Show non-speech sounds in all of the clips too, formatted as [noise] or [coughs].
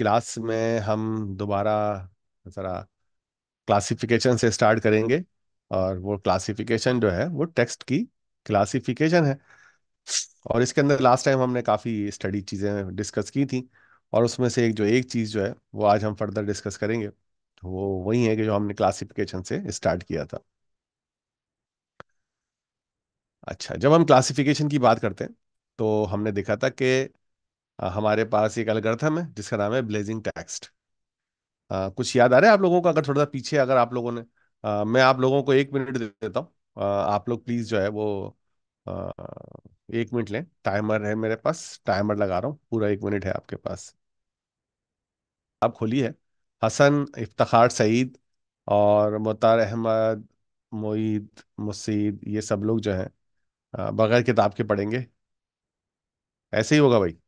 Class में हम दोबारा ज़रा क्लासिफिकेशन से स्टार्ट करेंगे और वो क्लासिफिकेशन जो है वो टेक्स्ट की क्लासिफिकेशन है और इसके अंदर लास्ट टाइम हमने काफ़ी स्टडी चीज़ें डिस्कस की थी और उसमें से एक जो एक चीज़ जो है वो आज हम फर्दर डिस्कस करेंगे तो वो वही है कि जो हमने क्लासिफिकेशन से स्टार्ट किया था अच्छा जब हम क्लासिफिकेशन की बात करते हैं तो हमने देखा था कि हमारे पास एक अलगर्थम है जिसका नाम है ब्लेजिंग टेक्स्ट कुछ याद आ रहा है आप लोगों का अगर थोड़ा सा पीछे अगर आप लोगों ने आ, मैं आप लोगों को एक मिनट दे देता हूँ आप लोग प्लीज जो है वो आ, एक मिनट लें टाइमर है मेरे पास टाइमर लगा रहा हूँ पूरा एक मिनट है आपके पास आप खोली है हसन इफ्तार सईद और मुतार अहमद मोईद मुसीद ये सब लोग जो हैं बगैर किताब के पढ़ेंगे ऐसे ही होगा भाई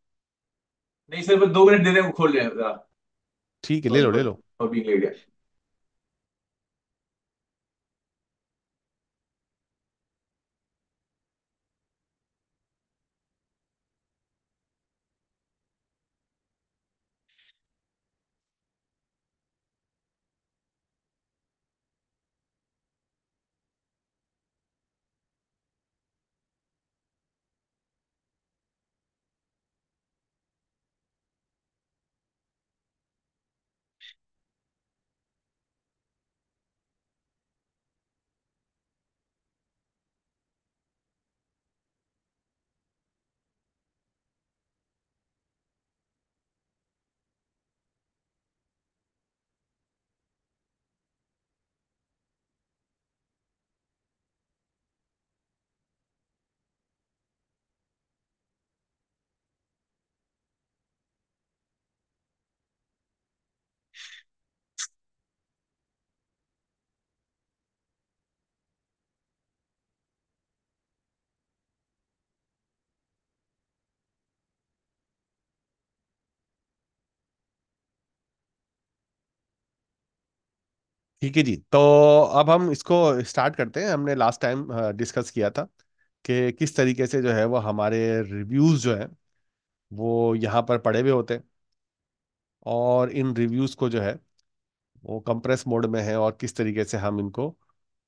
नहीं सर दो मिनट दे रहे खोल रहे हैं ठीक है ले लो ले लो और ले लिया ठीक है जी तो अब हम इसको स्टार्ट करते हैं हमने लास्ट टाइम डिस्कस किया था कि किस तरीके से जो है वो हमारे रिव्यूज़ जो हैं वो यहाँ पर पड़े हुए होते हैं और इन रिव्यूज़ को जो है वो कंप्रेस मोड में है और किस तरीके से हम इनको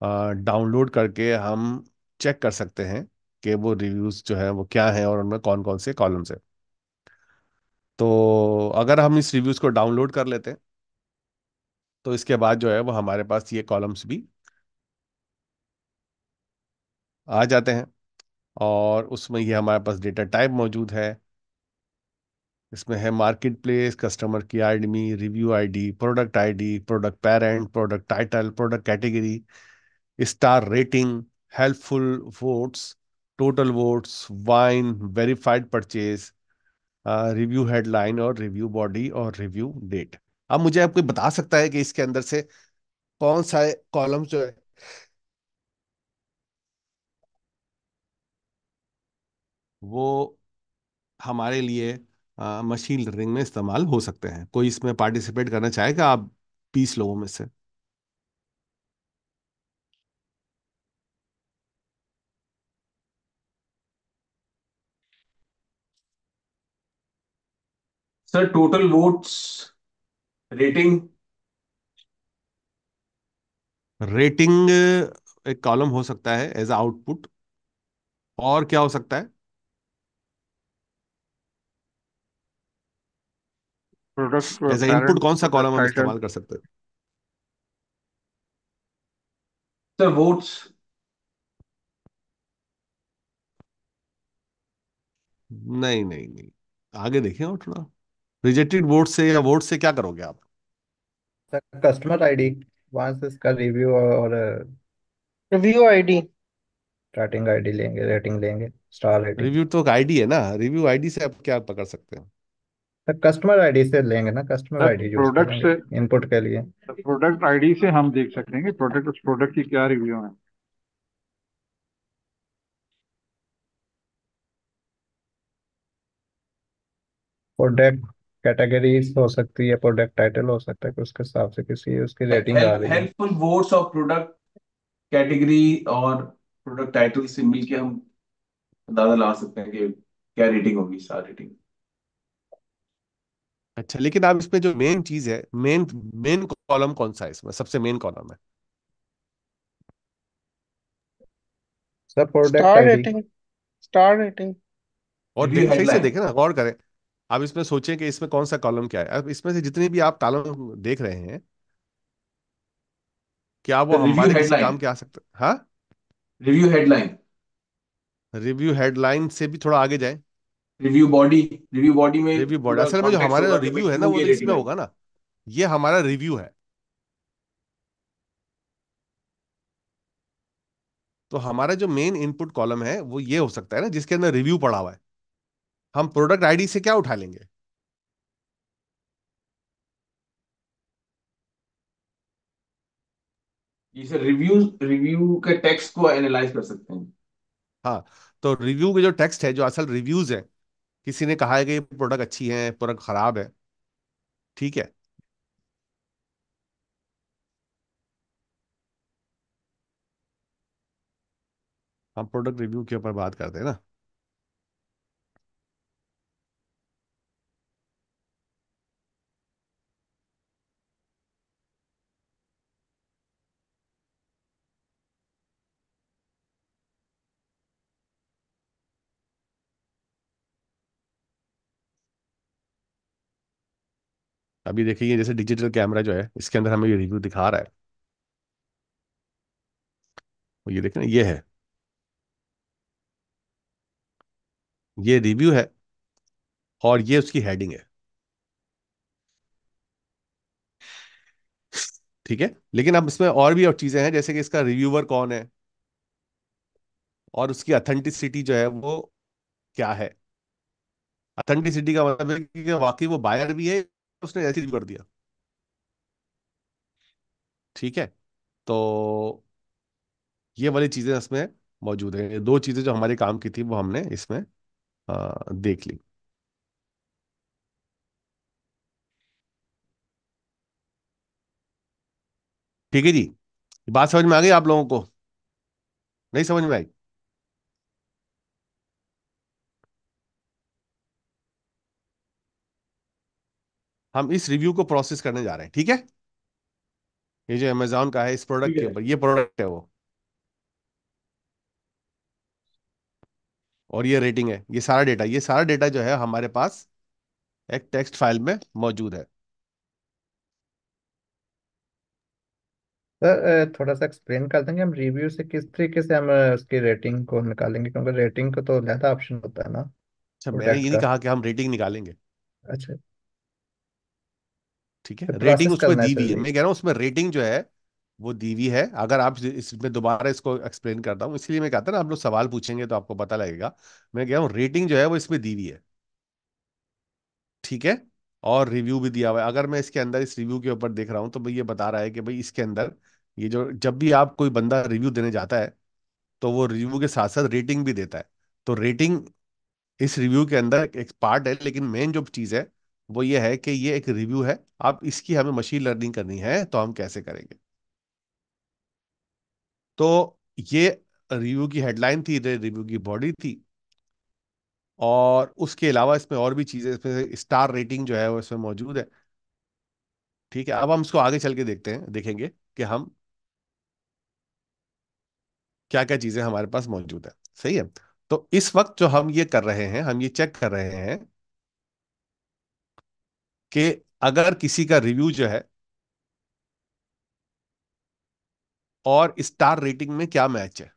डाउनलोड करके हम चेक कर सकते हैं कि वो रिव्यूज़ जो है वो क्या हैं और उनमें कौन कौन से कॉलम्स हैं तो अगर हम इस रिव्यूज़ को डाउनलोड कर लेते हैं तो इसके बाद जो है वो हमारे पास ये कॉलम्स भी आ जाते हैं और उसमें ये हमारे पास डेटा टाइप मौजूद है इसमें है मार्केट प्लेस कस्टमर की ID review ID product ID product parent product title product category star rating helpful votes total votes vine verified purchase review headline और रिव्यू बॉडी और रिव्यू डेट अब मुझे आप कोई बता सकता है कि इसके अंदर से कौन सा कॉलम जो है वो हमारे लिए मशीन लर्निंग में इस्तेमाल हो सकते हैं कोई इसमें पार्टिसिपेट करना चाहेगा आप बीस लोगों में से sir total votes rating rating एक कॉलम हो सकता है एज आउटपुट और क्या हो सकता है प्रोडक्ट एज इनपुट कौन सा कॉलम हम इस्तेमाल कर सकते हैं सर वोट्स नहीं नहीं नहीं आगे देखें और थोड़ा रिजेक्टेड वोट से या वोट से क्या करोगे आप कस्टमर customer ID वहां से इसका रिव्यू और रिव्यू आईडी रेटिंग आईडी लेंगे रेटिंग लेंगे स्टार रेटिंग रिव्यू तो आईडी है ना रिव्यू आईडी से आप क्या पकड़ सकते हैं तो कस्टमर आईडी से लेंगे ना कस्टमर आईडी यूज प्रोडक्ट से इनपुट के लिए प्रोडक्ट आईडी से हम देख सकते हैं कि प्रोडक्ट उस प्रोडक्ट की क्या रिव्यू है प्रोडक्ट कैटेगरीज हो सकती है प्रोडक्ट टाइटल हो सकता है कि उसके हिसाब से किसी उसकी रेटिंग आ रही है helpful words of product category और प्रोडक्ट टाइटल से मिलके हम अंदाजा ला सकते हैं कि क्या रेटिंग होगी स्टार रेटिंग अच्छा लेकिन आप इसमें जो मेन चीज है मेन मेन कॉलम कौन सा है इसमें सबसे मेन कॉलम है सब product star rating star rating और सही से देखें ना गौर करें अब इसमें सोचें कि इसमें कौन सा कॉलम क्या है अब इसमें से जितनी भी आप कॉलम देख रहे हैं क्या वो हमारे किसी काम के आ सकते हाँ रिव्यू हेडलाइन रिव्यू हेडलाइन से भी थोड़ा आगे जाए रिव्यू बॉडी रिव्यू बॉडी में रिव्यू बॉडी असल में जो हमारा रिव्यू है ना वो तो इसमें होगा ना ये हमारा रिव्यू है तो हमारा जो मेन इनपुट कॉलम है वो ये हो सकता है ना जिसके अंदर रिव्यू पड़ा हुआ है हम प्रोडक्ट आईडी से क्या उठा लेंगे रिव्यू रिव्यू के टेक्स्ट को एनालाइज कर सकते हैं हाँ तो रिव्यू के जो टेक्स्ट है जो असल रिव्यूज है किसी ने कहा है कि प्रोडक्ट अच्छी है प्रोडक्ट खराब है ठीक है हम प्रोडक्ट रिव्यू के ऊपर बात करते हैं ना अभी देखिए जैसे डिजिटल कैमरा जो है इसके अंदर हमें ये रिव्यू दिखा रहा है ये देखें ये है ये रिव्यू है और ये उसकी हेडिंग है ठीक है लेकिन अब इसमें और भी और चीज़ें हैं जैसे कि इसका रिव्यूअर कौन है और उसकी अथेंटिसिटी जो है वो क्या है अथेंटिसिटी का मतलब है कि वाकई वो बायर भी है उसने ऐसी कर दिया ठीक है तो ये वाली चीज़ें इसमें मौजूद है दो चीज़ें जो हमारे काम की थी वो हमने इसमें आ, देख ली ठीक है जी बात समझ में आ गई आप लोगों को नहीं समझ में आई हम इस रिव्यू को प्रोसेस करने जा रहे हैं ठीक है ये जो अमेजोन का है इस प्रोडक्ट के ऊपर ये प्रोडक्ट है वो और ये रेटिंग है ये सारा डेटा ये सारा डेटा जो है हमारे पास एक टेक्स्ट फाइल में मौजूद है सर थोड़ा सा एक्सप्लेन कर देंगे हम रिव्यू से किस तरीके से हम उसकी रेटिंग को निकालेंगे क्योंकि रेटिंग को तो ज्यादा ऑप्शन होता है ना अच्छा मैंने ये नहीं कहा कि हम रेटिंग निकालेंगे अच्छा ठीक है रेटिंग उसमें दी हुई है मैं कह रहा हूँ उसमें रेटिंग जो है वो दी हुई है अगर आप इसमें दोबारा इसको एक्सप्लेन करता हूँ इसलिए मैं कहता ना आप लोग सवाल पूछेंगे तो आपको पता लगेगा मैं कह रहा हूँ रेटिंग जो है वो इसमें दी हुई है ठीक है और रिव्यू भी दिया हुआ है अगर मैं इसके अंदर इस रिव्यू के ऊपर देख रहा हूँ तो भाई ये बता रहा है कि भाई इसके अंदर ये जो जब भी आप कोई बंदा रिव्यू देने जाता है तो वो रिव्यू के साथ साथ रेटिंग भी देता है तो रेटिंग इस रिव्यू के अंदर एक पार्ट है लेकिन मेन जो चीज़ है वो ये है कि ये एक रिव्यू है आप इसकी हमें मशीन लर्निंग करनी है तो हम कैसे करेंगे तो ये रिव्यू की हेडलाइन थी रिव्यू की बॉडी थी और उसके अलावा इसमें और भी चीज़ें इसमें स्टार रेटिंग जो है वो इसमें मौजूद है ठीक है अब हम इसको आगे चल के देखते हैं देखेंगे कि हम क्या क्या चीज़ें हमारे पास मौजूद है सही है तो इस वक्त जो हम ये कर रहे हैं हम ये चेक कर रहे हैं कि अगर किसी का रिव्यू जो है और स्टार रेटिंग में क्या मैच है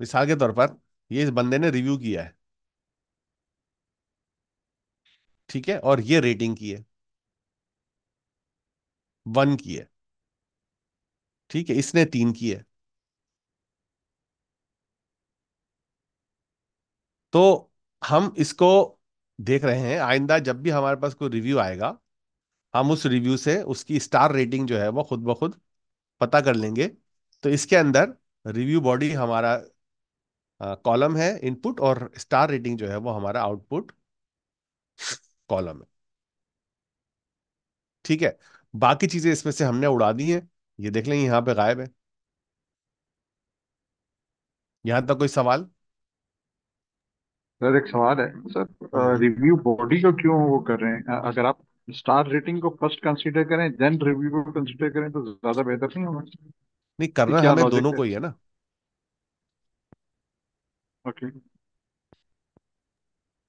मिसाल के तौर पर ये इस बंदे ने रिव्यू किया है ठीक है और ये रेटिंग की है वन की है ठीक है इसने तीन की है तो हम इसको देख रहे हैं आइंदा जब भी हमारे पास कोई रिव्यू आएगा हम उस रिव्यू से उसकी स्टार रेटिंग जो है वो खुद ब खुद पता कर लेंगे तो इसके अंदर रिव्यू बॉडी हमारा कॉलम है इनपुट और स्टार रेटिंग जो है वो हमारा आउटपुट कॉलम है ठीक है बाकी चीजें इसमें से हमने उड़ा दी हैं ये देख लें यहाँ पे गायब है यहां तक कोई सवाल सर एक सवाल है सर रिव्यू बॉडी को क्यों वो कर रहे हैं अगर आप स्टार रेटिंग को फर्स्ट कंसीडर करें देन रिव्यू को कंसीडर करें तो ज्यादा बेहतर नहीं होगा नहीं करना क्या हमें दोनों को ही है ना ओके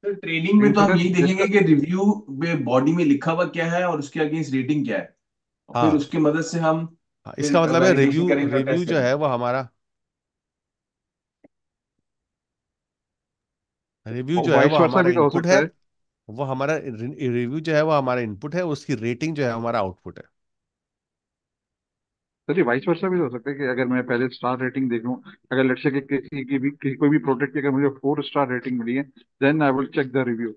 सर ट्रेनिंग में तो हम यही देखेंगे कि रिव्यू में बॉडी में लिखा हुआ क्या है और उसके अगेंस्ट रेटिंग क्या है हाँ। फिर उसकी मदद से हम हाँ, इसका मतलब है रिव्यू रिव्यू जो है वो हमारा रिव्यू तो जो है वो हमारा इनपुट है वो हमारा रिव्यू जो है वो हमारा इनपुट है उसकी रेटिंग जो है हमारा आउटपुट है सर ये वाइस वर्षा भी तो हो सकता है कि अगर मैं पहले स्टार रेटिंग देख लूं अगर लेट्स से कि किसी की भी किसी कोई भी प्रोडक्ट की अगर मुझे फोर स्टार रेटिंग मिली है then I will check the review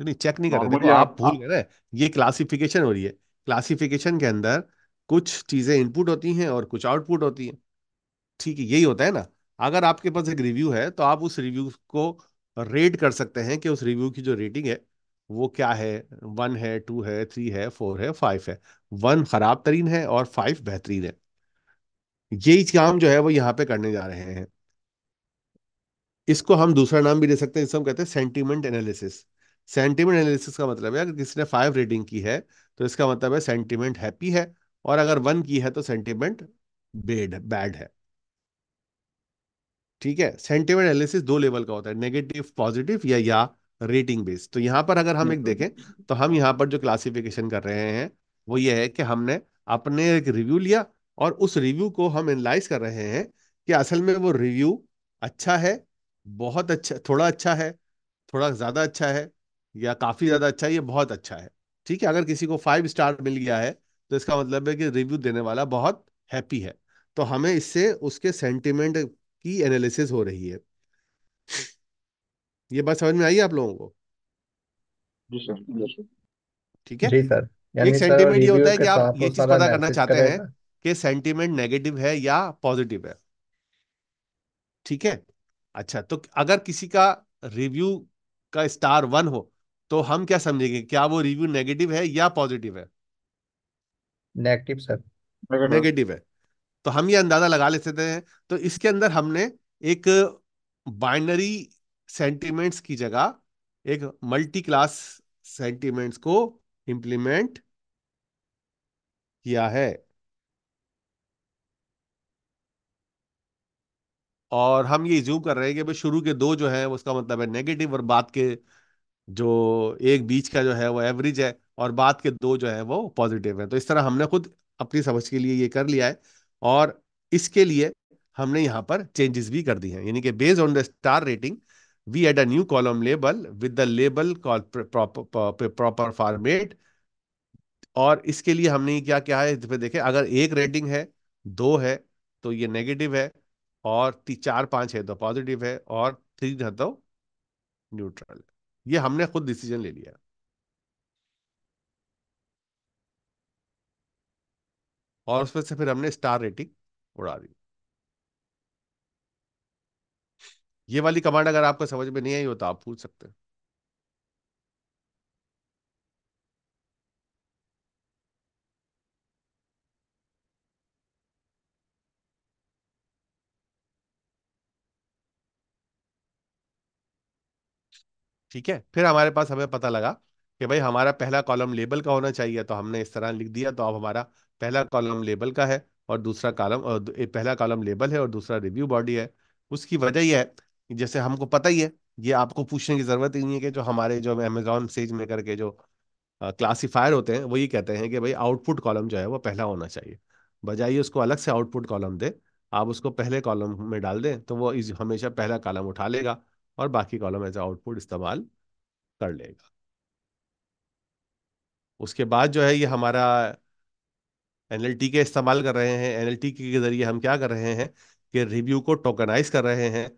नहीं चेक नहीं कर रहे देखो आप भूल गए ना ये क्लासिफिकेशन हो रही है क्लासिफिकेशन के अंदर कुछ चीजें इनपुट होती हैं और कुछ आउटपुट होती हैं ठीक है यही होता है ना अगर आपके पास एक रिव्यू है तो आप उस रिव्यू को रेट कर सकते हैं कि उस रिव्यू की जो रेटिंग है वो क्या है वन है टू है थ्री है फोर है फाइव है वन खराब तरीन है और फाइव बेहतरीन है यही काम जो है वो यहाँ पे करने जा रहे हैं इसको हम दूसरा नाम भी दे सकते हैं इसको हम कहते हैं सेंटीमेंट एनालिसिस सेंटीमेंट एनालिसिस का मतलब है अगर किसी ने फाइव रेटिंग की है तो इसका मतलब है सेंटीमेंट हैप्पी है और अगर वन की है तो सेंटीमेंट बेड बैड है ठीक है सेंटिमेंट एनालिसिस दो लेवल का होता है नेगेटिव पॉजिटिव या या रेटिंग बेस तो यहाँ पर अगर हम एक देखें तो हम यहाँ पर जो क्लासिफिकेशन कर रहे हैं वो ये है कि हमने अपने एक रिव्यू लिया और उस रिव्यू को हम एनालाइज कर रहे हैं कि असल में वो रिव्यू अच्छा है बहुत अच्छा थोड़ा अच्छा है थोड़ा ज़्यादा अच्छा है या काफ़ी ज़्यादा अच्छा है या बहुत अच्छा है ठीक है अगर किसी को फाइव स्टार मिल गया है तो इसका मतलब है कि रिव्यू देने वाला बहुत हैप्पी है तो हमें इससे उसके सेंटिमेंट की एनालिसिस हो रही है ये बात समझ में आई आप लोगों को ठीक है जी सर एक सेंटीमेंट ये होता है कि आप ये चीज पता करना चाहते हैं कि सेंटीमेंट नेगेटिव है या पॉजिटिव है ठीक है अच्छा तो अगर किसी का रिव्यू का स्टार वन हो तो हम क्या समझेंगे क्या वो रिव्यू नेगेटिव है या पॉजिटिव है नेगेटिव सर नेगेटिव है तो हम ये अंदाजा लगा लेते थे तो इसके अंदर हमने एक बाइनरी सेंटीमेंट्स की जगह एक मल्टी क्लास सेंटीमेंट्स को इम्प्लीमेंट किया है और हम ये जूम कर रहे हैं कि भाई शुरू के दो जो है उसका मतलब है नेगेटिव और बाद के जो एक बीच का जो है वो एवरेज है और बाद के दो जो है वो पॉजिटिव है तो इस तरह हमने खुद अपनी समझ के लिए ये कर लिया है और इसके लिए हमने यहाँ पर चेंजेस भी कर दी हैं यानी कि based on the star rating we add a new column label with the label proper format और इसके लिए हमने क्या क्या है फिर देखें अगर एक रेटिंग है दो है तो ये नेगेटिव है और चार पांच है तो पॉजिटिव है और थ्री है तो न्यूट्रल ये हमने खुद डिसीजन ले लिया और उसमें से फिर हमने स्टार रेटिंग उड़ा दी ये वाली कमांड अगर आपको समझ में नहीं आई हो तो आप पूछ सकते हैं ठीक है फिर हमारे पास हमें पता लगा कि भाई हमारा पहला कॉलम लेबल का होना चाहिए तो हमने इस तरह लिख दिया तो अब हमारा पहला कॉलम लेबल का है और दूसरा कॉलम और पहला कॉलम लेबल है और दूसरा रिव्यू बॉडी है उसकी वजह यह है जैसे हमको पता ही है ये आपको पूछने की ज़रूरत ही नहीं है कि जो हमारे जो अमेजोन सेज मेकर के जो क्लासीफायर होते हैं वो ये कहते हैं कि भाई आउटपुट कॉलम जो है वो पहला होना चाहिए बजाय उसको अलग से आउटपुट कॉलम दे आप उसको पहले कॉलम में डाल दें तो वो इस हमेशा पहला कॉलम उठा लेगा और बाकी कॉलम एज आउटपुट इस्तेमाल कर लेगा उसके बाद जो है ये हमारा एनएलटी के इस्तेमाल कर रहे हैं एन एल टी के जरिए हम क्या कर रहे हैं कि रिव्यू को टोकनाइज कर रहे हैं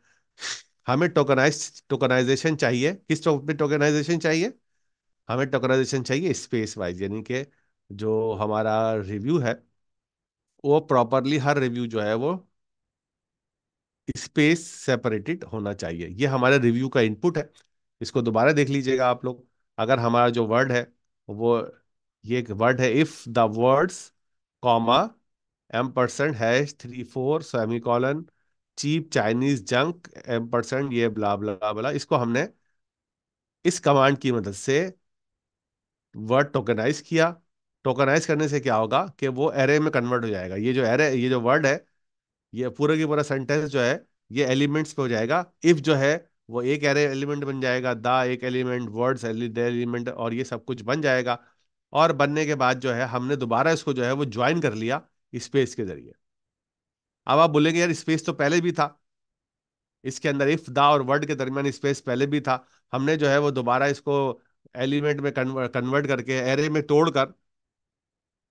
हमें टोकनाइज टोकनाइजेशन चाहिए किस टॉप टोकनाइजेशन चाहिए हमें टोकनाइजेशन चाहिए स्पेस वाइज यानी कि जो हमारा रिव्यू है वो प्रॉपरली हर रिव्यू जो है वो स्पेस सेपरेटेड होना चाहिए ये हमारे रिव्यू का इनपुट है इसको दोबारा देख लीजिएगा आप लोग अगर हमारा जो वर्ड है वो ये एक वर्ड है if the words comma M percent hash three four semi colon cheap Chinese junk M percent ये बला बला बला इसको हमने इस कमांड की मदद से वर्ड टोकनाइज किया टोकनाइज करने से क्या होगा कि वो एरे में कन्वर्ट हो जाएगा ये जो एरे ये जो वर्ड है ये पूरे की पूरा सेंटेंस जो है ये एलिमेंट्स पे हो जाएगा इफ जो है वो एक एरे एलिमेंट बन जाएगा द एक एलिमेंट वर्ड्स एलिमेंट और ये सब कुछ बन जाएगा और बनने के बाद जो है हमने दोबारा इसको जो है वो ज्वाइन कर लिया स्पेस के जरिए अब आप बोलेंगे यार स्पेस तो पहले भी था इसके अंदर इफ दा और वर्ड के दरमियान स्पेस पहले भी था हमने जो है वो दोबारा इसको एलिमेंट में कन्वर्ट करके एरे में तोड़कर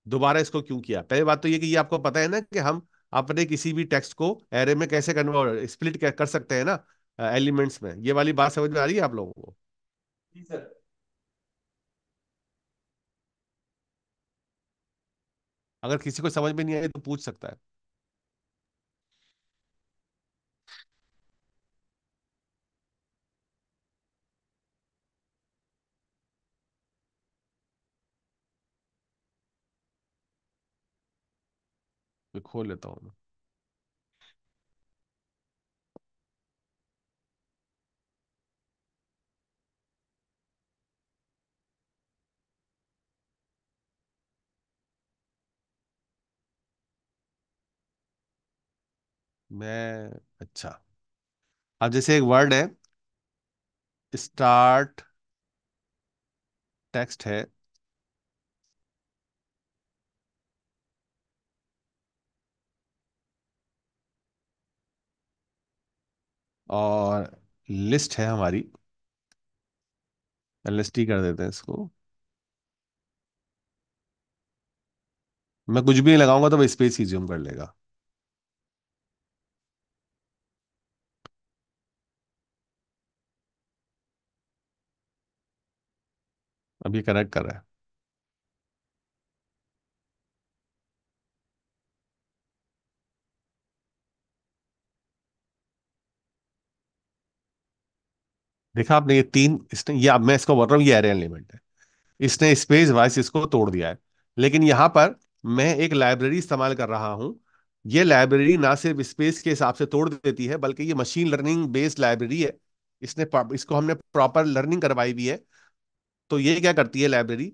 दोबारा इसको क्यों किया पहली बात तो ये कि ये आपको पता है ना कि हम अपने किसी भी टेक्स्ट को एरे में कैसे कन्वर्ट स्प्लिट कर सकते हैं ना एलिमेंट्स uh, में ये वाली बात समझ में आ रही है आप लोगों को जी सर अगर किसी को समझ में नहीं आए तो पूछ सकता है मैं खोल लेता हूँ मैं अच्छा अब जैसे एक वर्ड है स्टार्ट टेक्स्ट है और लिस्ट है हमारी एल कर देते हैं इसको मैं कुछ भी लगाऊंगा तो वह स्पेस ही ज्यूम कर लेगा अब ये कर रहा है देखा आपने ये तीन इसने ये अब मैं इसको बोल रहा हूँ ये एरे एलिमेंट है इसने स्पेस वाइस इसको तोड़ दिया है लेकिन यहाँ पर मैं एक लाइब्रेरी इस्तेमाल कर रहा हूँ ये लाइब्रेरी ना सिर्फ स्पेस के हिसाब से तोड़ देती है बल्कि ये मशीन लर्निंग बेस्ड लाइब्रेरी है इसने इसको हमने प्रॉपर लर्निंग करवाई भी है तो ये क्या करती है लाइब्रेरी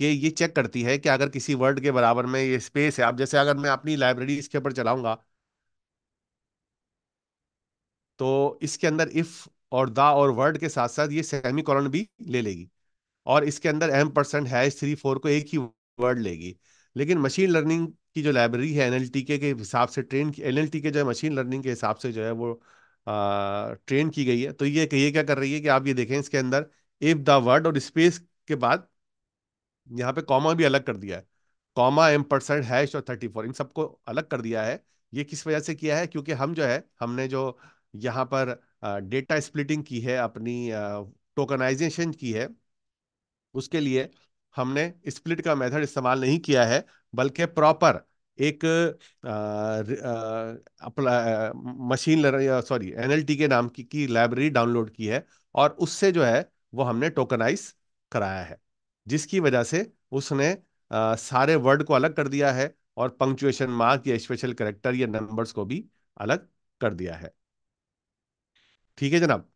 ये ये चेक करती है कि अगर किसी वर्ड के बराबर में ये स्पेस है आप जैसे अगर मैं अपनी लाइब्रेरी इसके ऊपर चलाऊंगा तो इसके अंदर इफ और द और वर्ड के साथ साथ ये सेमी कॉलन भी ले लेगी और इसके अंदर M percent hash three four को एक ही वर्ड लेगी लेकिन मशीन लर्निंग की जो लाइब्रेरी है एन के हिसाब से ट्रेन एन के जो है मशीन लर्निंग के हिसाब से जो है वो ट्रेन की गई है तो ये ये क्या कर रही है कि आप ये देखें इसके अंदर इफ द वर्ड और स्पेस के बाद यहाँ पे कॉमा भी अलग कर दिया है कॉमा एम परसेंट हैश और थर्टी फोर इन सबको अलग कर दिया है ये किस वजह से किया है क्योंकि हम जो है हमने जो यहाँ पर डेटा स्प्लिटिंग की है अपनी टोकनाइजेशन की है उसके लिए हमने स्प्लिट का मेथड इस्तेमाल नहीं किया है बल्कि प्रॉपर एक मशीन सॉरी एनएलटी के नाम की, की लाइब्रेरी डाउनलोड की है और उससे जो है वो हमने टोकनाइज कराया है जिसकी वजह से उसने आ, सारे वर्ड को अलग कर दिया है और पंक्चुएशन मार्क या स्पेशल करेक्टर या नंबर्स को भी अलग कर दिया है ठीक है जनाब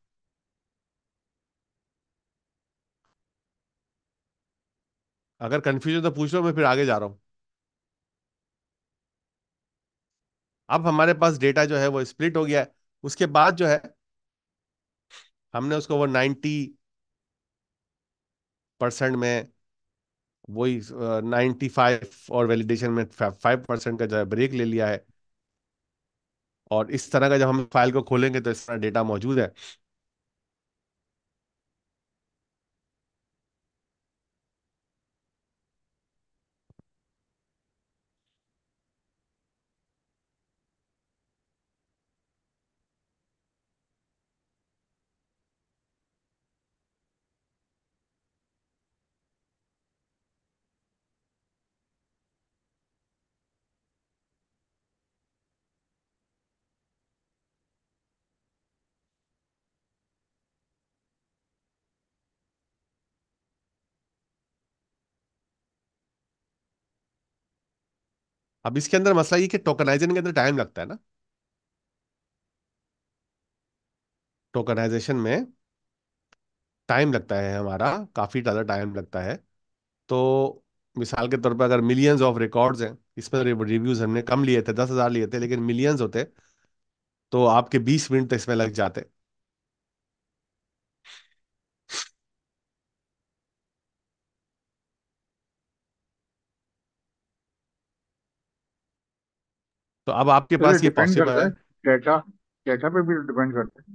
अगर कंफ्यूजन तो पूछ लो मैं फिर आगे जा रहा हूं अब हमारे पास डेटा जो है वो स्प्लिट हो गया है उसके बाद जो है हमने उसको वो नाइन्टी परसेंट में वही नाइन्टी फाइव और वैलिडेशन में फाइव परसेंट का जो है ब्रेक ले लिया है और इस तरह का जब हम फाइल को खोलेंगे तो इस तरह डेटा मौजूद है अब इसके अंदर मसला ये कि टोकनाइजेशन के अंदर टाइम लगता है ना टोकनाइजेशन में टाइम लगता है हमारा काफ़ी ज़्यादा टाइम लगता है तो मिसाल के तौर पर अगर मिलियंस ऑफ रिकॉर्ड्स हैं इसमें रिव्यूज़ हमने कम लिए थे दस हज़ार लिए थे लेकिन मिलियंस होते तो आपके बीस मिनट तो इसमें लग जाते तो अब आपके तो पास ये पॉसिबल है डेटा डेटा पे भी डिपेंड करता है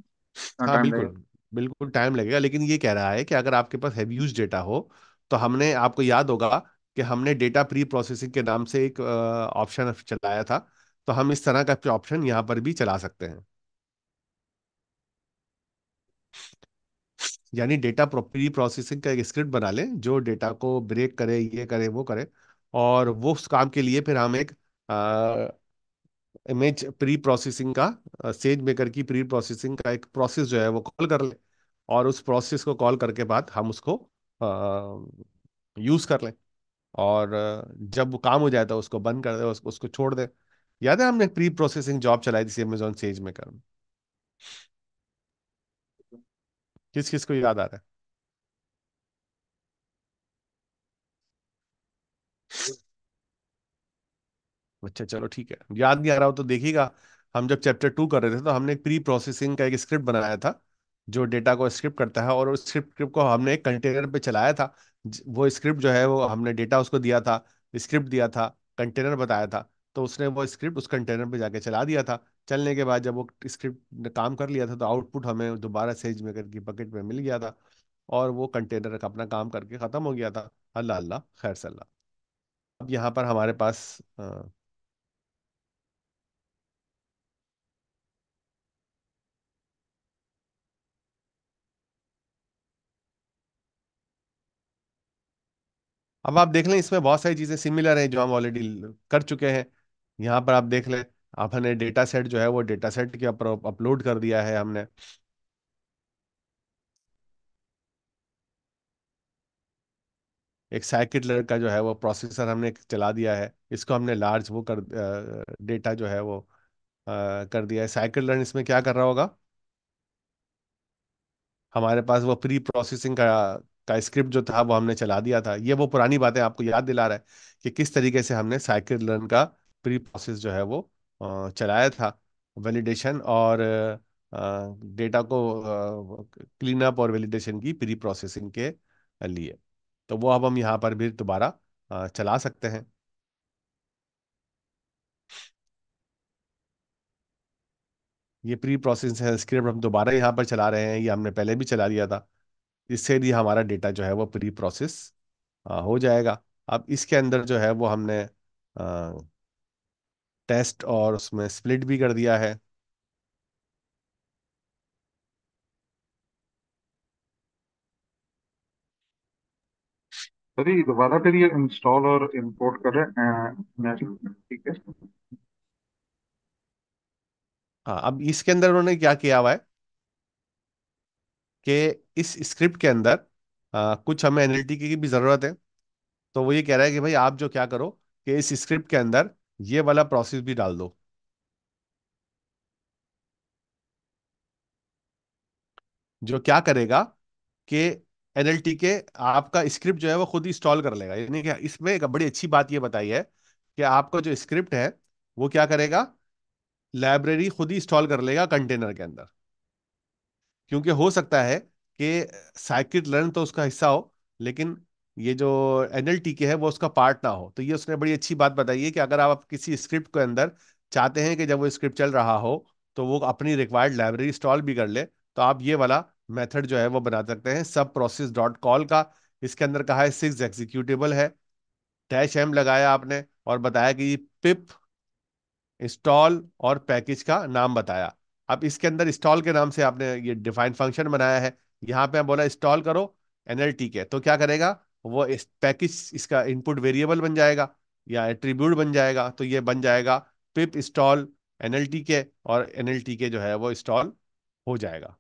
हाँ, हाँ बिल्कुल बिल्कुल टाइम लगेगा लेकिन ये कह रहा है कि अगर आपके पास हैवी यूज डेटा हो तो हमने आपको याद होगा कि हमने डेटा प्री प्रोसेसिंग के नाम से एक ऑप्शन चलाया था तो हम इस तरह का ऑप्शन यहाँ पर भी चला सकते हैं यानी डेटा प्री प्रोसेसिंग का एक स्क्रिप्ट बना लें जो डेटा को ब्रेक करे ये करे वो करे और वो उस काम के लिए फिर हम एक इमेज प्री प्रोसेसिंग का सेज मेकर की प्री प्रोसेसिंग का एक प्रोसेस जो है वो कॉल कर ले और उस प्रोसेस को कॉल करके बाद हम उसको यूज़ कर लें और जब वो काम हो जाए तो उसको बंद कर दे उसको उसको छोड़ दे याद है हमने प्री प्रोसेसिंग जॉब चलाई थी अमेजोन सेज मेकर में किस किस को याद आ रहा है अच्छा चलो ठीक है याद नहीं आ रहा हो तो देखिएगा हम जब चैप्टर टू कर रहे थे तो हमने एक प्री प्रोसेसिंग का एक स्क्रिप्ट बनाया था जो डेटा को स्क्रिप्ट करता है और उस स्क्रिप्ट को हमने एक कंटेनर पे चलाया था वो स्क्रिप्ट जो है वो हमने डेटा उसको दिया था स्क्रिप्ट दिया था कंटेनर बताया था तो उसने वो स्क्रिप्ट उस कंटेनर पे जाके चला दिया था चलने के बाद जब वो स्क्रिप्ट काम कर लिया था तो आउटपुट हमें दोबारा सेज मेकर की बकेट में मिल गया था और वो कंटेनर का अपना काम करके ख़त्म हो गया था अल्लाह अल्लाह खैर सल्ला अब यहाँ पर हमारे पास आ, अब आप देख लें इसमें बहुत सारी चीज़ें सिमिलर हैं जो हम ऑलरेडी कर चुके हैं यहाँ पर आप देख लें हमने डेटा सेट जो है वो डेटा सेट के ऊपर अपलोड कर दिया है हमने एक साइकिट लर्न का जो है वो प्रोसेसर हमने चला दिया है इसको हमने लार्ज वो कर डेटा जो है वो आ, कर दिया है साइकिल लर्न इसमें क्या कर रहा होगा हमारे पास वो प्री प्रोसेसिंग का का स्क्रिप्ट जो था वो हमने चला दिया था ये वो पुरानी बातें आपको याद दिला रहा है कि किस तरीके से हमने साइकिल लर्न का प्री प्रोसेस जो है वो चलाया था वैलिडेशन और डेटा को क्लीन अप और वैलिडेशन की प्री प्रोसेसिंग के लिए तो वो अब हम यहाँ पर भी दोबारा चला सकते हैं ये प्री प्रोसेस है स्क्रिप्ट हम दोबारा यहाँ पर चला रहे हैं ये हमने पहले भी चला लिया था इससे भी हमारा डेटा जो है वो प्री प्रोसेस हो जाएगा अब इसके अंदर जो है वो हमने टेस्ट और उसमें स्प्लिट भी कर दिया है दोबारा फिर ये इंस्टॉल और इंपोर्ट कर रहे हैं ठीक है हाँ अब इसके अंदर उन्होंने क्या किया हुआ है कि इस स्क्रिप्ट के अंदर आ, कुछ हमें एनएलटी की भी ज़रूरत है तो वो ये कह रहा है कि भाई आप जो क्या करो कि इस स्क्रिप्ट के अंदर ये वाला प्रोसेस भी डाल दो जो क्या करेगा कि एनएलटी के आपका स्क्रिप्ट जो है वो खुद इंस्टॉल कर लेगा यानी कि इसमें एक बड़ी अच्छी बात ये बताई है कि आपका जो स्क्रिप्ट है वो क्या करेगा लाइब्रेरी खुद ही इंस्टॉल कर लेगा कंटेनर के अंदर क्योंकि हो सकता है कि साइकिट लर्न तो उसका हिस्सा हो लेकिन ये जो एन के है वो उसका पार्ट ना हो तो ये उसने बड़ी अच्छी बात बताई है कि अगर आप किसी स्क्रिप्ट के अंदर चाहते हैं कि जब वो स्क्रिप्ट चल रहा हो तो वो अपनी रिक्वायर्ड लाइब्रेरी इंस्टॉल भी कर ले तो आप ये वाला मेथड जो है वो बना सकते हैं सब प्रोसेस डॉट कॉल का इसके अंदर कहा है सिक्स एग्जीक्यूटेबल है डैश एम लगाया आपने और बताया कि पिप इंस्टॉल और पैकेज का नाम बताया अब इसके अंदर स्टॉल के नाम से आपने ये डिफाइन फंक्शन बनाया है यहाँ पे बोला इंस्टॉल करो टी के तो क्या करेगा वो इस पैकेज इसका इनपुट वेरिएबल बन जाएगा या एट्रीब्यूट बन जाएगा तो ये बन जाएगा पिप इंस्टॉल टी के और टी के जो है वो इंस्टॉल हो जाएगा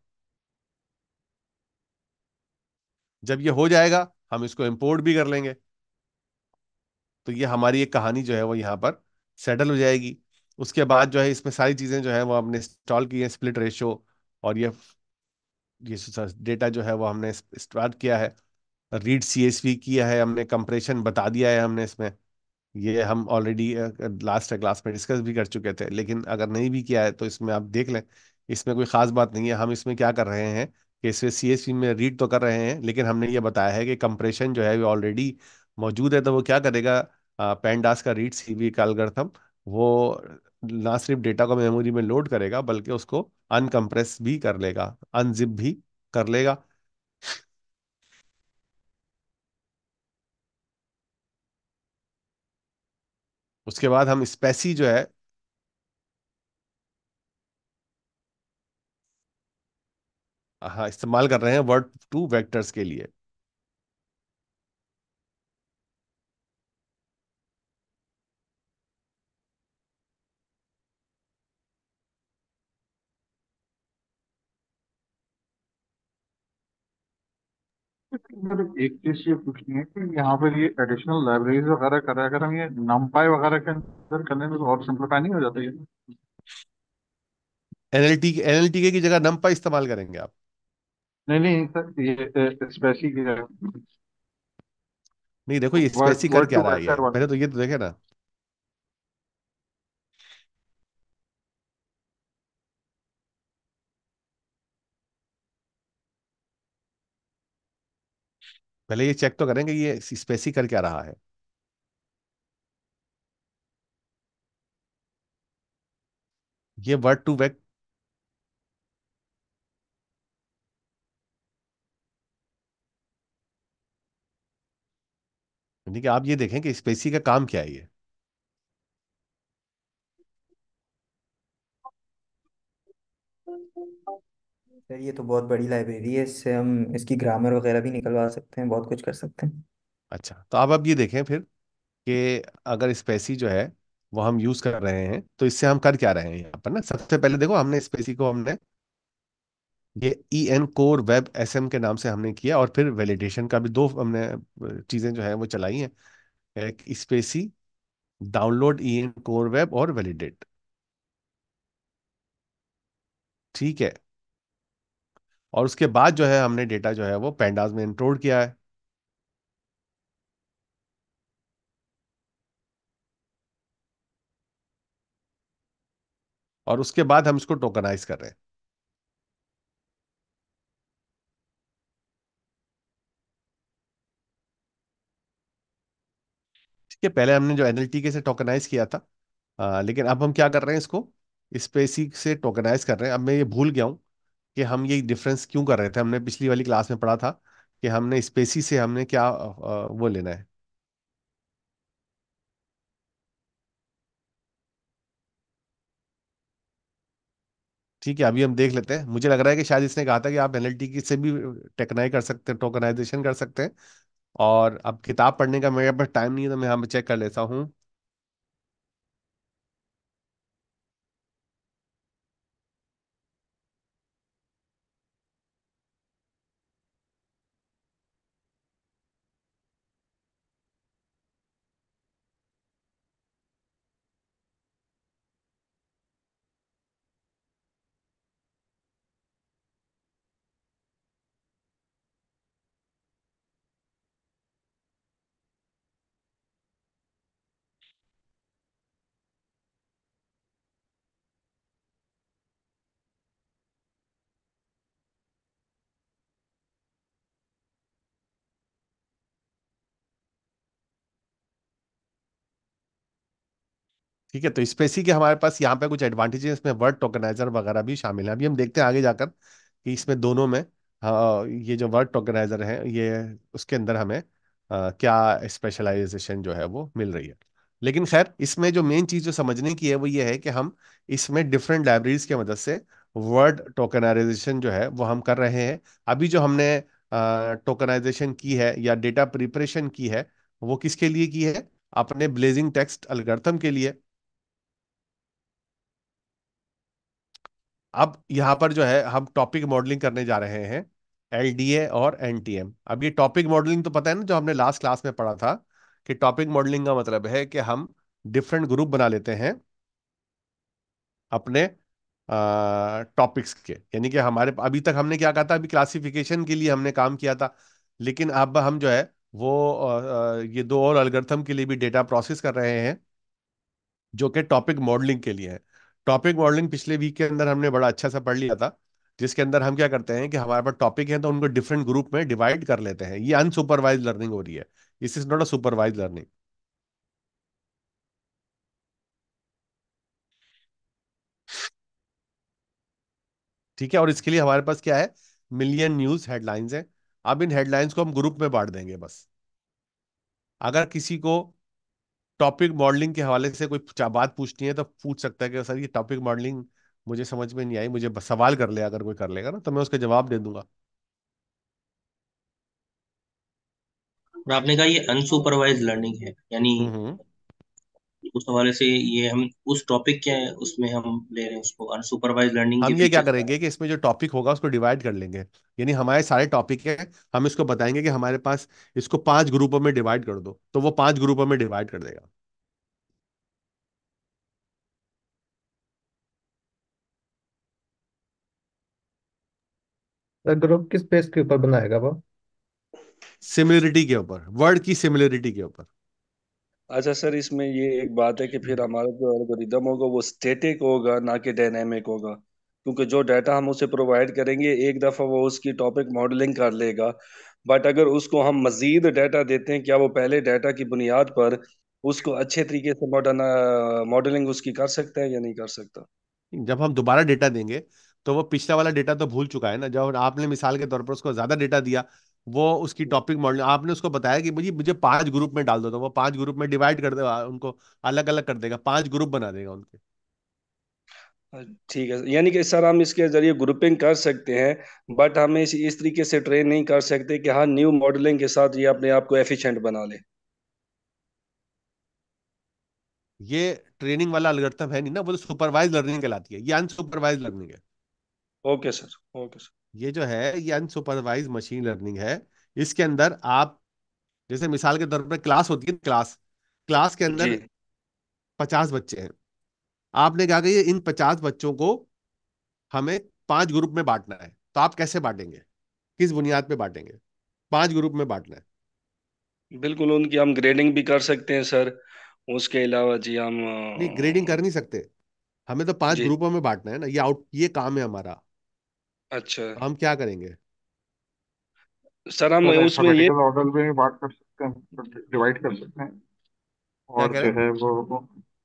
जब ये हो जाएगा हम इसको इम्पोर्ट भी कर लेंगे तो ये हमारी एक कहानी जो है वो यहाँ पर सेटल हो जाएगी उसके बाद जो है इसमें सारी चीज़ें जो है वो हमने इंस्टॉल की है स्प्लिट रेशो और ये ये डेटा जो है वो हमने स्टार्ट किया है रीड सी किया है हमने कंप्रेशन बता दिया है हमने इसमें ये हम ऑलरेडी लास्ट क्लास में डिस्कस भी कर चुके थे लेकिन अगर नहीं भी किया है तो इसमें आप देख लें इसमें कोई ख़ास बात नहीं है हम इसमें क्या कर रहे हैं कि इसमें सी में रीड तो कर रहे हैं लेकिन हमने ये बताया है कि कंप्रेशन जो है वो ऑलरेडी मौजूद है तो वो क्या करेगा पेंडास का रीड सी का वो ना सिर्फ डेटा को मेमोरी में लोड करेगा बल्कि उसको अनकम्प्रेस भी कर लेगा अनजिप भी कर लेगा उसके बाद हम स्पेसी जो है हाँ इस्तेमाल कर रहे हैं वर्ड टू वेक्टर्स के लिए मतलब एक चीज ये पूछनी है कि यहाँ पर ये एडिशनल लाइब्रेरीज वगैरह कर रहा अगर हम ये नमपाई वगैरह के अंदर करने में तो और सिंप्लीफाई नहीं हो जाता ये एनएलटी एनएलटी की जगह नमपाई इस्तेमाल करेंगे आप नहीं नहीं सर ये स्पेसी की जगह नहीं देखो ये स्पेसी कर क्या रहा है मैंने तो ये तो देखे ना पहले ये चेक तो करेंगे ये स्पेसी कर क्या रहा है ये वर्ड टू वेक यानी कि आप ये देखें कि स्पेसी का काम क्या है ये सर ये तो बहुत बड़ी लाइब्रेरी है इससे हम इसकी ग्रामर वगैरह भी निकलवा सकते हैं बहुत कुछ कर सकते हैं अच्छा तो आप अब ये देखें फिर कि अगर स्पेसी जो है वो हम यूज कर रहे हैं तो इससे हम कर क्या रहे हैं यहाँ पर ना सबसे पहले देखो हमने स्पेसी को हमने ये E N core web S M के नाम से हमने किया और फिर वैलिडेशन का भी दो हमने चीज़ें जो है वो चलाई हैं एक spaCy download E N core web और वैलिडेट ठीक है और उसके बाद जो है हमने डेटा जो है वो पैंडास में इंट्रोड किया है और उसके बाद हम इसको टोकनाइज कर रहे हैं ठीक है पहले हमने जो एनएलटी के से टोकनाइज किया था आ, लेकिन अब हम क्या कर रहे हैं इसको इस से टोकनाइज कर रहे हैं अब मैं ये भूल गया हूं कि हम ये डिफरेंस क्यों कर रहे थे हमने पिछली वाली क्लास में पढ़ा था कि हमने स्पेसी से हमने क्या वो लेना है ठीक है अभी हम देख लेते हैं मुझे लग रहा है कि शायद इसने कहा था कि आप एनएलटी की से भी टेकनाई कर सकते हैं टोकनाइजेशन कर सकते हैं और अब किताब पढ़ने का मेरे पास टाइम नहीं है तो मैं यहाँ पर चेक कर लेता हूँ ठीक है तो स्पेसी के हमारे पास यहाँ पे कुछ एडवांटेजेस इसमें वर्ड टोकनाइजर वगैरह भी शामिल है अभी हम देखते हैं आगे जाकर कि इसमें दोनों में हाँ, ये जो वर्ड टोकनाइजर है ये उसके अंदर हमें क्या स्पेशलाइजेशन जो है वो मिल रही है लेकिन खैर इसमें जो मेन चीज़ जो समझने की है वो ये है कि हम इसमें डिफरेंट लाइब्रेरीज की मदद से वर्ड टोकनाइजेशन जो है वो हम कर रहे हैं अभी जो हमने टोकनाइजेशन की है या डेटा प्रिपरेशन की है वो किसके लिए की है अपने ब्लेजिंग टेक्स्ट अलगर्थम के लिए अब यहाँ पर जो है हम टॉपिक मॉडलिंग करने जा रहे हैं एल और एन अब ये टॉपिक मॉडलिंग तो पता है ना जो हमने लास्ट क्लास में पढ़ा था कि टॉपिक मॉडलिंग का मतलब है कि हम डिफरेंट ग्रुप बना लेते हैं अपने टॉपिक्स के यानी कि हमारे अभी तक हमने क्या कहा था अभी क्लासिफिकेशन के लिए हमने काम किया था लेकिन अब हम जो है वो आ, ये दो और अलगर्थम के लिए भी डेटा प्रोसेस कर रहे हैं जो कि टॉपिक मॉडलिंग के लिए है टॉपिक मॉडलिंग पिछले वीक के अंदर हमने बड़ा अच्छा सा पढ़ लिया था जिसके अंदर हम क्या करते हैं कि हमारे पास टॉपिक है तो उनको डिफरेंट ग्रुप में डिवाइड कर लेते हैं ये अनसुपरवाइज लर्निंग हो रही है इस is not a supervise learning ठीक है और इसके लिए हमारे पास क्या है मिलियन न्यूज हेडलाइंस है अब इन हेडलाइंस को हम ग्रुप में बांट देंगे बस अगर किसी को टॉपिक मॉडलिंग के हवाले से कोई बात पूछनी है तो पूछ सकता है कि सर ये टॉपिक मॉडलिंग मुझे समझ में नहीं आई मुझे सवाल कर ले अगर कोई कर लेगा ना तो मैं उसका जवाब दे दूंगा आपने कहा ये अनसुपरवाइज लर्निंग है यानी हम्म, हम्म। उस हवाले से ये हम उस टॉपिक के उसमें हम ले रहे हैं उसको अनसुपरवाइज लर्निंग हम ये क्या करेंगे कि इसमें जो टॉपिक होगा उसको डिवाइड कर लेंगे यानी हमारे सारे टॉपिक है हम इसको बताएंगे कि हमारे पास इसको पांच ग्रुपों में डिवाइड कर दो तो वो पांच ग्रुपों में डिवाइड कर देगा ग्रुप किस बेस के ऊपर बनाएगा वो सिमिलरिटी के ऊपर वर्ड की सिमिलरिटी के ऊपर अच्छा सर इसमें ये एक बात है कि फिर हमारा जो एल्गोरिदम होगा वो स्टेटिक होगा ना कि डायनेमिक होगा क्योंकि जो डाटा हम उसे प्रोवाइड करेंगे एक दफ़ा वो उसकी टॉपिक मॉडलिंग कर लेगा बट अगर उसको हम मज़ीद डाटा देते हैं क्या वो पहले डाटा की बुनियाद पर उसको अच्छे तरीके से मॉडर्न मॉडलिंग उसकी कर सकता है या नहीं कर सकता जब हम दोबारा डेटा देंगे तो वो पिछला वाला डेटा तो भूल चुका है ना जब आपने मिसाल के तौर पर उसको ज़्यादा डेटा दिया वो उसकी टॉपिक मॉडल आपने उसको बताया कि मुझे मुझे पांच ग्रुप में डाल दो तो वो पांच ग्रुप में डिवाइड कर देगा उनको अलग अलग कर देगा पांच ग्रुप बना देगा उनके ठीक है यानी कि सर हम इसके जरिए ग्रुपिंग कर सकते हैं बट हमें इस इस तरीके से ट्रेन नहीं कर सकते कि हाँ न्यू मॉडलिंग के साथ ये अपने आप को एफिशिएंट बना ले ये ट्रेनिंग वाला अलगर्थम है नहीं ना वो तो सुपरवाइज लर्निंग कहलाती है ये अनसुपरवाइज लर्निंग है ओके सर ओके सर ये जो है ये अनसुपरवाइज मशीन लर्निंग है इसके अंदर आप जैसे मिसाल के तौर पर क्लास होती है क्लास क्लास के अंदर पचास बच्चे हैं आपने कहा कि इन पचास बच्चों को हमें पांच ग्रुप में बांटना है तो आप कैसे बांटेंगे किस बुनियाद पे बांटेंगे पांच ग्रुप में बांटना है बिल्कुल उनकी हम ग्रेडिंग भी कर सकते हैं सर उसके अलावा जी हम नहीं ग्रेडिंग कर नहीं सकते हमें तो पांच ग्रुपों में बांटना है ना ये आउट ये काम है हमारा अच्छा हम क्या करेंगे सर हम सर तो उसमें ये alphabetical में बात कर सकते हैं डिवाइड कर सकते हैं क्या और कह जो है वो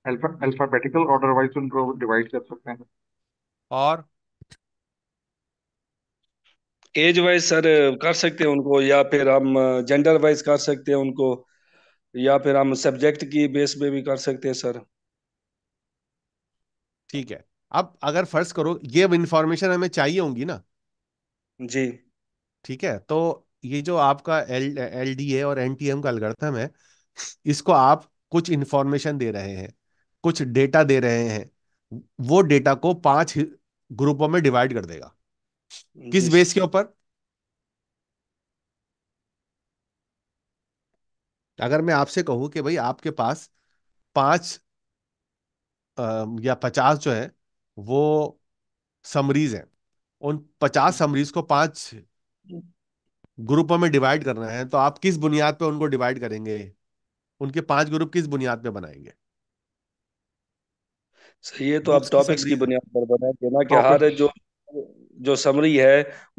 अल्फा अल्फाबेटिकल ऑर्डर वाइज उनको डिवाइड कर सकते हैं और एज वाइज सर कर सकते हैं उनको या फिर हम जेंडर वाइज कर सकते हैं उनको या फिर हम सब्जेक्ट की बेस पे भी कर सकते हैं सर ठीक है अब अगर फर्ज करो ये इंफॉर्मेशन हमें चाहिए होंगी ना जी ठीक है तो ये जो आपका एल एल डी ए और एन टी एम का अलगर्थम है इसको आप कुछ इंफॉर्मेशन दे रहे हैं कुछ डेटा दे रहे हैं वो डेटा को पांच ग्रुपों में डिवाइड कर देगा किस बेस के ऊपर अगर मैं आपसे कहूं कि भाई आपके पास पांच या पचास जो है वो समरीज हैं उन पचास समरीज को पांच ग्रुपों में डिवाइड करना है तो आप किस बुनियाद पे उनको डिवाइड करेंगे उनके पांच ग्रुप किस बुनियाद पे बनाएंगे सही तो आप टॉपिक्स की बुनियाद पर बनाएंगे ना कि हर जो जो समरी है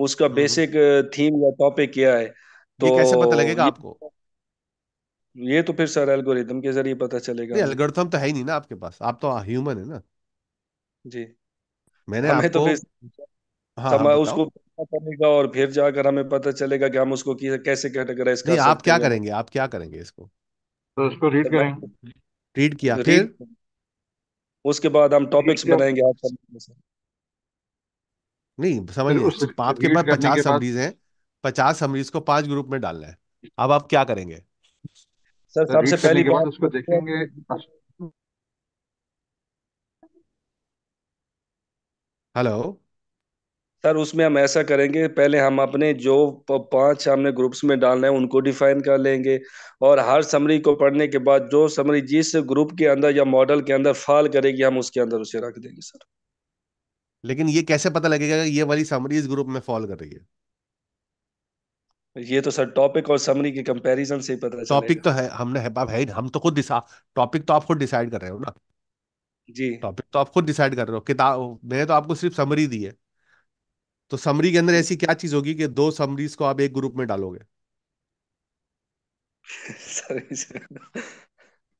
उसका बेसिक थीम हम्म, हम्म। या टॉपिक क्या है तो ये कैसे पता लगेगा आपको ये तो फिर सर एल्गोरिथम के जरिए पता चलेगा एल्गोरिथम तो है ही नहीं ना आपके पास आप तो ह्यूमन है ना जी मैंने हमें तो आपको फिर हाँ हाँ समय बताओ उसको करना पड़ेगा और फिर जाकर हमें पता चलेगा कि हम उसको किस- कैसे कैटेगराइज कर नहीं आप सकते क्या हैं करेंगे आप क्या करेंगे इसको तो उसको रीड तो करेंगे रीड किया तो फिर रीड उसके बाद हम टॉपिक्स कर बनाएंगे आप नहीं समझ समझिए उस आपके रीड पास करने के पचास बाद समरीज हैं पचास समरीज को पांच ग्रुप में डालना है अब आप क्या करेंगे सर सबसे रीड करने पहली के बाद बात उसको देखेंगे हेलो सर उसमें हम ऐसा करेंगे पहले हम अपने जो पांच हमने ग्रुप्स में डालना है उनको डिफाइन कर लेंगे और हर समरी को पढ़ने के बाद जो समरी जिस ग्रुप के अंदर या मॉडल के अंदर फॉल करेगी हम उसके अंदर उसे रख देंगे सर लेकिन ये कैसे पता लगेगा कि ये वाली समरी इस ग्रुप में फॉल कर रही है ये तो सर टॉपिक और समरी के कंपैरिजन से ही पता टॉपिक चलेगा तो है हमने है, है हम तो खुद डिसा टॉपिक तो आप खुद डिसाइड कर रहे हो ना जी टॉपिक तो, तो आप खुद डिसाइड कर रहे हो किताब मैंने तो आपको सिर्फ समरी दी है तो समरी के अंदर ऐसी क्या चीज होगी कि दो समरीज को आप एक ग्रुप में डालोगे [laughs]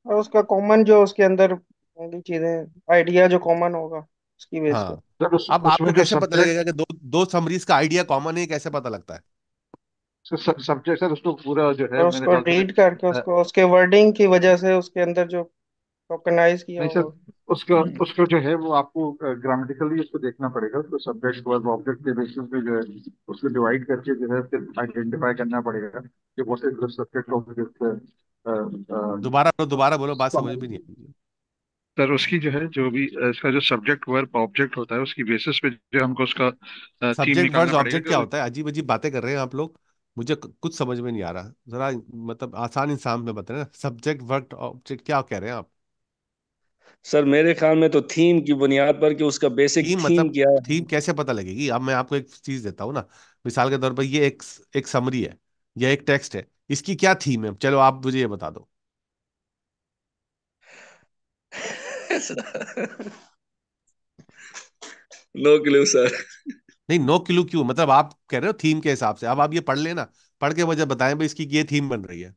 और उसका कॉमन जो उसके अंदर होंगी चीजें आइडिया जो कॉमन होगा उसकी बेस हाँ पे तो अब आपको कैसे पता लगेगा कि दो दो समरीज का आइडिया कॉमन है कैसे पता लगता है सब्जेक्ट सर उसको पूरा जो है उसको रीड करके हाँ। उसको उसके वर्डिंग की वजह से उसके अंदर जो टोकनाइज किया नहीं सर उसका हम्म। उसका जो है वो आपको ग्रामेटिकली उसको देखना पड़ेगा उसको सब्जेक्ट वर्ब ऑब्जेक्ट के बेसिस पे जो है उसको डिवाइड करके जो है फिर आइडेंटिफाई करना पड़ेगा कि what is the subject of this दोबारा दोबारा बोलो बात समझ भी नहीं आई सर उसकी जो है जो भी इसका जो सब्जेक्ट वर्ब ऑब्जेक्ट होता है उसकी बेसिस पे जो हमको उसका सब्जेक्ट वर्ब ऑब्जेक्ट क्या तो होता है अजीब अजीब बातें कर रहे हैं आप लोग मुझे कुछ समझ में नहीं आ रहा जरा मतलब आसान इंसान में बता रहे सब्जेक्ट वर्ब ऑब्जेक्ट क्या कह रहे हैं आप सर मेरे ख्याल में तो थीम की बुनियाद पर कि उसका बेसिक थीम, थीम मतलब क्या है थीम कैसे पता लगेगी अब मैं आपको एक चीज देता हूँ ना मिसाल के तौर पर ये एक एक समरी है या एक टेक्स्ट है इसकी क्या थीम है चलो आप मुझे ये बता दो नो क्लू सर नहीं नो क्लू क्यों मतलब आप कह रहे हो थीम के हिसाब से अब आप ये पढ़ लेना पढ़ के वजह बताएं भाई इसकी ये थीम बन रही है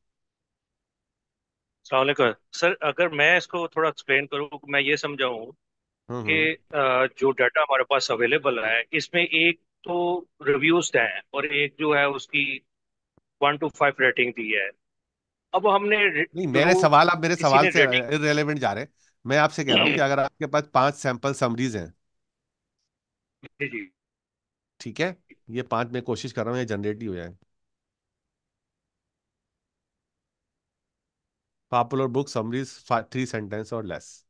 सलामकुम सर अगर मैं इसको थोड़ा एक्सप्लेन करूँ मैं ये समझाऊँ हम्म, कि हम्म। जो डाटा हमारे पास अवेलेबल है इसमें एक तो रिव्यूज हैं और एक जो है उसकी वन टू फाइव रेटिंग दी है अब हमने नहीं मेरे तो सवाल आप मेरे सवाल से रेटिंग जा रहे हैं मैं आपसे कह रहा हूँ कि हम्म। अगर आपके पास पांच सैंपल समरीज हैं जी जी ठीक है ये पांच में कोशिश कर रहा हूँ ये जनरेट ही हो जाए Popular book summaries, five, three sentence or less.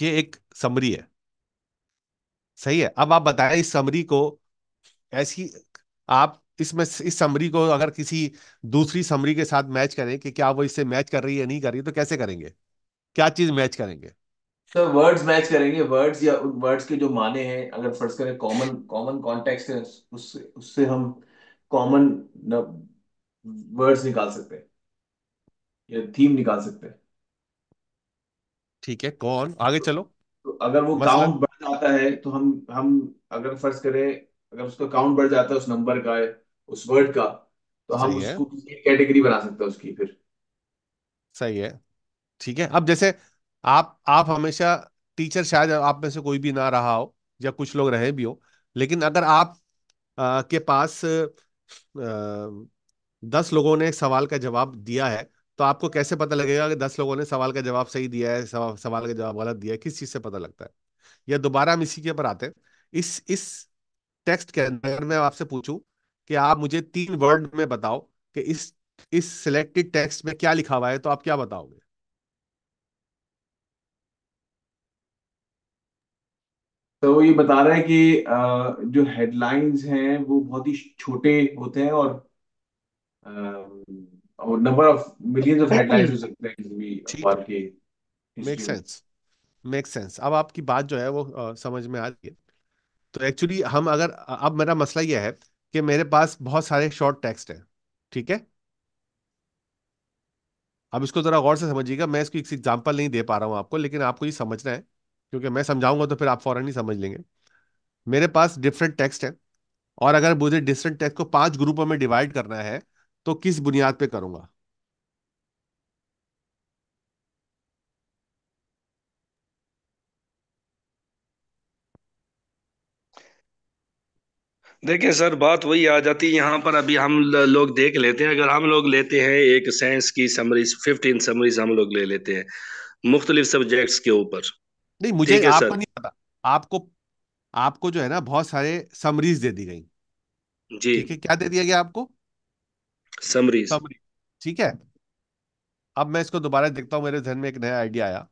ये एक समरी है सही है अब आप बताएं इस समरी को ऐसी आप इसमें इस समरी को अगर किसी दूसरी समरी के साथ मैच करें कि क्या वो इससे मैच कर रही है नहीं कर रही तो कैसे करेंगे क्या चीज मैच करेंगे सर वर्ड्स मैच करेंगे वर्ड्स या उन वर्ड्स के जो माने हैं अगर फर्ज करें कॉमन कॉमन कॉन्टेक्स्ट है उससे उससे हम कॉमन वर्ड्स निकाल सकते हैं या थीम निकाल सकते हैं ठीक है कौन आगे तो चलो तो अगर वो काउंट बढ़ जाता है तो हम हम अगर फर्ज करें अगर उसका काउंट बढ़ जाता है उस नंबर का उस वर्ड का तो हम सही है उसको कैटेगरी बना सकते हैं उसकी फिर सही है ठीक है अब जैसे आप आप हमेशा टीचर शायद आप में से कोई भी ना रहा हो या कुछ लोग रहे भी हो लेकिन अगर आप आ, के पास आ, दस लोगों ने सवाल का जवाब दिया है तो आपको कैसे पता लगेगा कि दस लोगों ने सवाल का जवाब सही दिया है सवाल का जवाब गलत दिया है किस चीज़ से पता लगता है या दोबारा हम इसी के ऊपर आते हैं इस इस टेक्स्ट के अंदर मैं आपसे पूछूं कि आप मुझे तीन वर्ड में बताओ कि इस इस सिलेक्टेड टेक्स्ट में क्या लिखा हुआ है तो आप क्या बताओगे तो ये बता रहा है कि जो हेडलाइंस हैं वो बहुत ही छोटे होते हैं और और number of millions of headlines हो सकते हैं मेक सेंस मेक सेंस अब आपकी बात जो है वो समझ में आ रही है तो एक्चुअली हम अगर अब मेरा मसला यह है कि मेरे पास बहुत सारे शॉर्ट टेक्स्ट हैं ठीक है अब इसको ज़रा गौर से समझिएगा मैं इसको एक एग्जाम्पल नहीं दे पा रहा हूं आपको लेकिन आपको ये समझना है क्योंकि मैं समझाऊंगा तो फिर आप फ़ौरन ही समझ लेंगे मेरे पास डिफरेंट टेक्स्ट है और अगर मुझे डिफरेंट टेक्स्ट को पांच ग्रुपों में डिवाइड करना है तो किस बुनियाद पे करूंगा देखिए सर बात वही आ जाती है यहाँ पर अभी हम लोग देख लेते हैं अगर हम लोग लेते हैं एक साइंस की समरीज फिफ्टीन समरीज हम लोग ले लेते हैं मुख्तलिफ सब्जेक्ट्स के ऊपर नहीं मुझे आपको नहीं पता आपको आपको जो है ना बहुत सारे समरीज दे दी गई जी ठीक है क्या दे दिया गया आपको समरीज समरीज ठीक है अब मैं इसको दोबारा देखता हूँ मेरे जहन में एक नया आइडिया आया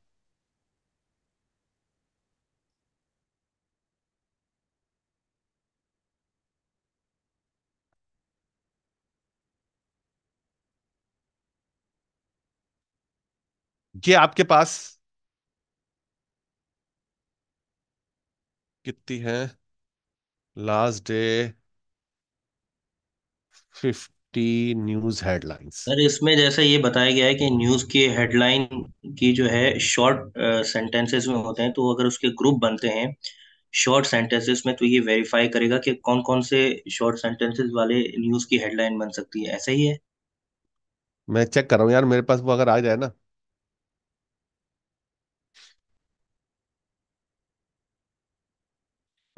ये आपके पास कितनी है last day fifty news headlines sir इसमें जैसे ये बताया गया है कि न्यूज के हेडलाइन की जो है शॉर्ट सेंटेंसेस में होते हैं तो अगर उसके ग्रुप बनते हैं शॉर्ट सेंटेंसेस में तो ये वेरीफाई करेगा कि कौन कौन से शॉर्ट सेंटेंसेस वाले न्यूज की हेडलाइन बन सकती है ऐसा ही है मैं चेक कर रहा हूँ यार मेरे पास वो अगर आ जाए ना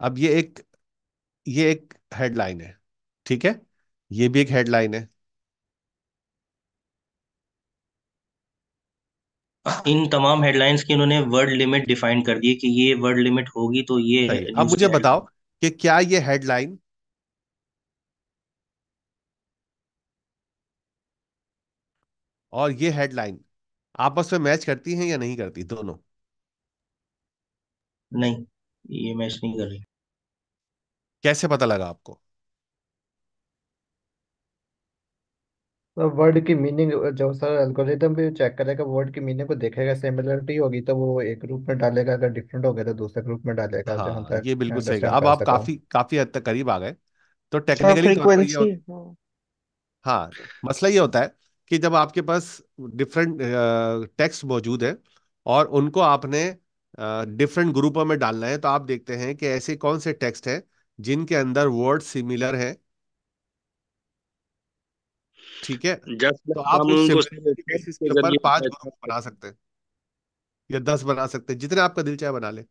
अब ये एक ये एक हेडलाइन है ठीक है ये भी एक हेडलाइन है इन तमाम हेडलाइंस की उन्होंने वर्ड लिमिट डिफाइन कर दी कि ये वर्ड लिमिट होगी तो ये अब मुझे बताओ कि क्या ये हेडलाइन और ये हेडलाइन आपस में मैच करती हैं या नहीं करती दोनों नहीं ये e मैच नहीं कर रही कैसे पता लगा आपको तो वर्ड की मीनिंग जो सर एल्गोरिथम पे चेक करेगा वर्ड की मीनिंग को देखेगा सिमिलरिटी होगी तो वो एक ग्रुप में डालेगा अगर डिफरेंट हो गया तो दूसरे ग्रुप में डालेगा जहां हाँ तक ये बिल्कुल सही कहा अब आप सका काफी काफी हद तक करीब आ गए तो हाँ टेक्निकली तो पर मतलब ये फ्रीक्वेंसी होता हाँ।, हाँ मसला ये होता है कि जब आपके पास डिफरेंट टेक्स्ट मौजूद है और उनको आपने डिफरेंट ग्रुपों में डालना है तो आप देखते हैं कि ऐसे कौन से टेक्स्ट हैं जिनके अंदर वर्ड सिमिलर है ठीक है तो आप उस पांच ग्रुप बना सकते हैं या दस बना सकते हैं जितने आपका दिल चाहे बना ले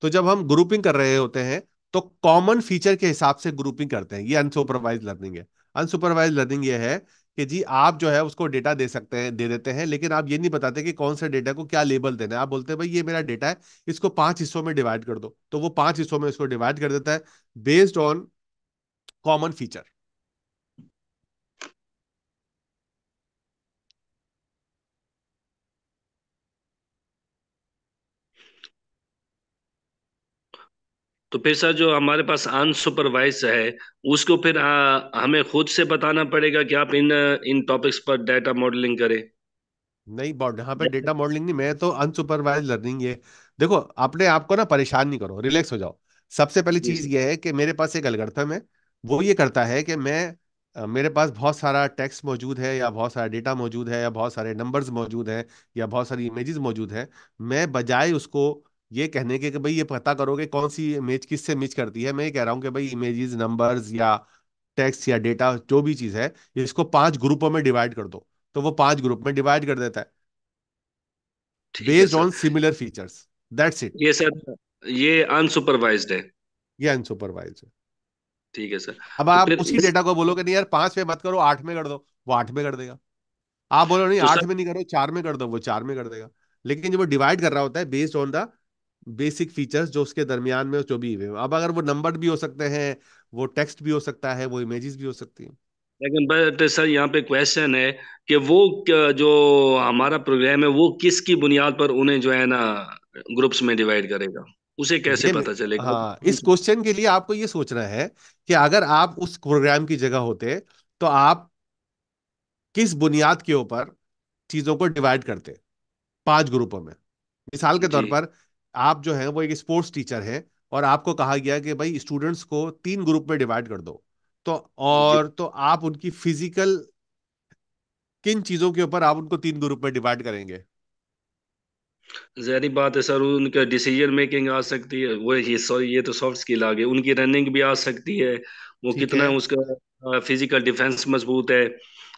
तो जब हम ग्रुपिंग कर रहे होते हैं तो कॉमन फीचर के हिसाब से ग्रुपिंग करते हैं ये अनसुपरवाइज लर्निंग है अनसुपरवाइज लर्निंग ये है कि जी आप जो है उसको डेटा दे सकते हैं दे देते हैं लेकिन आप ये नहीं बताते कि कौन सा डेटा को क्या लेबल देना है आप बोलते हैं भाई ये मेरा डेटा है इसको पांच हिस्सों में डिवाइड कर दो तो वो पांच हिस्सों में इसको डिवाइड कर देता है बेस्ड ऑन कॉमन फीचर तो फिर सर जो हमारे पास अनसुपरवाइज है उसको फिर आ, हमें खुद से बताना पड़ेगा कि आप इन इन टॉपिक्स पर डाटा मॉडलिंग करें नहीं बॉड यहाँ पे डेटा मॉडलिंग नहीं मैं तो अनसुपरवाइज लर्निंग है देखो आपने आपको ना परेशान नहीं करो रिलैक्स हो जाओ सबसे पहली चीज ये है कि मेरे पास एक अलगर्थम है वो ये करता है कि मैं मेरे पास बहुत सारा टेक्स्ट मौजूद है या बहुत सारा डेटा मौजूद है या बहुत सारे नंबर्स मौजूद हैं या बहुत सारी इमेजेस मौजूद हैं मैं बजाय उसको ये कहने के कि भाई ये पता करोगे कौन सी इमेज किससे मिच करती है मैं ये कह रहा हूँ कि भाई इमेजेस नंबर्स या टेक्स्ट या डेटा जो भी चीज़ है इसको पांच ग्रुपों में डिवाइड कर दो तो वो पांच ग्रुप में डिवाइड कर देता है based on similar features that's it ये सर ये अनसुपरवाइज्ड है ये अनसुपरवाइज्ड है ठीक है सर अब तो आप तो उसी डेटा को बोलो कि नहीं यार पांच में मत करो आठ में कर दो वो आठ में कर देगा आप बोलो नहीं तो आठ में नहीं करो चार में कर दो वो चार में कर देगा लेकिन जब वो डिवाइड कर रहा होता है based on the basic features जो उसके दरमियान में जो भी अब अगर वो नंबर भी हो सकते हैं वो टेक्स्ट भी हो सकता है वो इमेजेस भी हो सकती हैं लेकिन बट सर यहाँ पे क्वेश्चन है कि वो जो हमारा प्रोग्राम है वो किसकी बुनियाद पर उन्हें जो है ना ग्रुप्स में डिवाइड करेगा उसे कैसे पता चलेगा हाँ इस क्वेश्चन के लिए आपको ये सोचना है कि अगर आप उस प्रोग्राम की जगह होते तो आप किस बुनियाद के ऊपर चीजों को डिवाइड करते पांच ग्रुपों में मिसाल के तौर पर आप जो है वो एक स्पोर्ट्स टीचर हैं और आपको कहा गया कि भाई स्टूडेंट्स को तीन ग्रुप में डिवाइड कर दो तो और तो आप उनकी फिजिकल किन चीजों के ऊपर आप उनको तीन ग्रुप में डिवाइड करेंगे जहरी बात है सर उनका डिसीजन मेकिंग आ सकती है वो ये सॉरी ये तो सॉफ्ट स्किल आ गई उनकी रनिंग भी आ सकती है वो कितना है। उसका फिजिकल डिफेंस मजबूत है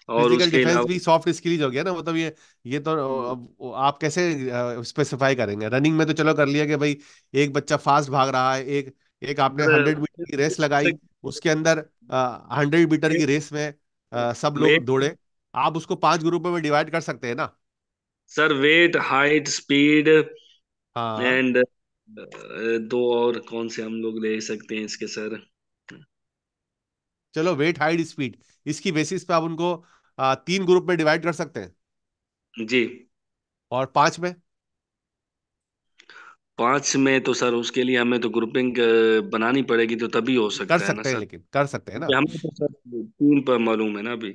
और उसके डिफेंस भी सॉफ्ट स्किल्स हो गया ना मतलब ये ये तो अब आप कैसे स्पेसिफाई करेंगे रनिंग में तो चलो कर लिया कि भाई एक बच्चा फास्ट भाग रहा है एक एक आपने हंड्रेड मीटर की रेस लगाई उसके अंदर हंड्रेड मीटर की रेस में आ, सब लोग दौड़े आप उसको पांच ग्रुप में डिवाइड कर सकते हैं ना sir weight height speed and दो और कौन से हम लोग ले सकते हैं इसके सर चलो वेट हाइट स्पीड इसकी बेसिस पे आप उनको आ, तीन ग्रुप में डिवाइड कर सकते हैं जी और पांच में पांच में तो सर उसके लिए हमें तो ग्रुपिंग बनानी पड़ेगी तो तभी हो सकता कर सकते है ना हैं सर लेकिन कर सकते हैं ना हमें तो सर तीन पर मालूम है ना अभी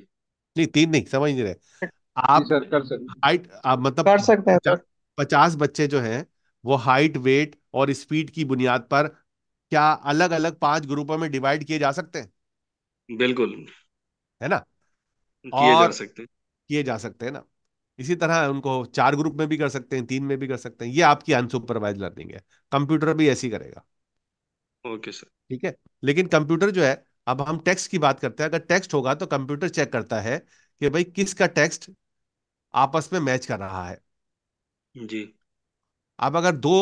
नहीं तीन नहीं समझ नहीं रहे आप सर कर सकते हाइट आप मतलब कर सकते हैं सर पचास बच्चे जो हैं वो हाइट वेट और स्पीड की बुनियाद पर क्या अलग अलग पांच ग्रुपों में डिवाइड किए जा सकते हैं बिल्कुल है ना किए जा सकते हैं किए जा सकते हैं ना इसी तरह उनको चार ग्रुप में भी कर सकते हैं तीन में भी कर सकते हैं ये आपकी अनसुपरवाइज लर्निंग है कंप्यूटर भी ऐसी करेगा ओके सर ठीक है लेकिन कंप्यूटर जो है अब हम टेक्स्ट की बात करते हैं अगर टेक्स्ट होगा तो कंप्यूटर चेक करता है कि भाई किसका टेक्स्ट आपस में मैच कर रहा है जी अब अगर दो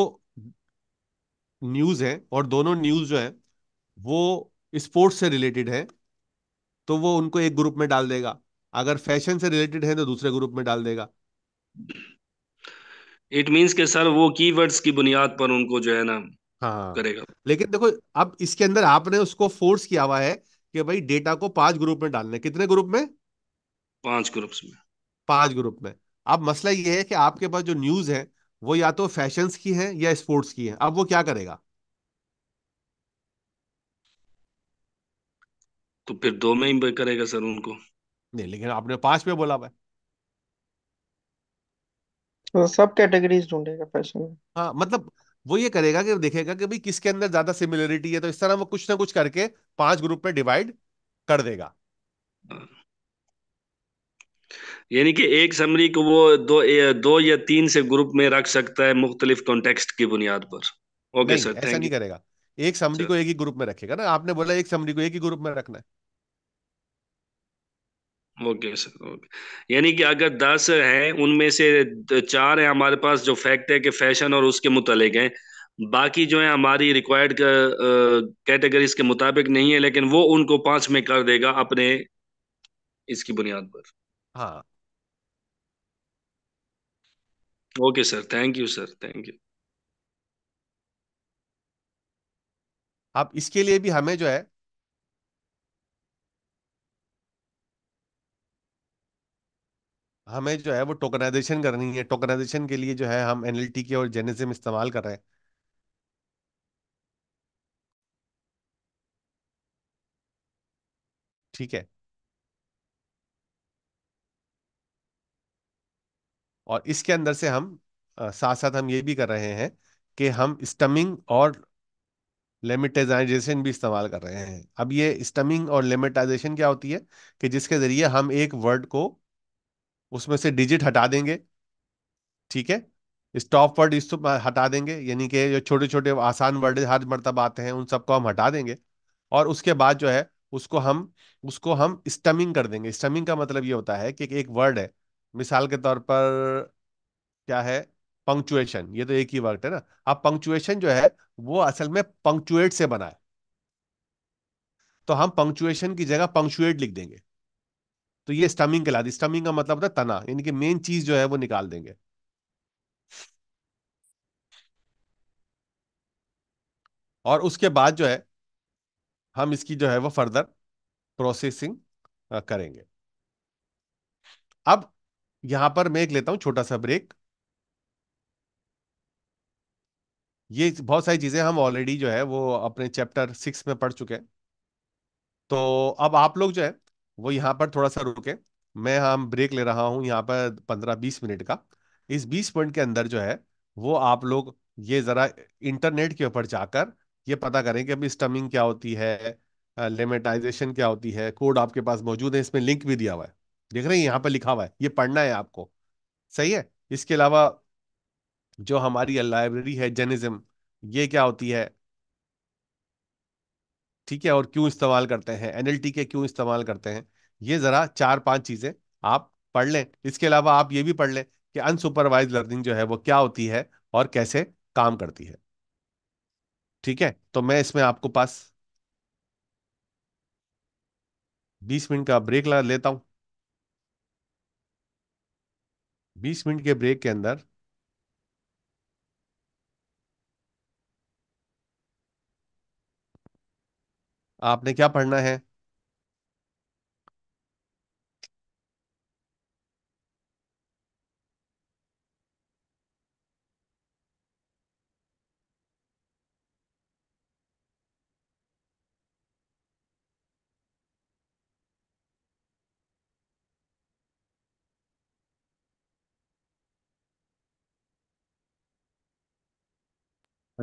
न्यूज है और दोनों न्यूज जो है वो स्पोर्ट्स से रिलेटेड है तो वो उनको एक ग्रुप में डाल देगा अगर फैशन से रिलेटेड है तो दूसरे ग्रुप में डाल देगा इट मींस के सर वो कीवर्ड्स की बुनियाद पर उनको जो है ना हाँ करेगा लेकिन देखो अब इसके अंदर आपने उसको फोर्स किया हुआ है कि भाई डेटा को पांच ग्रुप में डालने कितने ग्रुप में पांच ग्रुप्स में पांच ग्रुप में अब मसला ये है कि आपके पास जो न्यूज है वो या तो फैशन की है या स्पोर्ट्स की है अब वो क्या करेगा तो फिर दो में ही करेगा सर उनको नहीं लेकिन आपने पांच में बोला भाई तो सब कैटेगरीज ढूंढेगा फैशन में हाँ मतलब वो ये करेगा कि देखेगा कि भाई किसके अंदर ज्यादा सिमिलरिटी है तो इस तरह वो कुछ ना कुछ करके पांच ग्रुप में डिवाइड कर देगा यानी कि एक समरी को वो दो दो या तीन से ग्रुप में रख सकता है मुख्तलिफ कॉन्टेक्स्ट की बुनियाद पर ओके नहीं सर ऐसा थैंक नहीं यू करेगा एक समरी को एक ही ग्रुप में रखेगा ना आपने बोला एक समरी को एक ही ग्रुप में रखना है ओके सर ओके यानी कि अगर दस हैं उनमें से चार हैं हमारे पास जो फैक्ट है कि फैशन और उसके मुतलिक हैं बाकी जो है हमारी रिक्वायर्ड कैटेगरीज के मुताबिक नहीं है लेकिन वो उनको पांच में कर देगा अपने इसकी बुनियाद पर हाँ okay sir thank you sir thank you अब इसके लिए भी हमें जो है हमें जो है वो टोकनाइजेशन करनी है टोकनाइजेशन के लिए जो है हम एनएलटी के और जेनिज्म इस्तेमाल कर रहे हैं ठीक है और इसके अंदर से हम आ, साथ साथ हम ये भी कर रहे हैं कि हम स्टमिंग और लिमिटाइजेशन भी इस्तेमाल कर रहे हैं अब ये स्टमिंग और लिमिटाइजेशन क्या होती है कि जिसके ज़रिए हम एक वर्ड को उसमें से डिजिट हटा देंगे ठीक है स्टॉप वर्ड इस हटा देंगे यानी कि जो छोटे छोटे आसान वर्ड हर मरतब आते हैं उन सबको हम हटा देंगे और उसके बाद जो है उसको हम उसको हम स्टमिंग कर देंगे स्टमिंग का मतलब ये होता है कि एक वर्ड है मिसाल के तौर पर क्या है पंक्चुएशन ये तो एक ही वर्ड है ना अब पंक्चुएशन जो है वो असल में पंक्चुएट से बना है तो हम पंक्चुएशन की जगह पंक्चुएट लिख देंगे तो ये स्टमिंग कहलाती स्टमिंग का मतलब होता है तना यानी कि मेन चीज जो है वो निकाल देंगे और उसके बाद जो है हम इसकी जो है वो फर्दर प्रोसेसिंग करेंगे अब यहां पर मैं एक लेता हूं छोटा सा ब्रेक ये बहुत सारी चीजें हम ऑलरेडी जो है वो अपने चैप्टर सिक्स में पढ़ चुके हैं तो अब आप लोग जो है वो यहाँ पर थोड़ा सा रुके मैं हम हाँ, ब्रेक ले रहा हूँ यहाँ पर पंद्रह बीस मिनट का इस बीस मिनट के अंदर जो है वो आप लोग ये ज़रा इंटरनेट के ऊपर जाकर ये पता करें कि अभी स्टमिंग क्या होती है लेमेटाइजेशन क्या होती है कोड आपके पास मौजूद है इसमें लिंक भी दिया हुआ है देख रहे हैं यहाँ पर लिखा हुआ है ये पढ़ना है आपको सही है इसके अलावा जो हमारी लाइब्रेरी है जर्निज्म ये क्या होती है ठीक है और क्यों इस्तेमाल करते हैं एनएलटी के क्यों इस्तेमाल करते हैं ये ज़रा चार पांच चीज़ें आप पढ़ लें इसके अलावा आप ये भी पढ़ लें कि अनसुपरवाइज लर्निंग जो है वो क्या होती है और कैसे काम करती है ठीक है तो मैं इसमें आपको पास बीस मिनट का ब्रेक लगा लेता हूं बीस मिनट के ब्रेक के अंदर आपने क्या पढ़ना है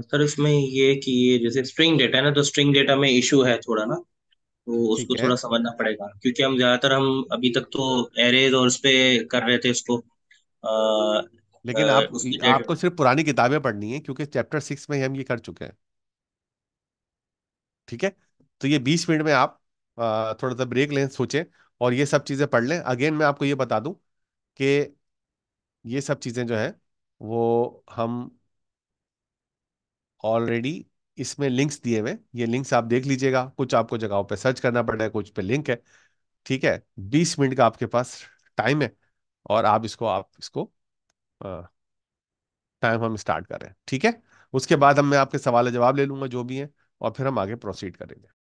सर इसमें ये कि ये जैसे स्ट्रिंग डेटा है ना तो स्ट्रिंग डेटा में इशू है थोड़ा ना तो उसको थोड़ा समझना पड़ेगा क्योंकि हम ज्यादातर हम अभी तक तो एरेज और उसपे कर रहे थे इसको आ, लेकिन आप आपको सिर्फ पुरानी किताबें पढ़नी है क्योंकि चैप्टर सिक्स में हम ये कर चुके हैं ठीक है तो ये बीस मिनट में आप थोड़ा सा ब्रेक लें सोचें और ये सब चीज़ें पढ़ लें अगेन मैं आपको ये बता दूं कि ये सब चीज़ें जो हैं वो हम ऑलरेडी इसमें लिंक्स दिए हुए ये लिंक्स आप देख लीजिएगा कुछ आपको जगहों पे सर्च करना पड़ रहा है कुछ पे लिंक है ठीक है बीस मिनट का आपके पास टाइम है और आप इसको आप इसको टाइम हम स्टार्ट कर रहे हैं ठीक है उसके बाद हम मैं आपके सवाल जवाब ले लूंगा जो भी है और फिर हम आगे प्रोसीड करेंगे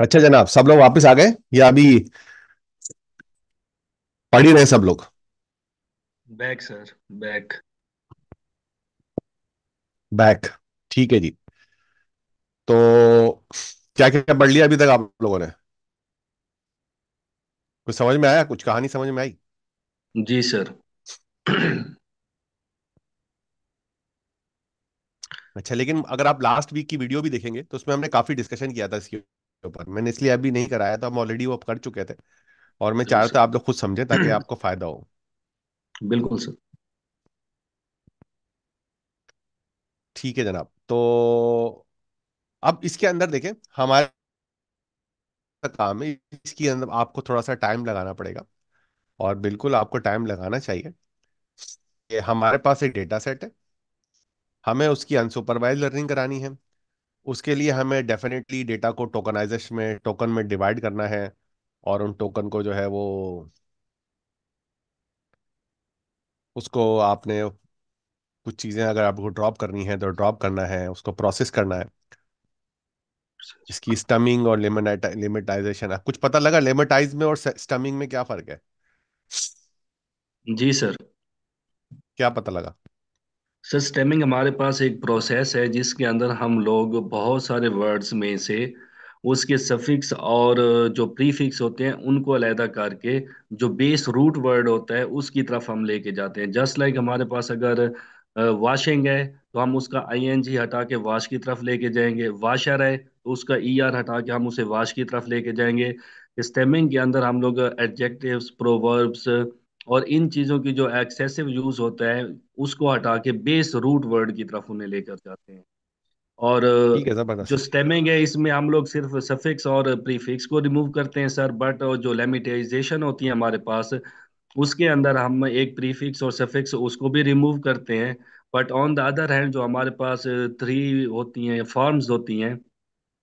अच्छा जनाब सब लोग वापस आ गए या अभी पढ़ ही रहे सब लोग बैक सर बैक बैक ठीक है जी तो क्या क्या पढ़ लिया अभी तक आप लोगों ने कुछ समझ में आया कुछ कहानी समझ में आई जी सर अच्छा लेकिन अगर आप लास्ट वीक की वीडियो भी देखेंगे तो उसमें हमने काफी डिस्कशन किया था इसके ऊपर तो मैंने इसलिए अभी नहीं कराया था हम ऑलरेडी वो कर चुके थे और मैं चाह रहा था आप लोग खुद समझे ताकि [clears throat] आपको फायदा हो बिल्कुल सर ठीक है जनाब तो अब इसके अंदर देखें हमारे काम है इसके अंदर आपको थोड़ा सा टाइम लगाना पड़ेगा और बिल्कुल आपको टाइम लगाना चाहिए हमारे पास एक डेटा सेट है हमें उसकी अनसुपरवाइज लर्निंग करानी है उसके लिए हमें डेफिनेटली डेटा को टोकनाइजेशन में टोकन में डिवाइड करना है और उन टोकन को जो है वो उसको आपने कुछ चीज़ें अगर आपको ड्रॉप करनी है तो ड्रॉप करना है उसको प्रोसेस करना है इसकी स्टमिंग अच्छा। और लिमिटाइजेशन कुछ पता लगा लिमिटाइज में और स्टमिंग में क्या फर्क है जी सर क्या पता लगा सर स्टेमिंग हमारे पास एक प्रोसेस है जिसके अंदर हम लोग बहुत सारे वर्ड्स में से उसके सफिक्स और जो प्रीफिक्स होते हैं उनको अलहदा करके जो बेस रूट वर्ड होता है उसकी तरफ हम लेके जाते हैं जस्ट लाइक हमारे पास अगर वाशिंग है तो हम उसका आईएनजी हटा के वाश की तरफ लेके जाएंगे वाशर है तो उसका ईआर er हटा के हम उसे वाश की तरफ लेके जाएंगे स्टेमिंग के अंदर हम लोग एडजेक्टिव प्रोवर्ब्स और इन चीज़ों की जो एक्सेसिव यूज़ होता है उसको हटा के बेस रूट वर्ड की तरफ उन्हें लेकर जाते हैं और है, जो स्टेमिंग है इसमें हम लोग सिर्फ सफिक्स और प्रीफिक्स को रिमूव करते हैं सर बट जो लेमिटाइजेशन होती है हमारे पास उसके अंदर हम एक प्रीफिक्स और सफिक्स उसको भी रिमूव करते हैं but on the other hand जो हमारे पास थ्री होती हैं फॉर्म्स होती हैं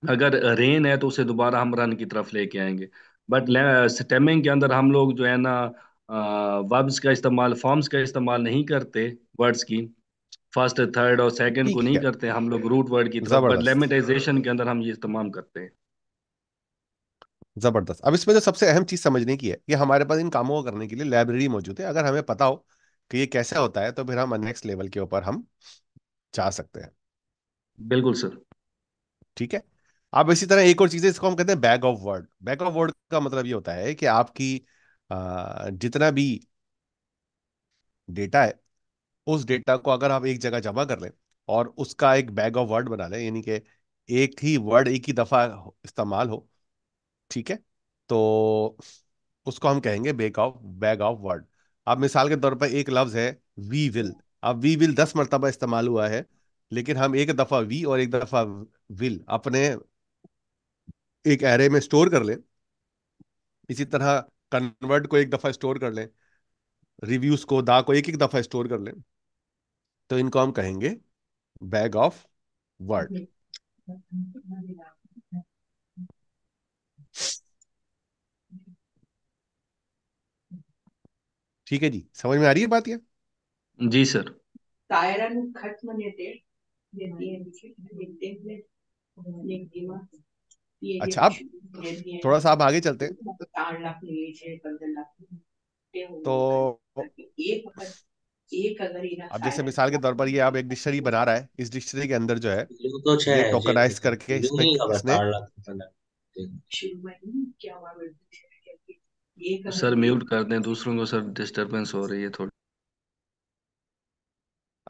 अगर रेन है तो उसे दोबारा हम रन की तरफ लेके आएंगे बट स्टेमिंग के अंदर हम लोग जो है ना वर्ब्स का इस्तेमाल फॉर्म्स का इस्तेमाल नहीं करते वर्ड्स की फर्स्ट थर्ड और सेकंड को नहीं करते हम लोग रूट वर्ड की तरफ लेमेटाइजेशन के अंदर हम ये इस्तेमाल करते हैं जबरदस्त अब इसमें जो सबसे अहम चीज समझने की है कि हमारे पास इन कामों को करने के लिए लाइब्रेरी मौजूद है अगर हमें पता हो कि ये कैसे होता है तो फिर हम नेक्स्ट लेवल के ऊपर हम जा सकते हैं बिल्कुल सर ठीक है अब इसी तरह एक और चीज है इसको हम कहते हैं bag of word bag of word का मतलब ये होता है कि आपकी जितना भी डेटा है उस डेटा को अगर आप एक जगह जमा कर लें और उसका एक बैग ऑफ वर्ड बना लें यानी कि एक ही वर्ड एक ही दफ़ा इस्तेमाल हो ठीक है तो उसको हम कहेंगे bag of bag of word अब मिसाल के तौर पर एक लफ्ज़ है वी विल अब वी विल दस मरतबा इस्तेमाल हुआ है लेकिन हम एक दफ़ा वी और एक दफ़ा विल अपने एक एरे में स्टोर कर लें इसी तरह कन्वर्ट को एक दफा स्टोर कर लें रिव्यूज को दा को एक एक दफा स्टोर कर लें तो इनको हम कहेंगे बैग ऑफ वर्ड ठीक है जी समझ में आ रही है बात ये जी सर खत्म अच्छा आप थोड़ा सा आप आगे चलते तो, मतलब तो अब जैसे मिसाल के तो तौर पर ये आप एक डिक्शनरी बना रहा है इस डिक्शनरी के अंदर जो है तो ये टोकनाइज तो करके इसमें इसने सर म्यूट कर दें दूसरों को सर डिस्टरबेंस हो रही है थोड़ी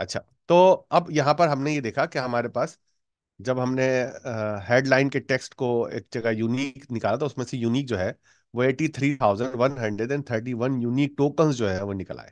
अच्छा तो अब यहाँ पर हमने ये देखा कि हमारे पास जब हमने हेडलाइन के टेक्स्ट को एक जगह यूनिक निकाला था तो उसमें से यूनिक जो है वो eighty three thousand one hundred and thirty one unique token जो है वो निकल आए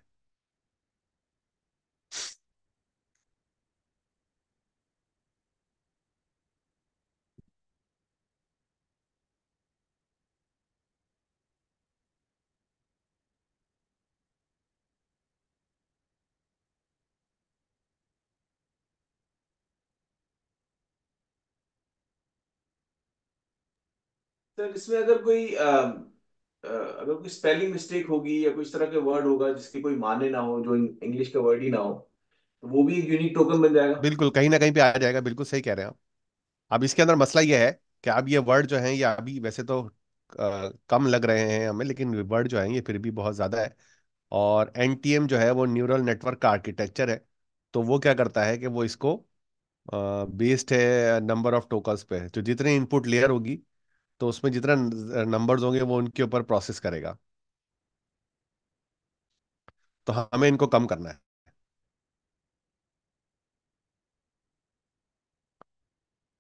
सर तो इसमें अगर कोई आ, आ, अगर कोई स्पेलिंग मिस्टेक होगी या कुछ तरह के वर्ड होगा जिसके कोई माने ना हो जो इंग्लिश का वर्ड ही ना हो तो वो भी एक यूनिक टोकन बन जाएगा बिल्कुल कहीं ना कहीं पे आ जाएगा बिल्कुल सही कह रहे हैं आप अब इसके अंदर मसला ये है कि अब ये वर्ड जो है ये अभी वैसे तो आ, कम लग रहे हैं हमें लेकिन वर्ड जो है ये फिर भी बहुत ज़्यादा है और एन जो है वो न्यूरल नेटवर्क का आर्किटेक्चर है तो वो क्या करता है कि वो इसको बेस्ड है नंबर ऑफ टोकन्स पे तो जितने इनपुट लेयर होगी तो उसमें जितना नंबर्स होंगे वो उनके ऊपर प्रोसेस करेगा तो हमें इनको कम करना है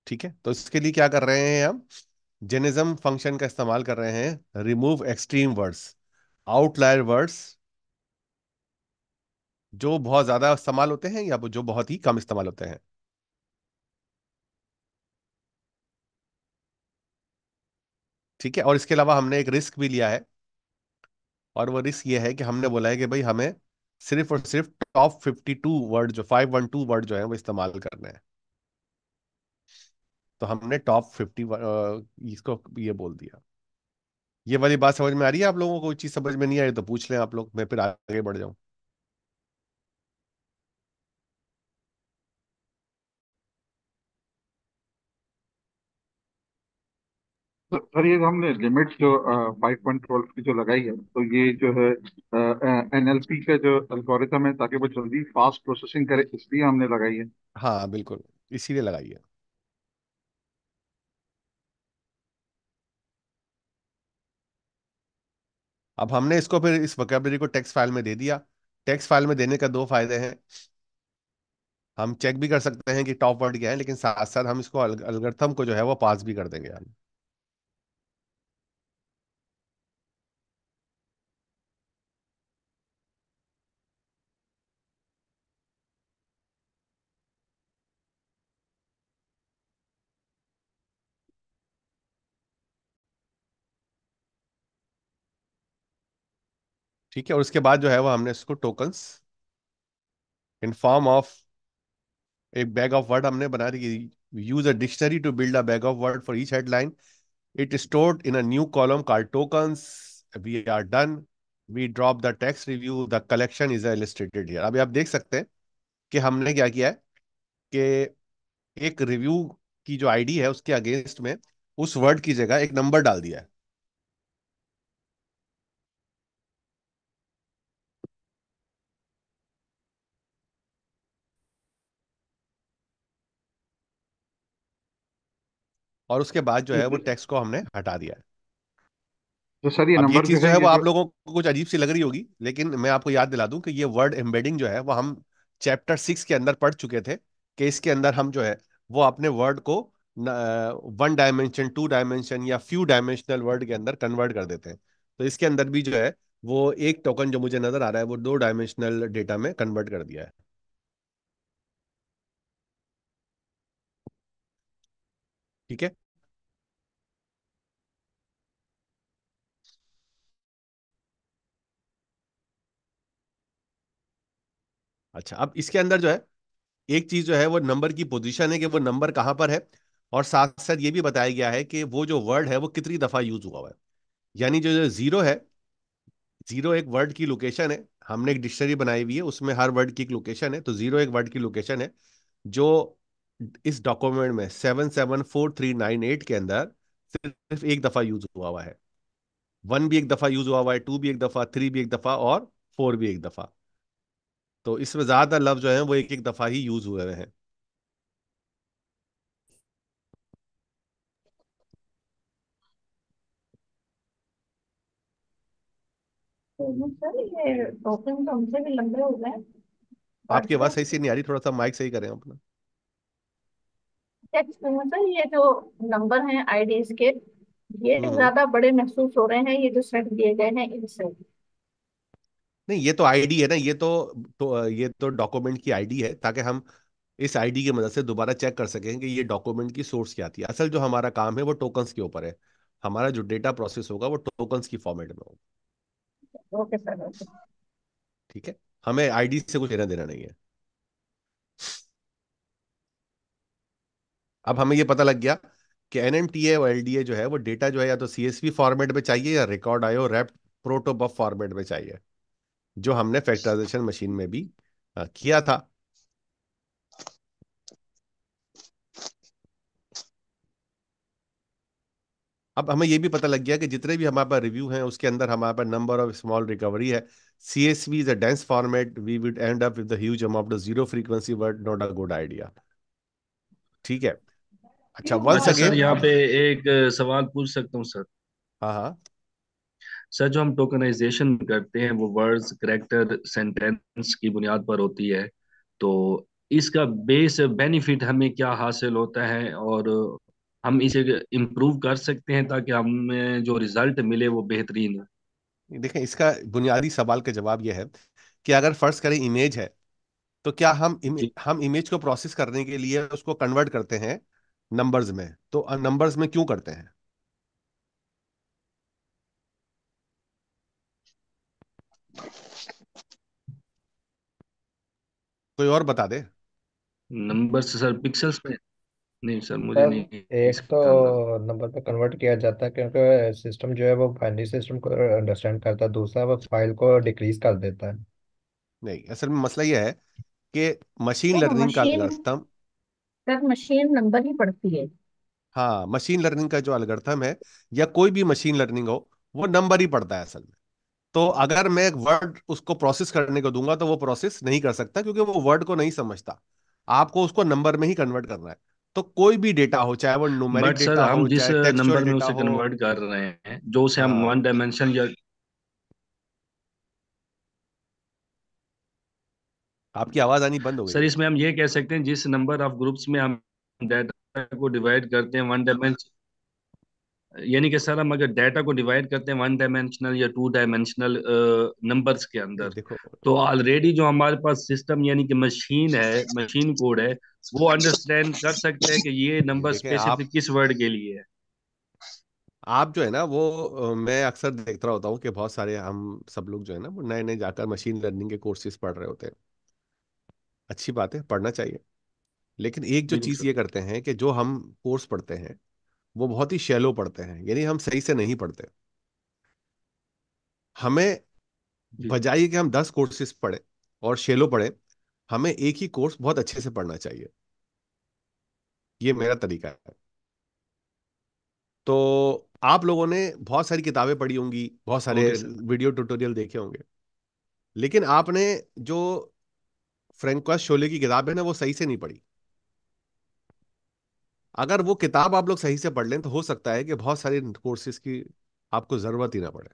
ठीक है तो इसके लिए क्या कर रहे हैं हम जेनिज्म फंक्शन का इस्तेमाल कर रहे हैं remove extreme words outlier words जो बहुत ज्यादा इस्तेमाल होते हैं या जो बहुत ही कम इस्तेमाल होते हैं ठीक है और इसके अलावा हमने एक रिस्क भी लिया है और वो रिस्क ये है कि हमने बोला है कि भाई हमें सिर्फ और सिर्फ टॉप फिफ्टी टू वर्ड जो फाइव वन टू वर्ड जो है वो इस्तेमाल करने हैं तो हमने टॉप फिफ्टी इसको ये बोल दिया ये वाली बात समझ में आ रही है आप लोगों को कोई चीज़ समझ में नहीं आई तो पूछ लें आप लोग मैं फिर आगे बढ़ जाऊं सर ये हमने लिमिट जो फाइव पॉइंट ट्वेल्व की जो लगाई है तो ये जो है एनएलपी का जो अल्गोरिथम है ताकि वो जल्दी फास्ट प्रोसेसिंग करे इसलिए हमने लगाई है हाँ बिल्कुल इसीलिए लगाई है अब हमने इसको फिर इस वकेबरी को टेक्स्ट फाइल में दे दिया टेक्स्ट फाइल में देने का दो फायदे हैं हम चेक भी कर सकते हैं कि टॉप वर्ड क्या है लेकिन साथ साथ हम इसको अलगर्थम को जो है वो पास भी कर देंगे हम ठीक है और उसके बाद जो है वो हमने इसको टोकन्स इन फॉर्म ऑफ एक बैग ऑफ वर्ड हमने बना दी use a dictionary to build a bag of word for each headline it stored in a new column car tokens we are done we drop the the review the collection is is अभी आप देख सकते हैं कि हमने क्या किया है कि एक रिव्यू की जो आईडी है उसके अगेंस्ट में उस वर्ड की जगह एक नंबर डाल दिया है और उसके बाद जो है वो टैक्स को हमने हटा दिया है तो सर ये नंबर चीज जो है वो आप लोगों को कुछ अजीब सी लग रही होगी लेकिन मैं आपको याद दिला दूं कि ये वर्ड एम्बेडिंग जो है वो हम चैप्टर सिक्स के अंदर पढ़ चुके थे कि इसके अंदर हम जो है वो अपने वर्ड को वन डायमेंशन टू डायमेंशन या फ्यू डायमेंशनल वर्ड के अंदर कन्वर्ट कर देते हैं तो इसके अंदर भी जो है वो एक टोकन जो मुझे नजर आ रहा है वो दो डायमेंशनल डेटा में कन्वर्ट कर दिया है ठीक है अच्छा अब इसके अंदर जो है एक चीज जो है वो नंबर की पोजीशन है कि वो नंबर कहाँ पर है और साथ साथ ये भी बताया गया है कि वो जो वर्ड है वो कितनी दफा यूज हुआ हुआ है यानी जो, जो जीरो है जीरो एक वर्ड की लोकेशन है हमने एक डिक्शनरी बनाई हुई है उसमें हर वर्ड की एक लोकेशन है तो जीरो एक वर्ड की लोकेशन है जो इस डॉक्यूमेंट में seven seven four three nine eight के अंदर सिर्फ एक दफा यूज हुआ हुआ है वन भी एक दफा यूज हुआ हुआ है टू भी एक दफा थ्री भी एक दफा और फोर भी एक दफा तो इसमें ज्यादा लव जो है वो एक एक दफा ही यूज हुए हैं तो तो आपकी आवाज अच्छा। सही से नहीं आ रही थोड़ा सा माइक सही करें अपना अच्छा, तो सर ये जो नंबर हैं आईडीज के ये हम्म। ज्यादा बड़े महसूस हो रहे हैं ये जो सेट दिए गए हैं इनसे नहीं ये तो आईडी है ना ये तो, तो ये तो डॉक्यूमेंट की आईडी है ताकि हम इस आईडी की मदद से दोबारा चेक कर सकें कि ये डॉक्यूमेंट की सोर्स क्या थी असल जो हमारा काम है वो टोकन्स के ऊपर है हमारा जो डेटा प्रोसेस होगा वो टोकन्स की फॉर्मेट में होगा ओके सर ठीक है हमें आईडी से कुछ लेना देना नहीं है अब हमें ये पता लग गया कि एन और एल डी ए जो है वो डेटा जो है या तो सी एस पी फॉर्मेट में चाहिए या रिकॉर्ड आयो रैप प्रोटोबफ फॉर्मेट में चाहिए जो हमने फैक्टराइजेशन मशीन में भी किया था अब हमें यह भी पता लग गया कि जितने भी हमारे पास रिव्यू हैं उसके अंदर हमारे पास नंबर ऑफ स्मॉल रिकवरी है C S V is a dense format we would end up with huge amount of zero frequency word not a good idea ठीक है अच्छा वन सेकेंड यहाँ पे एक सवाल पूछ सकता हूँ सर हाँ हाँ सर जो हम टोकनाइजेशन करते हैं वो वर्ड्स करेक्टर सेंटेंस की बुनियाद पर होती है तो इसका बेस बेनिफिट हमें क्या हासिल होता है और हम इसे इम्प्रूव कर सकते हैं ताकि हमें जो रिजल्ट मिले वो बेहतरीन देखें इसका बुनियादी सवाल का जवाब यह है कि अगर फर्ज करें इमेज है तो क्या हम इमेज हम इमेज को प्रोसेस करने के लिए उसको कन्वर्ट करते हैं नंबर्स में तो नंबर्स uh, में क्यों करते हैं कोई और बता दे नंबर से सर पिक्सल्स में नहीं सर मुझे सर नहीं एक इसका अंदाजा तो नंबर पे कन्वर्ट किया जाता है क्योंकि सिस्टम जो है वो बाइनरी सिस्टम को अंडरस्टैंड करता है दूसरा वो फाइल को डिक्रीज कर देता है नहीं असल में मसला यह है कि मशीन सर लर्निंग का machine algorithm sir machine number ही पढ़ती है हाँ मशीन लर्निंग का जो एल्गोरिथम है या कोई भी मशीन लर्निंग हो वो नंबर ही पढ़ता है असल में तो अगर मैं एक वर्ड उसको प्रोसेस करने को दूंगा तो वो प्रोसेस नहीं कर सकता क्योंकि वो वर्ड को नहीं समझता आपको उसको नंबर में ही कन्वर्ट करना है तो कोई भी डेटा हो चाहे वो डेटा नंबर कन्वर्ट कर रहे हैं जो उसे हम वन हाँ। डायमेंशन या आपकी आवाज आनी बंद हो गई सर इसमें हम ये कह सकते हैं जिस नंबर ऑफ ग्रुप्स में हम डेटा को डिवाइड करते हैं वन डायमेंशन यानी कि सर हम अगर डाटा को डिवाइड करते हैं वन डायमेंशनल या टू डायमेंशनल नंबर्स के अंदर तो ऑलरेडी जो हमारे पास सिस्टम यानी कि मशीन है मशीन कोड है वो अंडरस्टैंड कर सकते हैं कि ये नंबर स्पेसिफिक किस वर्ड के लिए है आप जो है ना वो मैं अक्सर देखता रहता हूँ कि बहुत सारे हम सब लोग जो है ना वो नए नए जाकर मशीन लर्निंग के कोर्सेज पढ़ रहे होते हैं अच्छी बात है पढ़ना चाहिए लेकिन एक जो चीज़ ये करते हैं कि जो हम कोर्स पढ़ते हैं वो बहुत ही शैलो पढ़ते हैं यानी हम सही से नहीं पढ़ते हमें बजाय कि हम दस कोर्सेस पढ़े और शेलो पढ़े हमें एक ही कोर्स बहुत अच्छे से पढ़ना चाहिए ये मेरा तरीका है तो आप लोगों ने बहुत सारी किताबें पढ़ी होंगी बहुत सारे वीडियो ट्यूटोरियल देखे होंगे लेकिन आपने जो फ्रेंकवास शोले की किताब है ना वो सही से नहीं पढ़ी अगर वो किताब आप लोग सही से पढ़ लें तो हो सकता है कि बहुत सारी कोर्सेज की आपको जरूरत ही ना पड़े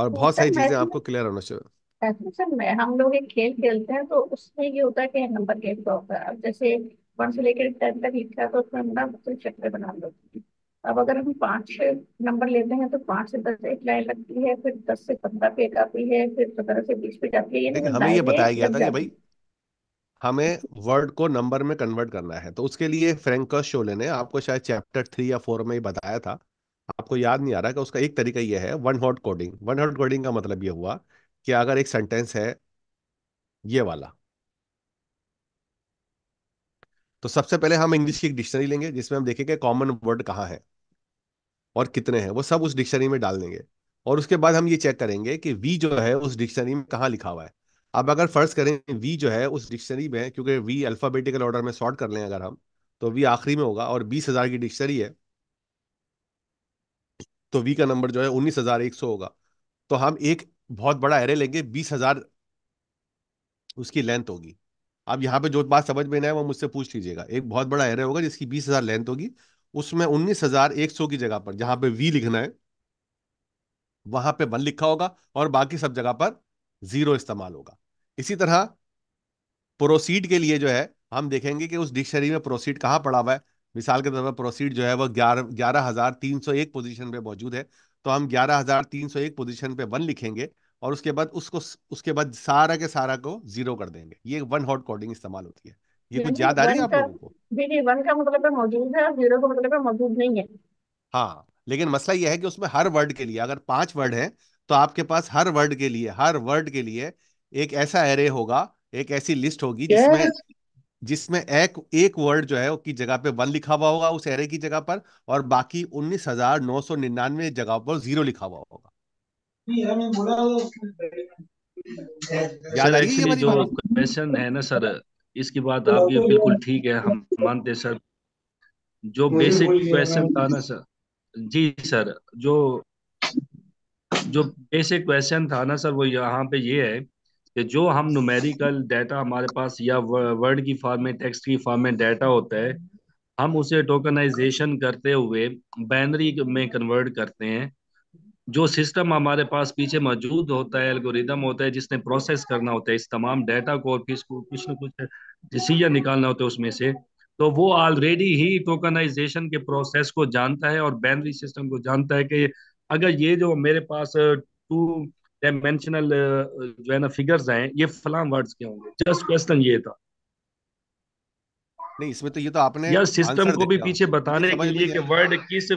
और तो बहुत सारी चीजें आपको क्लियर होना चाहिए सर मैं हम लोग एक खेल खेलते हैं तो उसमें ये होता है कि नंबर गेम का होता है जैसे वन से लेकर टेन तक लिखा तो उसमें ना मुख्तलिफ चक्कर बना लो अब अगर हम पाँच नंबर लेते हैं तो पांच से दस एक लाइन लगती है फिर दस से पंद्रह पे एक आती है फिर पंद्रह से बीस पे जाती है लेकिन हमें ये बताया गया था कि भाई हमें वर्ड को नंबर में कन्वर्ट करना है तो उसके लिए फ्रेंक शोले ने आपको शायद चैप्टर थ्री या फोर में ही बताया था आपको याद नहीं आ रहा कि उसका एक तरीका यह है one hot coding one hot coding का मतलब ये हुआ कि अगर एक सेंटेंस है ये वाला तो सबसे पहले हम इंग्लिश की एक डिक्शनरी लेंगे जिसमें हम देखेंगे कॉमन वर्ड कहाँ है और कितने हैं वो सब उस डिक्शनरी में डाल देंगे और उसके बाद हम ये चेक करेंगे कि वी जो है उस डिक्शनरी में कहाँ लिखा हुआ है अब अगर फर्ज करें वी जो है उस डिक्शनरी में क्योंकि वी अल्फ़ाबेटिकल ऑर्डर में सॉर्ट कर लें अगर हम तो वी आखिरी में होगा और बीस हज़ार की डिक्शनरी है तो वी का नंबर जो है उन्नीस हज़ार एक सौ होगा तो हम एक बहुत बड़ा एरे लेंगे बीस हज़ार उसकी लेंथ होगी अब यहाँ पे जो बात समझ में नहीं है वो मुझसे पूछ लीजिएगा एक बहुत बड़ा एरे होगा जिसकी बीस हज़ार लेंथ होगी उसमें उन्नीस हज़ार एक सौ की जगह पर जहां पे वी लिखना है वहां पे वन लिखा होगा और बाकी सब जगह पर जीरो इस्तेमाल होगा इसी तरह प्रोसीड के लिए जो है हम देखेंगे कि उस डिक्शनरी में प्रोसीड कहाँ पड़ा हुआ है मिसाल के तौर पर प्रोसीड जो है वह ग्यारह ग्यारह हज़ार तीन सौ एक पोजिशन पर मौजूद है तो हम ग्यारह हज़ार तीन सौ एक पोजिशन पर वन लिखेंगे और उसके बाद उसको उसके बाद सारा के सारा को जीरो कर देंगे ये वन हॉट कोडिंग इस्तेमाल होती है ये कुछ याद आ रही है आप लोगों को जी वन का मतलब मौजूद है और जीरो का मतलब मौजूद नहीं है हाँ लेकिन मसला यह है कि उसमें हर वर्ड के लिए अगर पांच वर्ड है तो आपके पास हर वर्ड के लिए हर वर्ड के लिए एक ऐसा एरे होगा एक ऐसी लिस्ट होगी yes. जिसमें जिसमें एक एक वर्ड जो है उसकी जगह पे वन लिखा हुआ होगा उस एरे की जगह पर और बाकी उन्नीस हजार नौ सौ निन्यानवे जगह पर जीरो लिखा हुआ होगा याद जो क्वेश्चन है ना सर इसकी बात आपकी बिल्कुल ठीक है हम मानते सर जो बेसिक क्वेश्चन था ना सर जी सर जो जो बेसिक क्वेश्चन था ना सर वो यहाँ पे ये है कि जो हम नुमेरिकल डाटा हमारे पास या वर्ड की फॉर्म में टेक्स्ट की फॉर्म में डाटा होता है हम उसे टोकनाइजेशन करते हुए बैनरी में कन्वर्ट करते हैं जो सिस्टम हमारे पास पीछे मौजूद होता है एल्गोरिदम होता है जिसने प्रोसेस करना होता है इस तमाम डाटा को और फिर कुछ ना कुछ डिसीजन निकालना होता है उसमें से तो वो ऑलरेडी ही टोकनाइजेशन के प्रोसेस को जानता है और बैनरी सिस्टम को जानता है कि अगर ये जो मेरे पास टू डायमेंशनल uh, जो है ना फिगर्स हैं ये फलाम वर्ड्स के होंगे जस्ट क्वेश्चन ये था नहीं इसमें तो ये तो आपने या सिस्टम को भी पीछे बताने के लिए कि वर्ड किस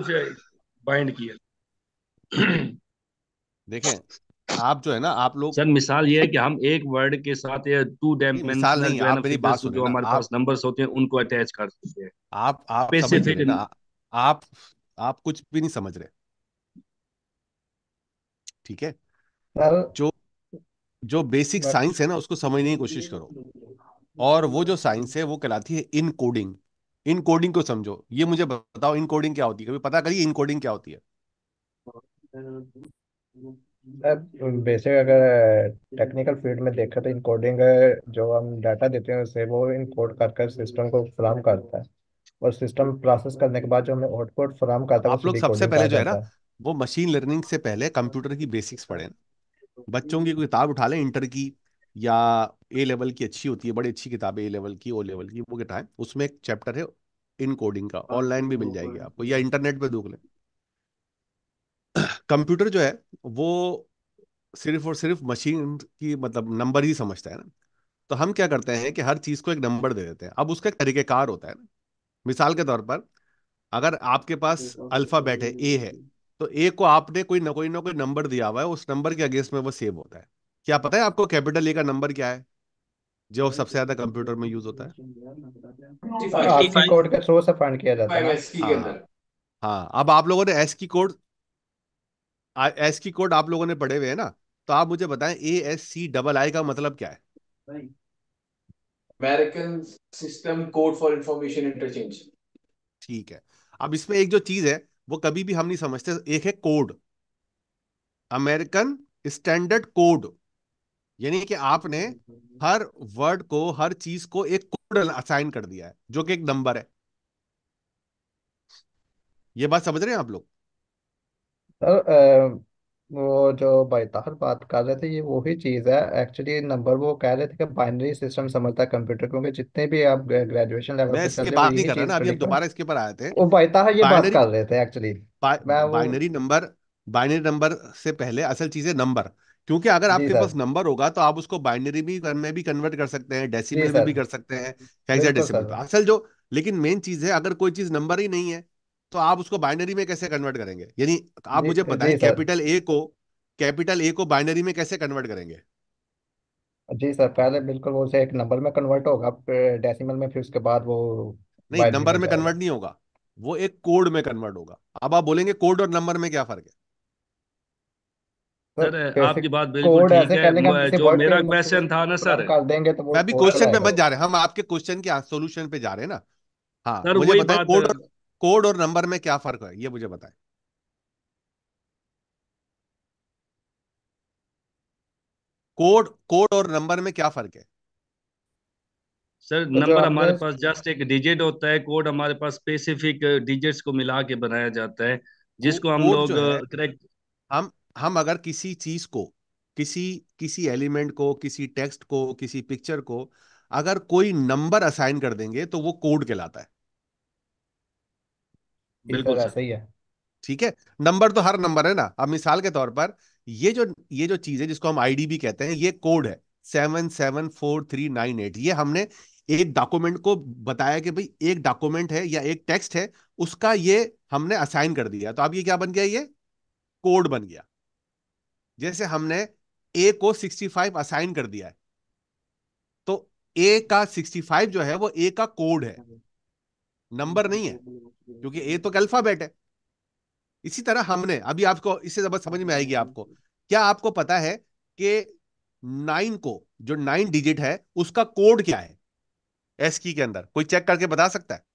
बाइंड किया देखें आप जो है ना आप लोग सर मिसाल ये है कि हम एक वर्ड के साथ या टू डायमेंशनल जो हमारे पास नंबर्स होते हैं उनको अटैच कर सकते हैं आप आप स्पेसिफिक आप आप कुछ भी नहीं समझ रहे ठीक है जो जो बेसिक साइंस है ना उसको समझने की कोशिश करो और वो जो साइंस है वो कहलाती है इन कोडिंग इन कोडिंग को समझो ये मुझे बताओ इन कोडिंग क्या होती है कभी पता करिए इन कोडिंग क्या होती है बेसिक अगर टेक्निकल फील्ड में देखा तो इनकोडिंग जो हम डाटा देते हैं उसे वो इनकोड करके सिस्टम को फ्राम करता है और सिस्टम प्रोसेस करने के बाद जो हमें आउटपुट फ्राम करता है आप लोग सबसे पहले जो है ना वो मशीन लर्निंग से पहले कंप्यूटर की बेसिक्स पढ़े ना बच्चों की कोई किताब उठा लें इंटर की या ए लेवल की अच्छी होती है बड़ी अच्छी किताबें ए लेवल की ओ लेवल की वो किताब उसमें एक चैप्टर है इन कोडिंग का ऑनलाइन भी मिल जाएगी आपको या इंटरनेट पे देख लें कंप्यूटर [clears throat] जो है वो सिर्फ और सिर्फ मशीन की मतलब नंबर ही समझता है ना तो हम क्या करते हैं कि हर चीज़ को एक नंबर दे देते हैं अब उसका एक तरीक़ेकार होता है ना मिसाल के तौर पर अगर आपके पास अल्फ़ाबेट है ए है तो ए को आपने कोई ना कोई ना कोई नंबर दिया हुआ है उस नंबर के अगेंस्ट में वो सेव होता है क्या पता है आपको कैपिटल ए का नंबर क्या है जो सबसे ज्यादा कंप्यूटर तो में यूज होता है कोड सोर्स किया जाता है हाँ, अब आप लोगों ने एस की कोड एस की कोड आप लोगों ने पढ़े हुए है ना तो आप मुझे बताएं ए एस सी डबल आई का मतलब क्या है American system code for information interchange ठीक है अब इसमें एक जो चीज है वो कभी भी हम नहीं समझते एक है कोड अमेरिकन स्टैंडर्ड कोड यानी कि आपने हर वर्ड को हर चीज को एक कोड असाइन कर दिया है जो कि एक नंबर है ये बात समझ रहे हैं आप लोग वो जो बैताल बात कर रहे थे ये वही चीज़ है एक्चुअली नंबर वो कह रहे थे कि बाइनरी सिस्टम समझता है कंप्यूटर क्योंकि जितने भी आप ग्रेजुएशन लेवल मैं पे चल इसके रहे हो बात नहीं यही कर रहा चीज़ ना अभी हम प्रेडिक्ट कर दोबारा इसके ऊपर आए थे वो बैताल ये बात बाइनरी कर रहे थे एक्चुअली बा, मैं वो बाइनरी नंबर बाइनरी नंबर से पहले असल चीज है नंबर क्योंकि अगर जी आपके सर पास नंबर होगा तो आप उसको बाइनरी भी कर, में भी कन्वर्ट कर सकते हैं जी डेसिमल में सर भी कर सकते हैं हेक्साडेसिमल बिल्कुल हेक्साडेसिमल सर में असल जो लेकिन मेन चीज है अगर कोई चीज नंबर ही नहीं है तो आप उसको बाइनरी में कैसे कन्वर्ट करेंगे यानी आप मुझे बताएं कैपिटल ए को कैपिटल ए को बाइनरी में कैसे कन्वर्ट करेंगे जी सर पहले बिल्कुल वो से एक नंबर में कन्वर्ट होगा डेसिमल में फिर उसके बाद वो नहीं नंबर में कन्वर्ट नहीं होगा वो एक कोड में कन्वर्ट होगा अब आप बोलेंगे कोड और नंबर में क्या फर्क है सर आपकी बात बिल्कुल ठीक है जो मेरा क्वेश्चन था ना सर कर देंगे तो मैं अभी क्वेश्चन में बच जा रहे हैं हम आपके क्वेश्चन के सोल्यूशन पे जा रहे हैं ना हाँ सर मुझे वही बताएं कोड और कोड और नंबर में क्या फर्क है ये मुझे बताएं कोड कोड और नंबर में क्या फर्क है सर तो नंबर हमारे पास जस्ट एक डिजिट होता है कोड हमारे पास स्पेसिफिक डिजिट्स uh, को मिला के बनाया जाता है जिसको हम लोग करेक्ट uh, हम हम अगर किसी चीज को किसी किसी एलिमेंट को किसी टेक्स्ट को किसी पिक्चर को अगर कोई नंबर असाइन कर देंगे तो वो कोड कहलाता है बिल्कुल सर सही है ठीक है नंबर तो हर नंबर है ना अब मिसाल के तौर पर ये जो ये जो चीज है जिसको हम आईडी भी कहते हैं ये कोड है seven seven four three nine eight ये हमने एक डॉक्यूमेंट को बताया कि भाई एक डॉक्यूमेंट है या एक टेक्स्ट है उसका ये हमने असाइन कर दिया तो अब ये क्या बन गया ये कोड बन गया जैसे हमने ए को सिक्सटी फाइव असाइन कर दिया है तो ए का सिक्सटी फाइव जो है वो ए का कोड है हम्म। नंबर नहीं है क्योंकि ए तो अल्फाबेट है इसी तरह हमने अभी आपको इससे जब समझ में आएगी आपको क्या आपको पता है कि नाइन को जो नाइन डिजिट है उसका कोड क्या है एस की के अंदर कोई चेक करके बता सकता है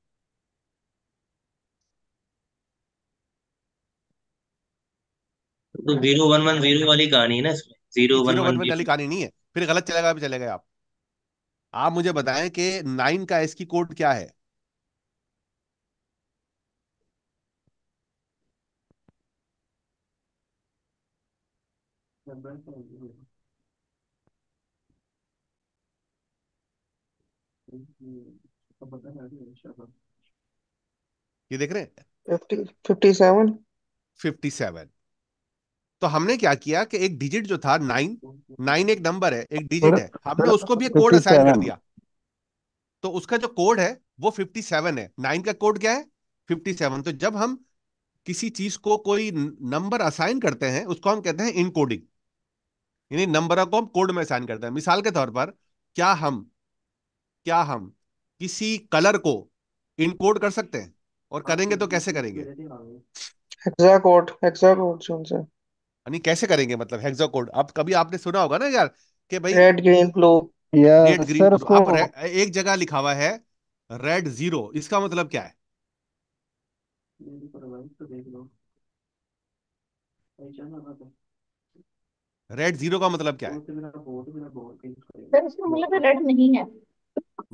तो जीरो वन वन जीरो वाली कहानी है ना इसमें जीरो वन वन वाली कहानी नहीं है फिर गलत चलेगा भी चले गए आप आप मुझे बताएं कि नाइन का एस की कोड क्या है ये देख रहे हैं फिफ्टी सेवन तो हमने क्या किया कि एक डिजिट जो था नाइन नाइन एक नंबर है एक डिजिट है हमने उसको भी एक कोड असाइन कर दिया तो उसका जो कोड है वो फिफ्टी सेवन है नाइन का कोड क्या है फिफ्टी सेवन तो जब हम किसी चीज को कोई नंबर असाइन करते हैं उसको हम कहते हैं इनकोडिंग यानी नंबरों को हम कोड में असाइन करते हैं मिसाल के तौर पर क्या हम क्या हम किसी कलर को इनकोड कर सकते हैं और हाँ, करेंगे तो कैसे करेंगे यानी कैसे करेंगे मतलब हेक्साकोड आप कभी आपने सुना होगा ना यार कि भाई red green blue red green आप एक जगह लिखा हुआ है रेड जीरो इसका मतलब क्या है रेड जीरो का मतलब क्या है तो तो रेड मतलब नहीं है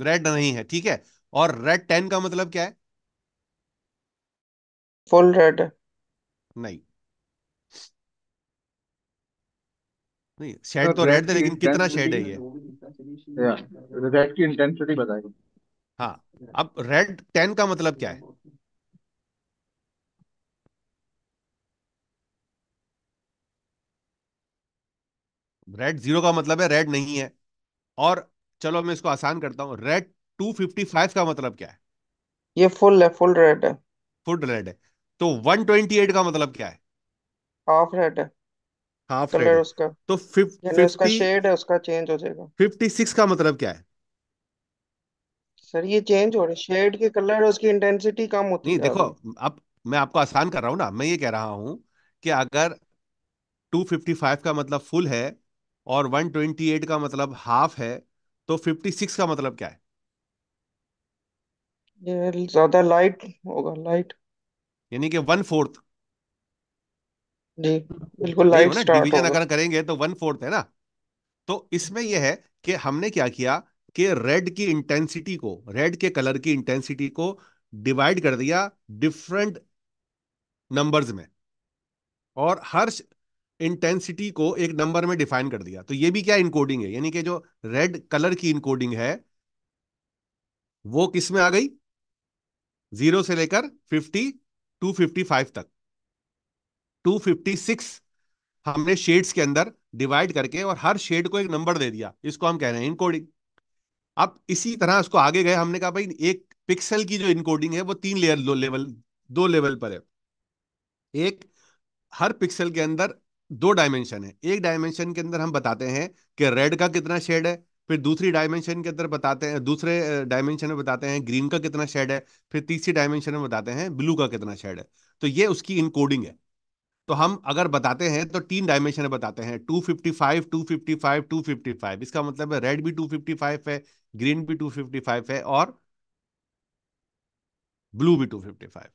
रेड नहीं है ठीक है और रेड टेन का मतलब क्या है फुल रेड नहीं नहीं शेड तो रेड है लेकिन कितना शेड है ये रेड की इंटेंसिटी बताएगा हाँ अब रेड टेन का मतलब क्या है रेड जीरो का मतलब है रेड नहीं है और चलो मैं इसको आसान करता हूँ रेड टू फिफ्टी फाइव का मतलब क्या है ये फुल है फुल रेड है फुल रेड है तो वन ट्वेंटी एट का मतलब क्या है हाफ रेड है हाफ रेड है उसका तो फिफ्टी उसका शेड है उसका चेंज हो जाएगा फिफ्टी सिक्स का मतलब क्या है सर ये चेंज हो रहा है शेड के कलर उसकी इंटेंसिटी कम होती नहीं देखो अब मैं आपको आसान कर रहा हूं ना मैं ये कह रहा हूं कि अगर 255 का मतलब फुल है और 128 का मतलब हाफ है तो 56 का मतलब क्या है ये ज्यादा लाइट होगा लाइट यानी कि वन फोर्थ जी बिल्कुल लाइट ना स्टार्ट डिवीजन होगा अगर करेंगे तो वन फोर्थ है ना तो इसमें यह है कि हमने क्या किया कि रेड की इंटेंसिटी को रेड के कलर की इंटेंसिटी को डिवाइड कर दिया डिफरेंट नंबर्स में और हर इंटेंसिटी को एक नंबर में डिफाइन कर दिया तो ये भी क्या इनकोडिंग है यानी कि जो रेड कलर की इनकोडिंग है वो किस में आ गई जीरो से लेकर फिफ्टी टू फिफ्टी फाइव तक टू फिफ्टी सिक्स हमने शेड्स के अंदर डिवाइड करके और हर शेड को एक नंबर दे दिया इसको हम कह रहे हैं इनकोडिंग अब इसी तरह उसको आगे गए हमने कहा भाई एक पिक्सल की जो इनकोडिंग है वो तीन लेयर दो लेवल दो लेवल पर है एक हर पिक्सल के अंदर दो डायमेंशन है एक डायमेंशन के अंदर हम बताते हैं कि रेड का कितना शेड है फिर दूसरी डायमेंशन के अंदर बताते हैं दूसरे डायमेंशन में बताते हैं ग्रीन का कितना शेड है फिर तीसरी डायमेंशन में बताते हैं ब्लू का कितना शेड है तो ये उसकी इनकोडिंग है तो हम अगर बताते हैं तो तीन डायमेंशन में बताते हैं 255, 255, 255 इसका मतलब है रेड भी 255 है ग्रीन भी 255 है और ब्लू भी 255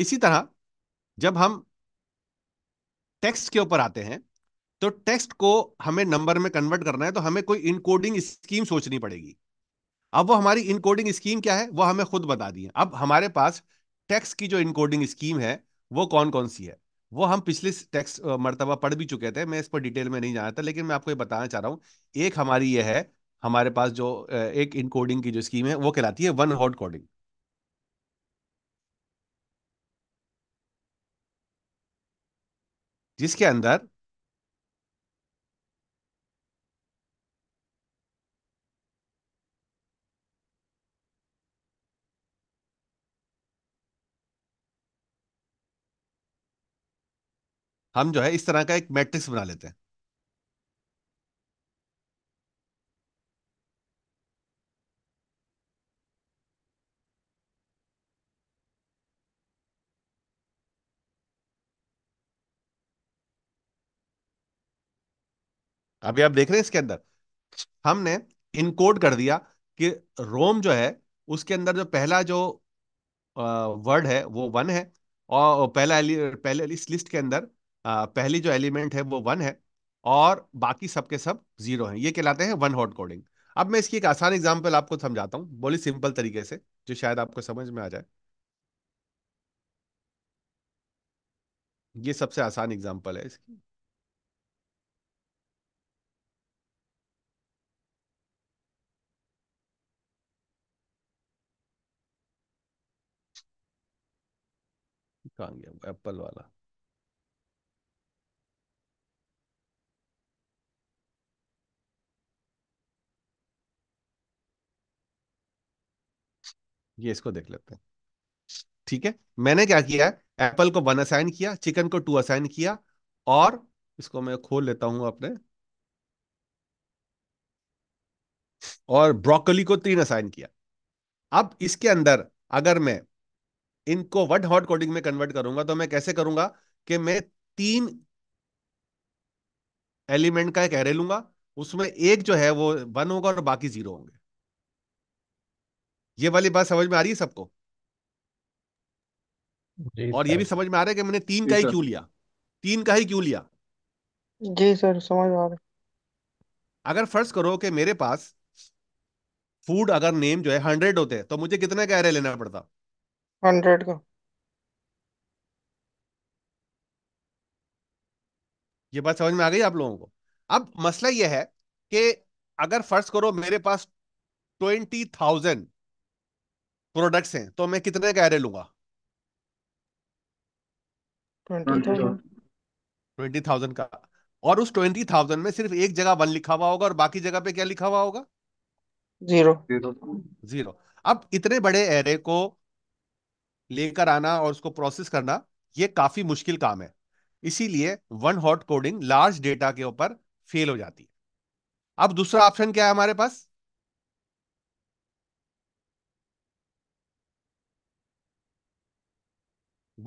इसी तरह जब हम टेक्स्ट के ऊपर आते हैं तो टेक्स्ट को हमें नंबर में कन्वर्ट करना है तो हमें कोई इनकोडिंग स्कीम सोचनी पड़ेगी अब वो हमारी इनकोडिंग स्कीम क्या है वो हमें खुद बता दी है अब हमारे पास टेक्स्ट की जो इनकोडिंग स्कीम है वो कौन कौन सी है वो हम पिछले टेक्स्ट मरतबा पढ़ भी चुके थे मैं इस पर डिटेल में नहीं जाना था लेकिन मैं आपको ये बताना चाह रहा हूँ एक हमारी ये है हमारे पास जो एक इनकोडिंग की जो स्कीम है वो कहलाती है वन हॉट कोडिंग जिसके अंदर हम जो है इस तरह का एक मैट्रिक्स बना लेते हैं अभी आप देख रहे हैं इसके अंदर हमने इनकोड कर दिया कि रोम जो है उसके अंदर जो पहला जो वर्ड है वो वन है और पहला पहले इस लिस्ट के अंदर पहली जो एलिमेंट है वो वन है और बाकी सबके सब जीरो हैं ये कहलाते हैं वन हॉट कोडिंग अब मैं इसकी एक आसान एग्जाम्पल आपको समझाता हूँ बोली सिंपल तरीके से जो शायद आपको समझ में आ जाए ये सबसे आसान एग्जाम्पल है इसकी कहाँ गया एप्पल वाला ये इसको देख लेते हैं ठीक है मैंने क्या किया है एप्पल को वन असाइन किया चिकन को टू असाइन किया और इसको मैं खोल लेता हूं अपने और ब्रोकली को तीन असाइन किया अब इसके अंदर अगर मैं इनको वट हॉट कोडिंग में कन्वर्ट करूंगा तो मैं कैसे करूंगा कि मैं तीन एलिमेंट का एक एरे लूंगा उसमें एक जो है वो वन होगा और बाकी जीरो होंगे ये वाली बात समझ में आ रही है सबको और ये भी समझ में आ रहा है कि मैंने तीन का ही क्यों लिया तीन का ही क्यों लिया जी सर समझ आ रहा है अगर फर्ज करो कि मेरे पास फूड अगर नेम जो है हंड्रेड होते हैं तो मुझे कितने का एरे लेना पड़ता हंड्रेड का ये बात समझ में आ गई आप लोगों को अब मसला यह है कि अगर फर्ज करो मेरे पास ट्वेंटी थाउजेंड प्रोडक्ट्स हैं तो मैं कितने का एरे लूंगा ट्वेंटी थाउजेंड का और उस ट्वेंटी थाउजेंड में सिर्फ एक जगह वन लिखा हुआ होगा और बाकी जगह पे क्या लिखा हुआ होगा जीरो जीरो अब इतने बड़े एरे को लेकर आना और उसको प्रोसेस करना ये काफी मुश्किल काम है इसीलिए one hot coding large data के ऊपर फेल हो जाती है अब दूसरा ऑप्शन क्या है हमारे पास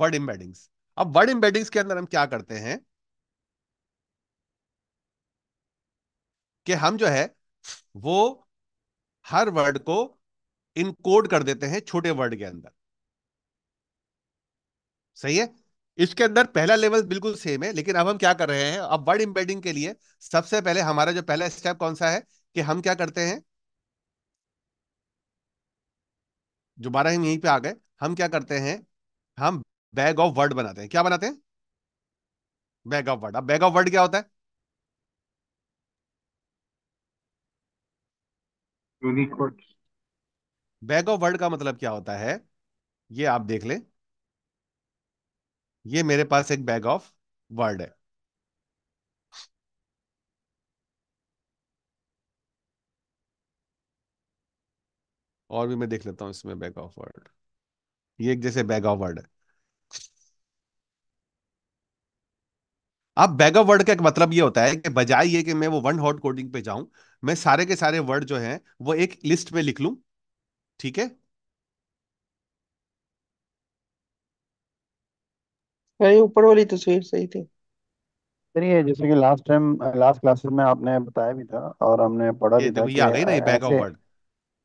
वर्ड इम्बेडिंग्स अब वर्ड इम्बेडिंग्स के अंदर हम क्या करते हैं कि हम जो है वो हर वर्ड को इनकोड कर देते हैं छोटे वर्ड के अंदर सही है इसके अंदर पहला लेवल बिल्कुल सेम है लेकिन अब हम क्या कर रहे हैं अब वर्ड इम्बेडिंग के लिए सबसे पहले हमारा जो पहला स्टेप कौन सा है कि हम क्या करते हैं दोबारा हम यहीं पे आ गए हम क्या करते हैं हम बैग ऑफ वर्ड बनाते हैं क्या बनाते हैं बैग ऑफ वर्ड अब बैग ऑफ वर्ड क्या होता है unique word bag of word का मतलब क्या होता है ये आप देख लें ये मेरे पास एक बैग ऑफ वर्ड है और भी मैं देख लेता हूं इसमें बैग ऑफ वर्ड ये एक जैसे बैग ऑफ वर्ड है अब बैग ऑफ वर्ड का एक मतलब ये होता है कि बजाय ये कि मैं वो वन हॉट कोडिंग पे जाऊं मैं सारे के सारे वर्ड जो हैं वो एक लिस्ट पे लिख लूं ठीक है अरे ऊपर वाली तस्वीर सही थी सर जैसे कि लास्ट टाइम लास्ट क्लासेस में आपने बताया भी था और हमने पढ़ा ये भी था देखो ये कि आ गई ना ये बैग ऑफ ऐसे वर्ड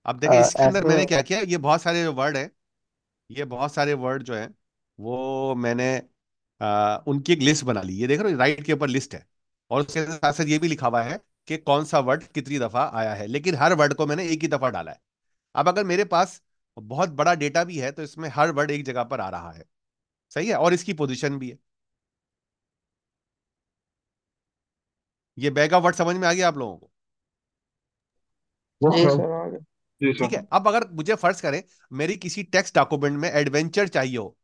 अब देखिए आ, इसके अंदर मैंने क्या किया ये बहुत सारे वर्ड है ये बहुत सारे वर्ड जो है वो मैंने आ, उनकी एक लिस्ट बना ली ये देख रहे हो राइट के ऊपर लिस्ट है और उसके साथ साथ ये भी लिखा हुआ है कि कौन सा वर्ड कितनी दफा आया है लेकिन हर वर्ड को मैंने एक ही दफा डाला है अब अगर मेरे पास बहुत बड़ा डेटा भी है तो इसमें हर वर्ड एक जगह पर आ रहा है सही है और इसकी पोजीशन भी है ये बैग ऑफ वर्ड समझ में आ गया आप लोगों को ठीक है अब अगर मुझे फर्ज करें मेरी किसी टेक्स्ट डॉक्यूमेंट में एडवेंचर चाहिए हो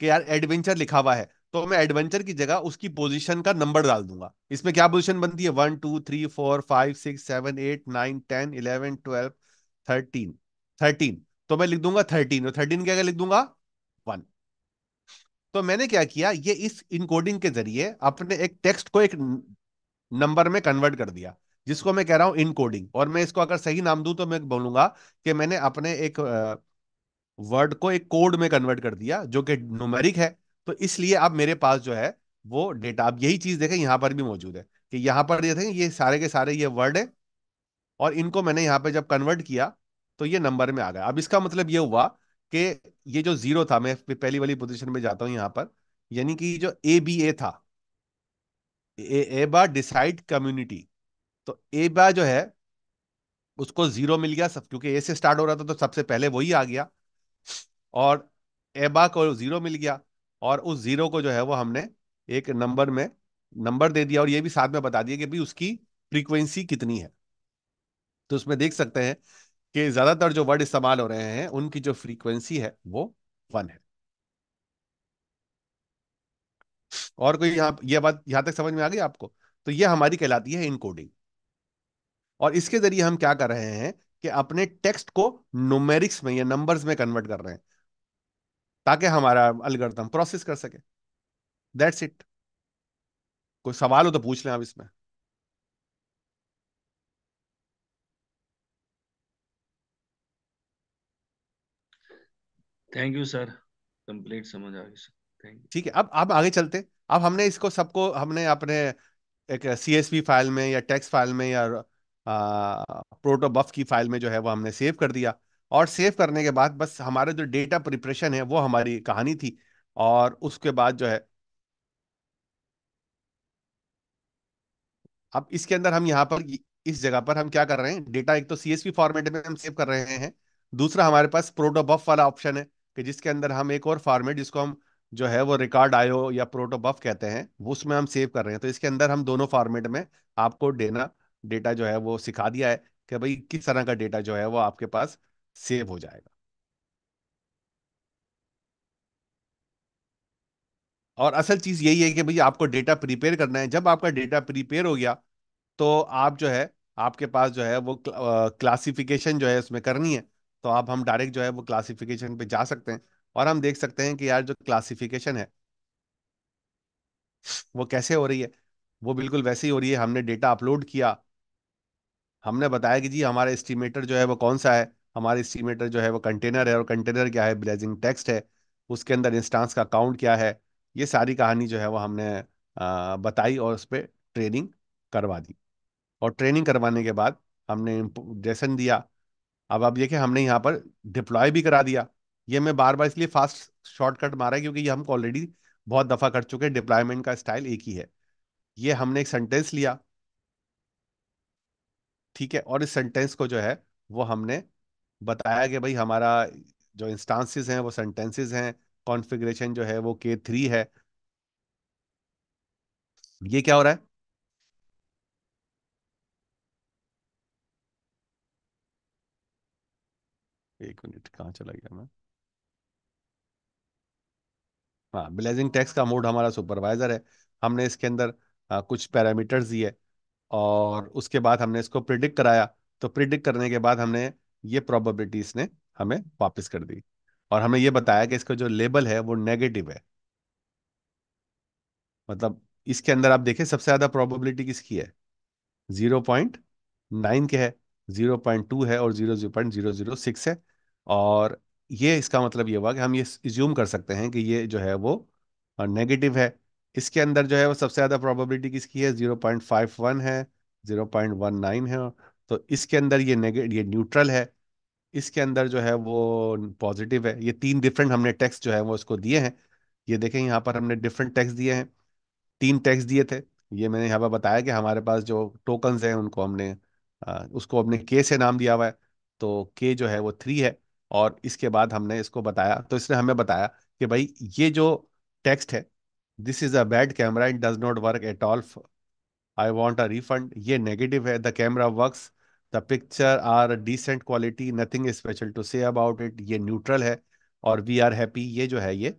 कि यार एडवेंचर लिखा हुआ है तो मैं एडवेंचर की जगह उसकी पोजीशन का नंबर डाल दूंगा इसमें क्या पोजीशन बनती है one two three four five six seven eight nine ten eleven twelve thirteen thirteen तो मैं लिख दूंगा थर्टीन और थर्टीन क्या लिख दूंगा वन तो मैंने क्या किया ये इस इनकोडिंग के जरिए अपने एक टेक्स्ट को एक नंबर में कन्वर्ट कर दिया जिसको मैं कह रहा हूं इनकोडिंग और मैं इसको अगर सही नाम दूं तो मैं बोलूंगा कि मैंने अपने एक वर्ड को एक कोड में कन्वर्ट कर दिया जो कि नोमेरिक है तो इसलिए अब मेरे पास जो है वो डेटा अब यही चीज देखें यहां पर भी मौजूद है कि यहां पर ये देखें ये सारे के सारे ये वर्ड है और इनको मैंने यहां पर जब कन्वर्ट किया तो ये नंबर में आ गया अब इसका मतलब ये हुआ कि ये जो जीरो था मैं पहली वाली पोजीशन में जाता हूं यहां पर यानी कि जो ए बी ए था ए ए बार डिसाइड कम्युनिटी तो ए बार जो है उसको जीरो मिल गया सब क्योंकि ए से स्टार्ट हो रहा था तो सबसे पहले वही आ गया और ए बार को जीरो मिल गया और उस जीरो को जो है वो हमने एक नंबर में नंबर दे दिया और ये भी साथ में बता दिया कि भाई उसकी फ्रीक्वेंसी कितनी है तो उसमें देख सकते हैं कि ज्यादातर जो वर्ड इस्तेमाल हो रहे हैं उनकी जो फ्रीक्वेंसी है वो वन है और कोई यहां यह बात यहां तक समझ में आ गई आपको तो यह हमारी कहलाती है इनकोडिंग और इसके जरिए हम क्या कर रहे हैं कि अपने टेक्स्ट को नोमेरिक्स में या नंबर्स में कन्वर्ट कर रहे हैं ताकि हमारा अलगर्दम प्रोसेस कर सके दैट्स इट कोई सवाल हो तो पूछ लें आप इसमें थैंक यू सर कंप्लीट समझ आ गई सर थैंक यू ठीक है अब अब आगे चलते अब हमने इसको सबको हमने अपने एक सी फाइल में या टेक्स फाइल में या प्रोटो बफ की फाइल में जो है वो हमने सेव कर दिया और सेव करने के बाद बस हमारे जो डेटा प्रिपरेशन है वो हमारी कहानी थी और उसके बाद जो है अब इसके अंदर हम यहाँ पर इस जगह पर हम क्या कर रहे हैं डेटा एक तो सीएसवी फॉर्मेट में हम सेव कर रहे हैं दूसरा हमारे पास प्रोटो बफ वाला ऑप्शन है कि जिसके अंदर हम एक और फॉर्मेट जिसको हम जो है वो रिकॉर्ड आयो या प्रोटोबफ कहते हैं उसमें हम सेव कर रहे हैं तो इसके अंदर हम दोनों फॉर्मेट में आपको देना डेटा जो है वो सिखा दिया है कि भाई किस तरह का डेटा जो है वो आपके पास सेव हो जाएगा और असल चीज़ यही है कि भाई आपको डेटा प्रिपेयर करना है जब आपका डेटा प्रिपेयर हो गया तो आप जो है आपके पास जो है वो क्लासिफिकेशन जो है उसमें करनी है तो अब हम डायरेक्ट जो है वो क्लासिफिकेशन पे जा सकते हैं और हम देख सकते हैं कि यार जो क्लासिफिकेशन है वो कैसे हो रही है वो बिल्कुल वैसे ही हो रही है हमने डेटा अपलोड किया हमने बताया कि जी हमारा एस्टिमेटर जो है वो कौन सा है हमारा एस्टिमेटर जो है वो कंटेनर है और कंटेनर क्या है ब्लेजिंग टेक्स्ट है उसके अंदर इंस्टांस का काउंट क्या है ये सारी कहानी जो है वो हमने बताई और उस पर ट्रेनिंग करवा दी और ट्रेनिंग करवाने के बाद हमने जैसन दिया अब आप देखिए हमने यहाँ पर डिप्लॉय भी करा दिया ये मैं बार बार इसलिए फास्ट शॉर्टकट मारा क्योंकि ये हमको ऑलरेडी बहुत दफ़ा कर चुके हैं डिप्लॉयमेंट का स्टाइल एक ही है ये हमने एक सेंटेंस लिया ठीक है और इस सेंटेंस को जो है वो हमने बताया कि भाई हमारा जो इंस्टांसिस हैं वो सेंटेंसेस हैं कॉन्फ़िगरेशन जो है वो के थ्री है ये क्या हो रहा है एक मिनट कहाँ चला गया मैं हाँ ब्लेजिंग टैक्स का मोड हमारा सुपरवाइजर है हमने इसके अंदर आ, हाँ, कुछ पैरामीटर्स दिए और उसके बाद हमने इसको प्रिडिक्ट कराया तो प्रिडिक्ट करने के बाद हमने ये प्रॉबिलिटीज ने हमें वापस कर दी और हमें ये बताया कि इसका जो लेबल है वो नेगेटिव है मतलब इसके अंदर आप देखें सबसे ज़्यादा प्रॉबिलिटी किसकी है जीरो पॉइंट नाइन के है जीरो पॉइंट टू है और zero zero point zero zero six है और ये इसका मतलब ये हुआ कि हम ये इज्यूम कर सकते हैं कि ये जो है वो नेगेटिव है इसके अंदर जो है वो सबसे ज़्यादा प्रोबेबिलिटी किसकी है ज़ीरो पॉइंट फाइव वन है ज़ीरो पॉइंट वन नाइन है तो इसके अंदर ये नेगेटिव ये न्यूट्रल है इसके अंदर जो है वो पॉजिटिव है ये तीन डिफरेंट हमने टेक्स जो है वो इसको दिए हैं ये देखें यहाँ पर हमने डिफरेंट टेक्स दिए हैं तीन टेक्स दिए थे ये मैंने यहाँ पर बताया कि हमारे पास जो टोकन्स हैं उनको हमने आ, उसको हमने के से नाम दिया हुआ है तो के जो है वो थ्री है और इसके बाद हमने इसको बताया तो इसने हमें बताया कि भाई ये जो टेक्स्ट है this is a bad camera it does not work at all I want a refund ये नेगेटिव है the camera work the picture are decent quality nothing special to say about it ये neutral है और we are happy ये जो है ये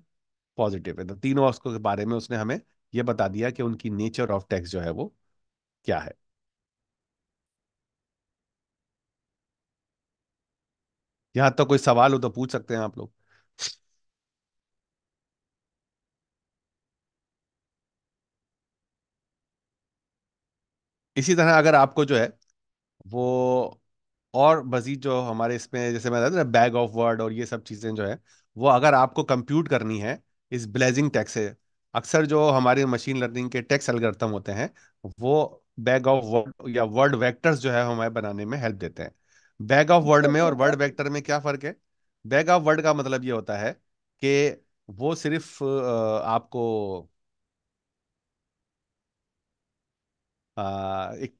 positive है तो तीनों के बारे में उसने हमें ये बता दिया कि उनकी नेचर ऑफ टेक्स जो है वो क्या है यहां तक तो कोई सवाल हो तो पूछ सकते हैं आप लोग इसी तरह अगर आपको जो है वो और मज़ीद जो हमारे इसमें जैसे मैं बता बैग ऑफ वर्ड और ये सब चीज़ें जो है वो अगर आपको कंप्यूट करनी है इस ब्लेजिंग टैक्स से अक्सर जो हमारे मशीन लर्निंग के टैक्स अलगर्थम होते हैं वो बैग ऑफ वर्ड या वर्ड वेक्टर्स जो है हमें बनाने में हेल्प देते हैं बैग ऑफ वर्ड में अच्छा। और वर्ड वेक्टर में क्या फर्क है बैग ऑफ वर्ड का मतलब ये होता है कि वो सिर्फ आपको एक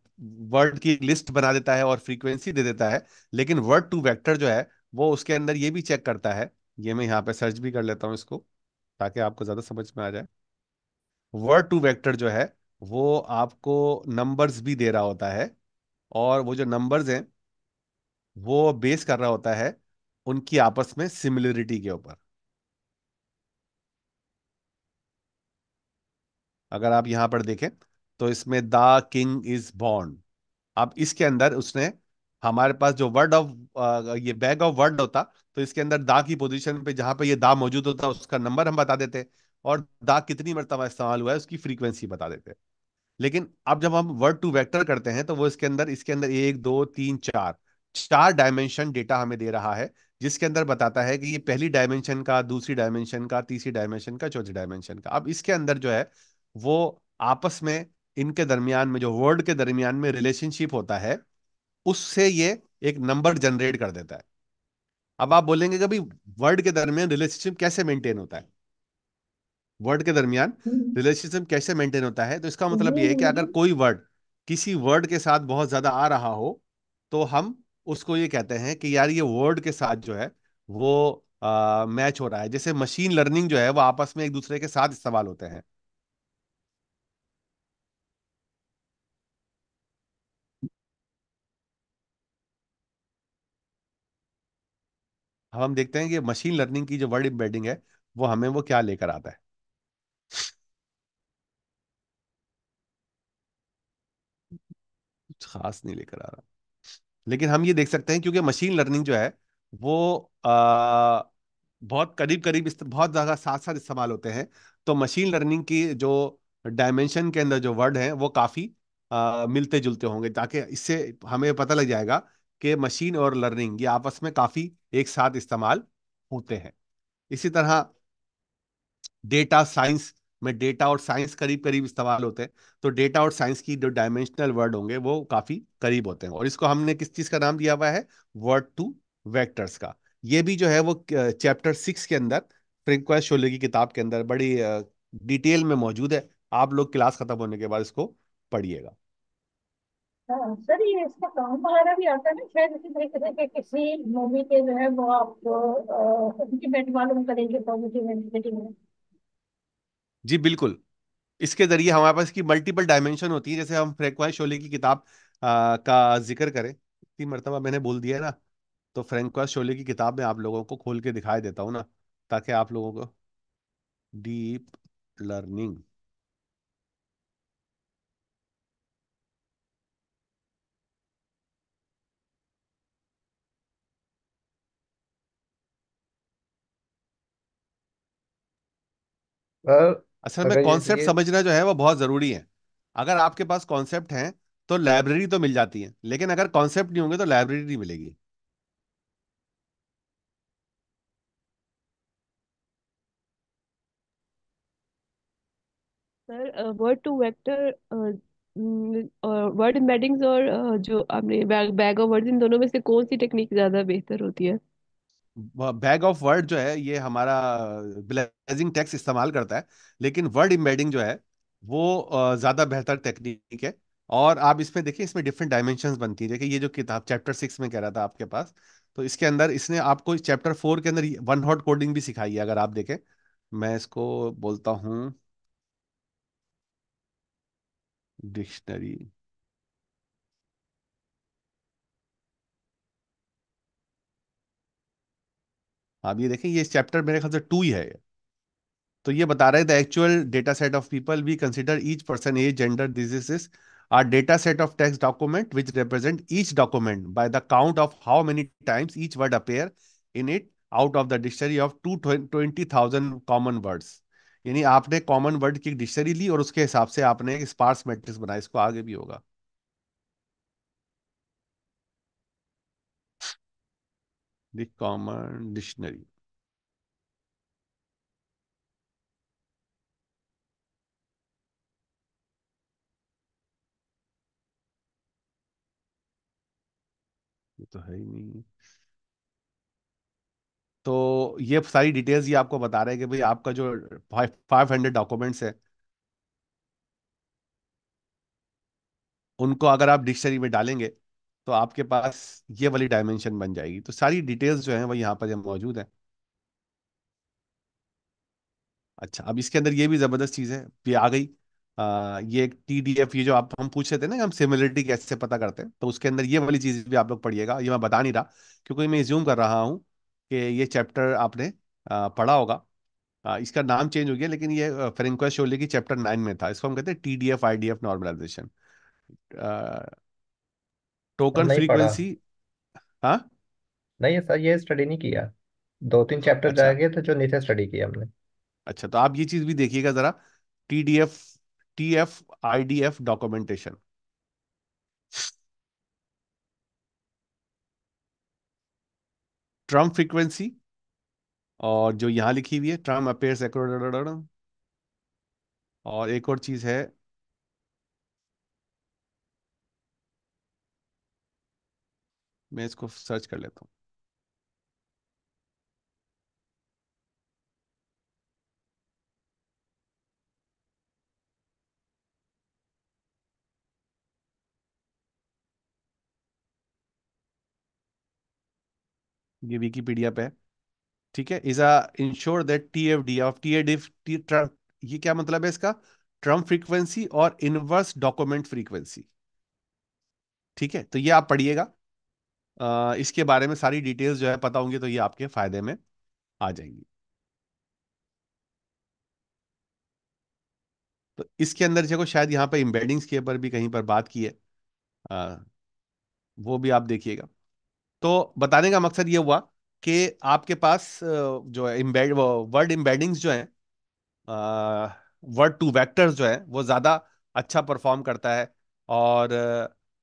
वर्ड की लिस्ट बना देता है और फ्रीक्वेंसी दे देता है लेकिन वर्ड टू वेक्टर जो है वो उसके अंदर ये भी चेक करता है ये मैं यहाँ पे सर्च भी कर लेता हूँ इसको ताकि आपको ज़्यादा समझ में आ जाए वर्ड टू वेक्टर जो है वो आपको नंबर्स भी दे रहा होता है और वो जो नंबर्स हैं वो बेस कर रहा होता है उनकी आपस में सिमिलरिटी के ऊपर अगर आप यहां पर देखें तो इसमें द किंग इज बॉर्न अब इसके अंदर उसने हमारे पास जो वर्ड ऑफ ये बैग ऑफ वर्ड होता तो इसके अंदर दा की पोजीशन पे जहां पे ये दा मौजूद होता उसका नंबर हम बता देते और दा कितनी मरतबा इस्तेमाल हुआ है उसकी फ्रीक्वेंसी बता देते लेकिन अब जब हम वर्ड टू वेक्टर करते हैं तो वो इसके अंदर इसके अंदर एक दो तीन चार चार डायमेंशन डेटा हमें दे रहा है जिसके अंदर बताता है कि ये पहली डायमेंशन का दूसरी डायमेंशन का तीसरी डायमेंशन का चौथी डायमेंशन का अब इसके अंदर जो है वो आपस में इनके दरमियान में जो वर्ल्ड के दरमियान में रिलेशनशिप होता है उससे ये एक नंबर जनरेट कर देता है अब आप बोलेंगे कि वर्ल्ड के दरमियान रिलेशनशिप कैसे मेंटेन होता है वर्ड के दरमियान रिलेशनशिप हम्म। कैसे मेंटेन होता है तो इसका मतलब हम्म, ये है कि अगर हम्म। कोई वर्ड किसी वर्ड के साथ बहुत ज्यादा आ रहा हो तो हम उसको ये कहते हैं कि यार ये वर्ड के साथ जो है वो आ, मैच हो रहा है जैसे मशीन लर्निंग जो है वो आपस में एक दूसरे के साथ इस्तेमाल होते हैं अब हम देखते हैं कि मशीन लर्निंग की जो वर्ड इम्बेडिंग है वो हमें वो क्या लेकर आता है कुछ खास नहीं लेकर आ रहा लेकिन हम ये देख सकते हैं क्योंकि मशीन लर्निंग जो है वो आ, बहुत करीब करीब बहुत ज़्यादा साथ साथ इस्तेमाल होते हैं तो मशीन लर्निंग की जो डायमेंशन के अंदर जो वर्ड हैं वो काफ़ी मिलते जुलते होंगे ताकि इससे हमें पता लग जाएगा कि मशीन और लर्निंग ये आपस में काफ़ी एक साथ इस्तेमाल होते हैं इसी तरह डेटा साइंस में डेटा और साइंस करीब करीब इस्तेमाल होते हैं तो डेटा और साइंस की जो डायमेंशनल वर्ड होंगे वो काफी करीब होते हैं और इसको हमने किस चीज का नाम दिया हुआ है वर्ड टू वेक्टर्स का ये भी जो है वो चैप्टर सिक्स के अंदर प्रिंक्वेस्ट शोले की किताब के अंदर बड़ी डिटेल में मौजूद है आप लोग क्लास खत्म होने के बाद इसको पढ़िएगा हाँ, सर ये इसका काम वगैरह भी आता है ना शायद किसी मूवी के जो है वो आप इम्प्लीमेंट मालूम करेंगे पॉजिटिव एंड नेगेटिव जी बिल्कुल इसके जरिए हमारे पास की मल्टीपल डायमेंशन होती है जैसे हम फ्रेंकवाइ शोले की किताब आ, का जिक्र करें इतनी मरतबा मैंने बोल दिया ना तो फ्रैंक शोले की किताब में आप लोगों को खोल के दिखाई देता हूँ ना ताकि आप लोगों को डीप लर्निंग सर असल में अगर जैसे कॉन्सेप्ट समझना जो है वो बहुत जरूरी है अगर आपके पास कॉन्सेप्ट है तो लाइब्रेरी तो मिल जाती है लेकिन अगर कॉन्सेप्ट नहीं होंगे तो लाइब्रेरी नहीं मिलेगी सर वर्ड टू वेक्टर और वर्ड एम्बेडिंग्स और जो आपने बैग बैग और वर्ड्स इन दोनों में से कौन सी टेक्निक ज़्यादा बेहतर होती है बैग ऑफ वर्ड जो है ये हमारा ब्लेजिंग टेक्स इस्तेमाल करता है लेकिन वर्ड इम्बेडिंग जो है वो ज़्यादा बेहतर टेक्निक है और आप इसमें देखिए इसमें डिफरेंट डायमेंशन बनती है देखिए ये जो किताब चैप्टर सिक्स में कह रहा था आपके पास तो इसके अंदर इसने आपको चैप्टर फोर के अंदर वन हॉट कोडिंग भी सिखाई है अगर आप देखें मैं इसको बोलता हूँ डिक्शनरी आप ये देखें ये चैप्टर मेरे ख्याल से टू ही है तो ये बता रहे the actual data set of people we consider each person age gender diseases are data set of text document which represent each document by the count of how many times each word appear in it out of the dictionary of two twenty thousand common words यानी आपने common word की dictionary ली और उसके हिसाब से आपने एक स्पार्स मैट्रिक्स बनाया इसको आगे भी होगा the common dictionary. ये तो है ही नहीं तो ये सारी डिटेल्स ये आपको बता रहे हैं कि भाई आपका जो फाइव हंड्रेड डॉक्यूमेंट्स है उनको अगर आप डिक्शनरी में डालेंगे तो आपके पास ये वाली डायमेंशन बन जाएगी तो सारी डिटेल्स जो है वो यहाँ पर मौजूद है अच्छा अब इसके अंदर ये भी ज़बरदस्त चीज़ है ये आ गई आ, ये एक टी डी एफ ये जो आप हम पूछ रहे थे ना कि हम सिमिलरिटी कैसे पता करते हैं तो उसके अंदर ये वाली चीज़ भी आप लोग पढ़िएगा ये मैं बता नहीं रहा क्योंकि मैं ज्यूम कर रहा हूँ कि ये चैप्टर आपने आ, पढ़ा होगा आ, इसका नाम चेंज हो गया लेकिन ये फ्रेंक्वेस्ट शोले की चैप्टर नाइन में था इसको हम कहते हैं T D F I D F normalization token frequency हाँ नहीं सर ये स्टडी नहीं किया दो तीन चैप्टर अच्छा जाएंगे तो जो नीचे स्टडी किया हमने अच्छा तो आप ये चीज भी देखिएगा जरा T D F T F I D F documentation term frequency और जो यहां लिखी हुई है ट्रम्प अपेयर और एक और चीज है मैं इसको सर्च कर लेता हूँ ये विकीपीडिया पे ठीक है is a insure that T F D of T F T ये क्या मतलब है इसका ट्रम फ्रीक्वेंसी और इनवर्स डॉक्यूमेंट फ्रीक्वेंसी ठीक है तो ये आप पढ़िएगा इसके बारे में सारी डिटेल्स जो है पता होंगी तो ये आपके फायदे में आ जाएंगी तो इसके अंदर देखो शायद यहाँ पर इम्बेडिंग्स के ऊपर भी कहीं पर बात की है आ, वो भी आप देखिएगा तो बताने का मकसद ये हुआ कि आपके पास जो है इम्बेड वर्ड इम्बेडिंग्स जो है वर्ड टू वेक्टर्स जो है वो ज़्यादा अच्छा परफॉर्म करता है और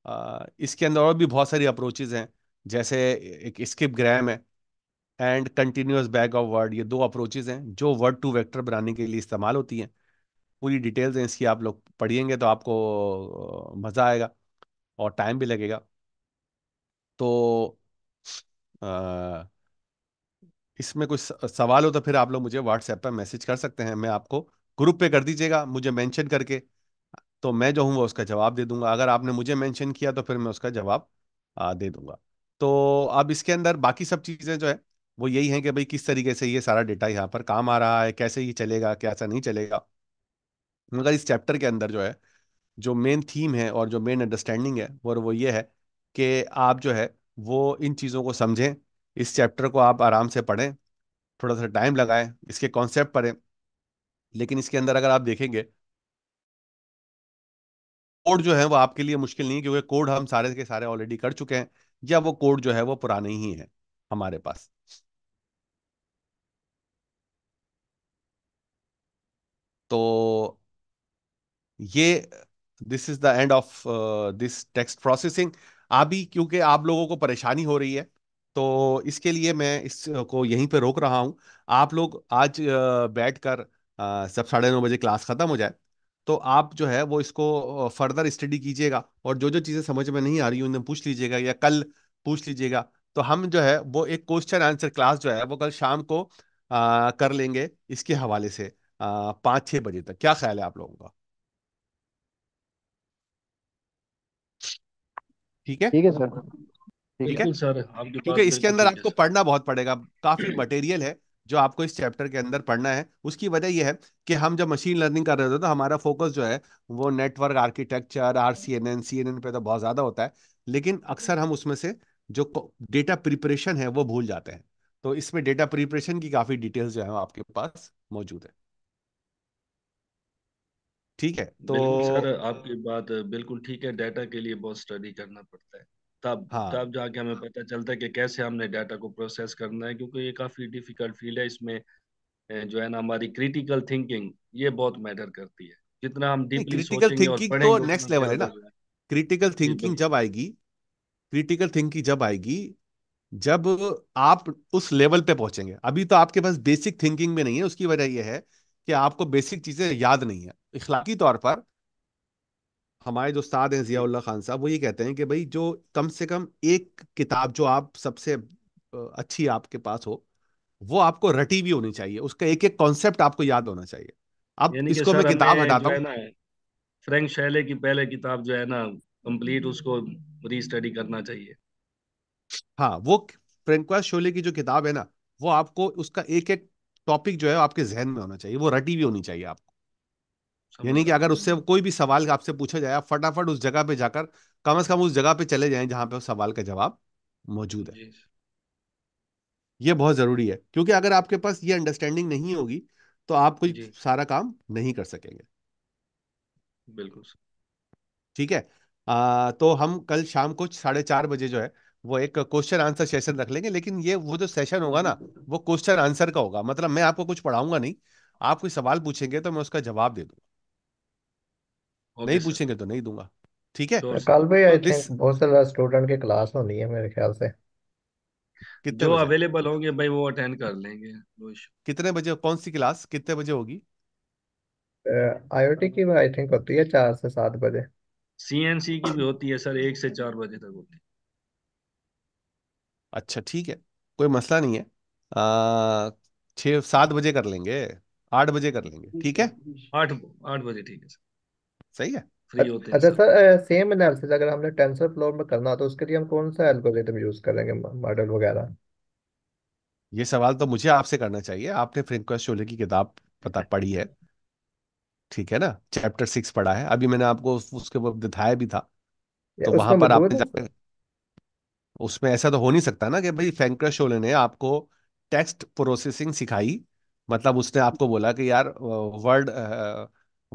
आ, इसके अंदर और भी बहुत सारी अप्रोचेज हैं जैसे एक स्किप ग्रैम है and continuous bag of word ये दो अप्रोचेज हैं जो वर्ड टू वेक्टर बनाने के लिए इस्तेमाल होती हैं पूरी डिटेल्स हैं इसकी आप लोग पढ़िएंगे तो आपको मज़ा आएगा और टाइम भी लगेगा तो इसमें कुछ सवाल हो तो फिर आप लोग मुझे व्हाट्सएप पर मैसेज कर सकते हैं मैं आपको ग्रुप पे कर दीजिएगा मुझे मेंशन करके तो मैं जो हूँ वो उसका जवाब दे दूंगा अगर आपने मुझे मेंशन किया तो फिर मैं उसका जवाब दे दूंगा तो अब इसके अंदर बाकी सब चीज़ें जो है वो यही है कि भाई किस तरीके से ये सारा डेटा यहाँ पर काम आ रहा है कैसे ये चलेगा कैसा नहीं चलेगा मगर इस चैप्टर के अंदर जो है जो मेन थीम है और जो मेन अंडरस्टैंडिंग है और वो ये है कि आप जो है वो इन चीज़ों को समझें इस चैप्टर को आप आराम से पढ़ें थोड़ा सा टाइम लगाएं इसके कॉन्सेप्ट पढ़ें लेकिन इसके अंदर अगर आप देखेंगे कोड जो है वो आपके लिए मुश्किल नहीं क्योंकि कोड हम सारे के सारे ऑलरेडी कर चुके हैं या वो कोड जो है वो पुराने ही है हमारे पास तो ये this is the end of this text processing अभी क्योंकि आप लोगों को परेशानी हो रही है तो इसके लिए मैं इसको uh, यहीं पे रोक रहा हूं आप लोग आज uh, बैठ कर सब uh, साढ़े नौ बजे क्लास ख़त्म हो जाए तो आप जो है वो इसको फर्दर स्टडी कीजिएगा और जो जो चीज़ें समझ में नहीं आ रही उन्हें पूछ लीजिएगा या कल पूछ लीजिएगा तो हम जो है वो एक क्वेश्चन आंसर क्लास जो है वो कल शाम को आ, कर लेंगे इसके हवाले से पाँच छः बजे तक क्या ख्याल है आप लोगों का ठीक है ठीक है सर ठीक है सर क्योंकि इसके अंदर आपको पढ़ना बहुत पड़ेगा काफ़ी मटेरियल है जो आपको इस चैप्टर के अंदर पढ़ना है उसकी वजह यह है कि हम जब मशीन लर्निंग कर रहे होते तो हमारा फोकस जो है वो network architecture R C N N C N N पे तो बहुत ज़्यादा होता है लेकिन अक्सर हम उसमें से जो डेटा प्रिपरेशन है वो भूल जाते हैं तो इसमें डेटा प्रिपरेशन की काफ़ी डिटेल्स जो है आपके पास मौजूद है ठीक है तो सर आपकी बात बिल्कुल ठीक है डेटा के लिए बहुत स्टडी करना पड़ता है तब हाँ. तब जाके हमें पता चलता है कि कैसे हमने डाटा को प्रोसेस करना है क्योंकि ये काफी डिफिकल्ट फील्ड है इसमें जो है ना हमारी क्रिटिकल थिंकिंग ये बहुत मैटर करती है जितना हम डीपली क्रिटिकल थिंकिंग तो नेक्स्ट लेवल है ना क्रिटिकल थिंकिंग जब आएगी क्रिटिकल थिंकिंग जब आएगी जब आप उस लेवल पे पहुंचेंगे अभी तो आपके पास बेसिक थिंकिंग में नहीं है उसकी वजह यह है कि आपको बेसिक चीजें याद नहीं है इखलाकी तौर पर हमारे जो उस्ताद हैं जिया खान साहब वो ये कहते हैं कि भाई जो कम से कम एक किताब जो आप सबसे अच्छी आपके पास हो वो आपको रटी भी होनी चाहिए उसका एक एक कॉन्सेप्ट आपको याद होना चाहिए अब इसको मैं किताब हटाता हूँ फ्रेंक शैले की पहले किताब जो है ना कंप्लीट उसको रीस्टडी करना चाहिए हाँ वो फ्रेंकवा शोले की जो किताब है ना वो आपको उसका एक एक टॉपिक जो है आपके जहन में होना चाहिए वो रटी भी होनी चाहिए आपको यानी कि अगर उससे कोई भी सवाल आपसे पूछा जाए आप फटाफट उस जगह पे जाकर कम से कम उस जगह पे चले जाएं जहां पे उस सवाल का जवाब मौजूद है ये बहुत जरूरी है क्योंकि अगर आपके पास ये अंडरस्टैंडिंग नहीं होगी तो आप कोई सारा काम नहीं कर सकेंगे बिल्कुल ठीक है आ, तो हम कल शाम को साढ़े चार बजे जो है वो एक क्वेश्चन आंसर सेशन रख लेंगे लेकिन ये वो जो सेशन होगा ना वो क्वेश्चन आंसर का होगा मतलब मैं आपको कुछ पढ़ाऊंगा नहीं आप कोई सवाल पूछेंगे तो मैं उसका जवाब दे दूंगा नहीं सर पूछेंगे तो नहीं दूंगा ठीक है कल भी तो आई दिस थिंक बहुत सारे स्टूडेंट के क्लास तो होनी है मेरे ख्याल से कितने जो बजे अवेलेबल होंगे भाई वो अटेंड कर लेंगे नो इशू कितने बजे कौन सी क्लास कितने बजे होगी आईओटी की आई थिंक होती है चार से सात बजे सीएनसी की भी होती है सर एक से चार बजे तक होती है अच्छा ठीक है कोई मसला नहीं है आ, छः सात बजे कर लेंगे आठ बजे कर लेंगे ठीक है आठ आठ बजे ठीक है सर सही है फ्री होते हैं अच्छा सर सेम एनालिसिस अगर हमने टेंसर फ्लो में करना तो उसके लिए हम कौन सा एल्गोरिथम यूज करेंगे मॉडल वगैरह ये सवाल तो मुझे आपसे करना चाहिए आपने फ्रिंक्वेस्ट शोले की किताब पता पढ़ी है ठीक है ना चैप्टर सिक्स पढ़ा है अभी मैंने आपको उसके ऊपर दिखाया भी था तो वहां पर आपने जाकर उसमें ऐसा तो हो नहीं सकता ना कि भाई फ्रेंकर शोले ने आपको टेक्स्ट प्रोसेसिंग सिखाई मतलब उसने आपको बोला कि यार वर्ड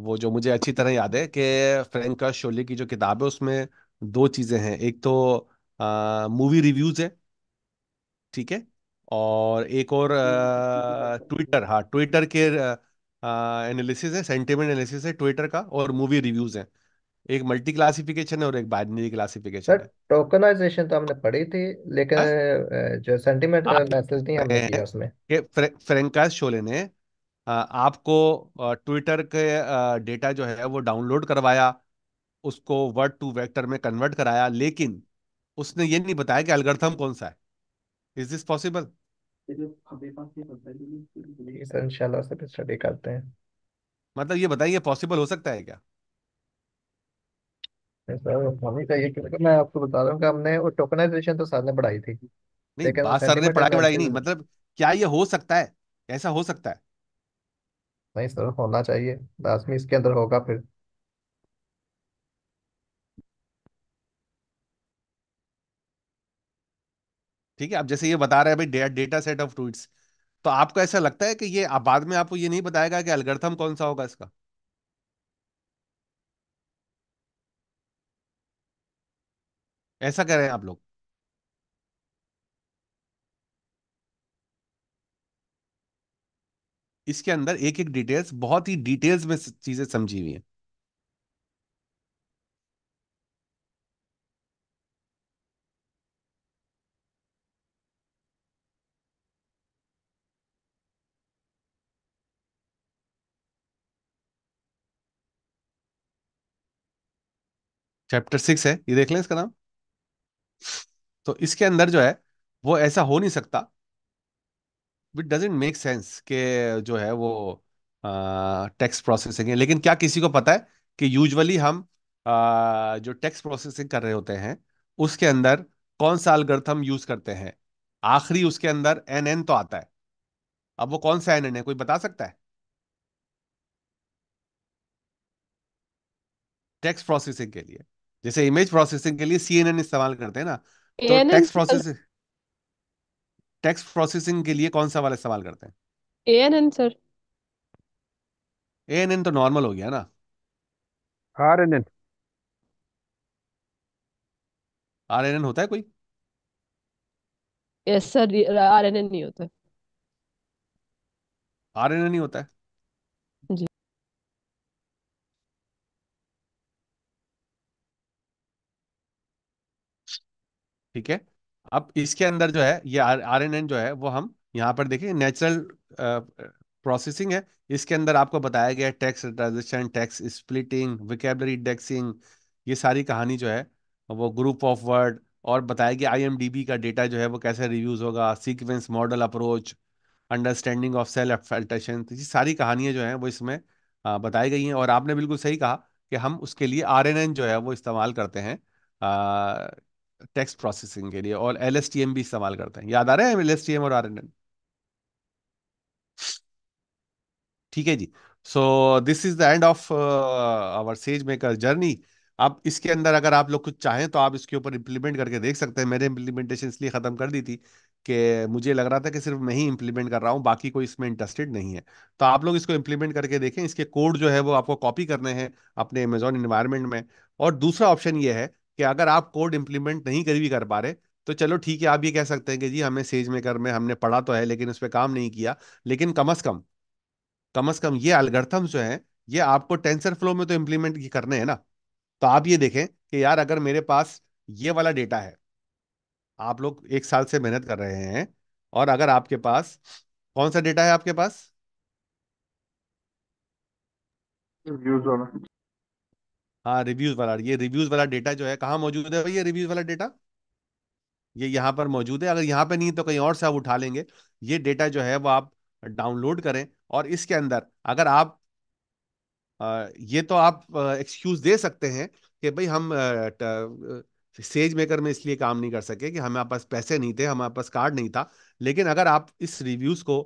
वो जो मुझे अच्छी तरह याद है कि फ्रैंक का शोले की जो किताब है उसमें दो चीज़ें हैं एक तो मूवी रिव्यूज़ है ठीक है और एक और ट्विटर हाँ ट्विटर के एनालिसिस है सेंटिमेंट एनालिसिस है ट्विटर का और मूवी रिव्यूज़ है एक मल्टी क्लासिफिकेशन है और एक बाइनरी क्लासिफिकेशन है टोकनाइजेशन तो हमने पढ़ी थी लेकिन बस जो सेंटिमेंट हाँ, मैसेज नहीं हमने किया उसमें कि फ्रे, फ्रेंकास शोले ने आपको ट्विटर के डेटा जो है वो डाउनलोड करवाया उसको वर्ड टू वेक्टर में कन्वर्ट कराया लेकिन उसने ये नहीं बताया कि अलगरथम कौन सा है इज दिस पॉसिबल करते हैं मतलब ये बताइए पॉसिबल हो सकता है क्या आपको बता रहा हूँ सर ने तो नहीं पढ़ाई नहीं मतलब क्या ये हो सकता है ऐसा हो सकता है नहीं सर होना चाहिए लास्ट में इसके अंदर होगा फिर ठीक है आप जैसे ये बता रहे हैं भाई डेटा सेट ऑफ ट्वीट्स तो आपको ऐसा लगता है कि ये आप बाद में आपको ये नहीं बताएगा कि अलगर्थम कौन सा होगा इसका ऐसा कह रहे हैं आप लोग इसके अंदर एक एक डिटेल्स बहुत ही डिटेल्स में चीजें समझी हुई हैं चैप्टर सिक्स है ये देख लें इसका नाम तो इसके अंदर जो है वो ऐसा हो नहीं सकता विट डजेंट मेक सेंस के जो है वो टैक्स प्रोसेसिंग है लेकिन क्या किसी को पता है कि यूजुअली हम आ, जो टैक्स प्रोसेसिंग कर रहे होते हैं उसके अंदर कौन सा हम यूज करते हैं आखिरी उसके अंदर एन एन तो आता है अब वो कौन सा एन एन है कोई बता सकता है टेक्स्ट प्रोसेसिंग के लिए जैसे इमेज प्रोसेसिंग के लिए सी एन एन इस्तेमाल करते हैं ना तो टेक्स्ट प्रोसेसिंग टेक्स प्रोसेसिंग के लिए कौन सा वाला इस्तेमाल करते हैं A N N sir A N N तो नॉर्मल हो गया ना R R N N N N होता है कोई यस सर एन नहीं होता आर एन एन नहीं होता है ठीक है अब इसके अंदर जो है ये आर एन एन जो है वो हम यहाँ पर देखें नेचुरल प्रोसेसिंग है इसके अंदर आपको बताया गया text transaction text splitting vocabulary indexing ये सारी कहानी जो है वो ग्रुप ऑफ वर्ड और बताया गया आईएमडीबी का डेटा जो है वो कैसे रिव्यूज होगा sequence model approach understanding of self एफल्टेशन ये सारी कहानियाँ जो हैं वो इसमें बताई गई हैं और आपने बिल्कुल सही कहा कि हम उसके लिए आर जो है वो इस्तेमाल करते हैं टेक्स्ट प्रोसेसिंग के लिए और एल भी इस्तेमाल करते हैं याद आ रहा है एल और आर ठीक है जी so this is the end of our SageMaker journey अब इसके अंदर अगर आप लोग कुछ चाहें तो आप इसके ऊपर इम्प्लीमेंट करके देख सकते हैं मैंने इम्प्लीमेंटेशन इसलिए ख़त्म कर दी थी कि मुझे लग रहा था कि सिर्फ मैं ही इम्प्लीमेंट कर रहा हूँ बाकी कोई इसमें इंटरेस्टेड नहीं है तो आप लोग इसको इम्प्लीमेंट करके देखें इसके कोड जो है वो आपको कॉपी करने हैं अपने अमेजोन इन्वायरमेंट में और दूसरा ऑप्शन ये है कि अगर आप कोड इम्प्लीमेंट नहीं कर भी कर पा रहे तो चलो ठीक है आप ये कह सकते हैं कि जी हमें सेज मेकर में हमने पढ़ा तो है लेकिन उस पर काम नहीं किया लेकिन कम अज कम कम अज कम ये अलगर्थम जो है ये आपको टेंसर फ्लो में तो इम्प्लीमेंट करने हैं ना तो आप ये देखें कि यार अगर मेरे पास ये वाला डेटा है आप लोग एक साल से मेहनत कर रहे हैं और अगर आपके पास कौन सा डेटा है आपके पास हाँ रिव्यूज वाला ये रिव्यूज वाला डेटा जो है कहाँ मौजूद है ये रिव्यूज वाला डेटा ये यहाँ पर मौजूद है अगर यहाँ पे नहीं तो कहीं और से आप उठा लेंगे ये डेटा जो है वो आप डाउनलोड करें और इसके अंदर अगर आप आ, ये तो आप एक्सक्यूज दे सकते हैं कि भाई हम सेज मेकर में इसलिए काम नहीं कर सके कि हमारे पास पैसे नहीं थे हमारे पास कार्ड नहीं था लेकिन अगर आप इस रिव्यूज को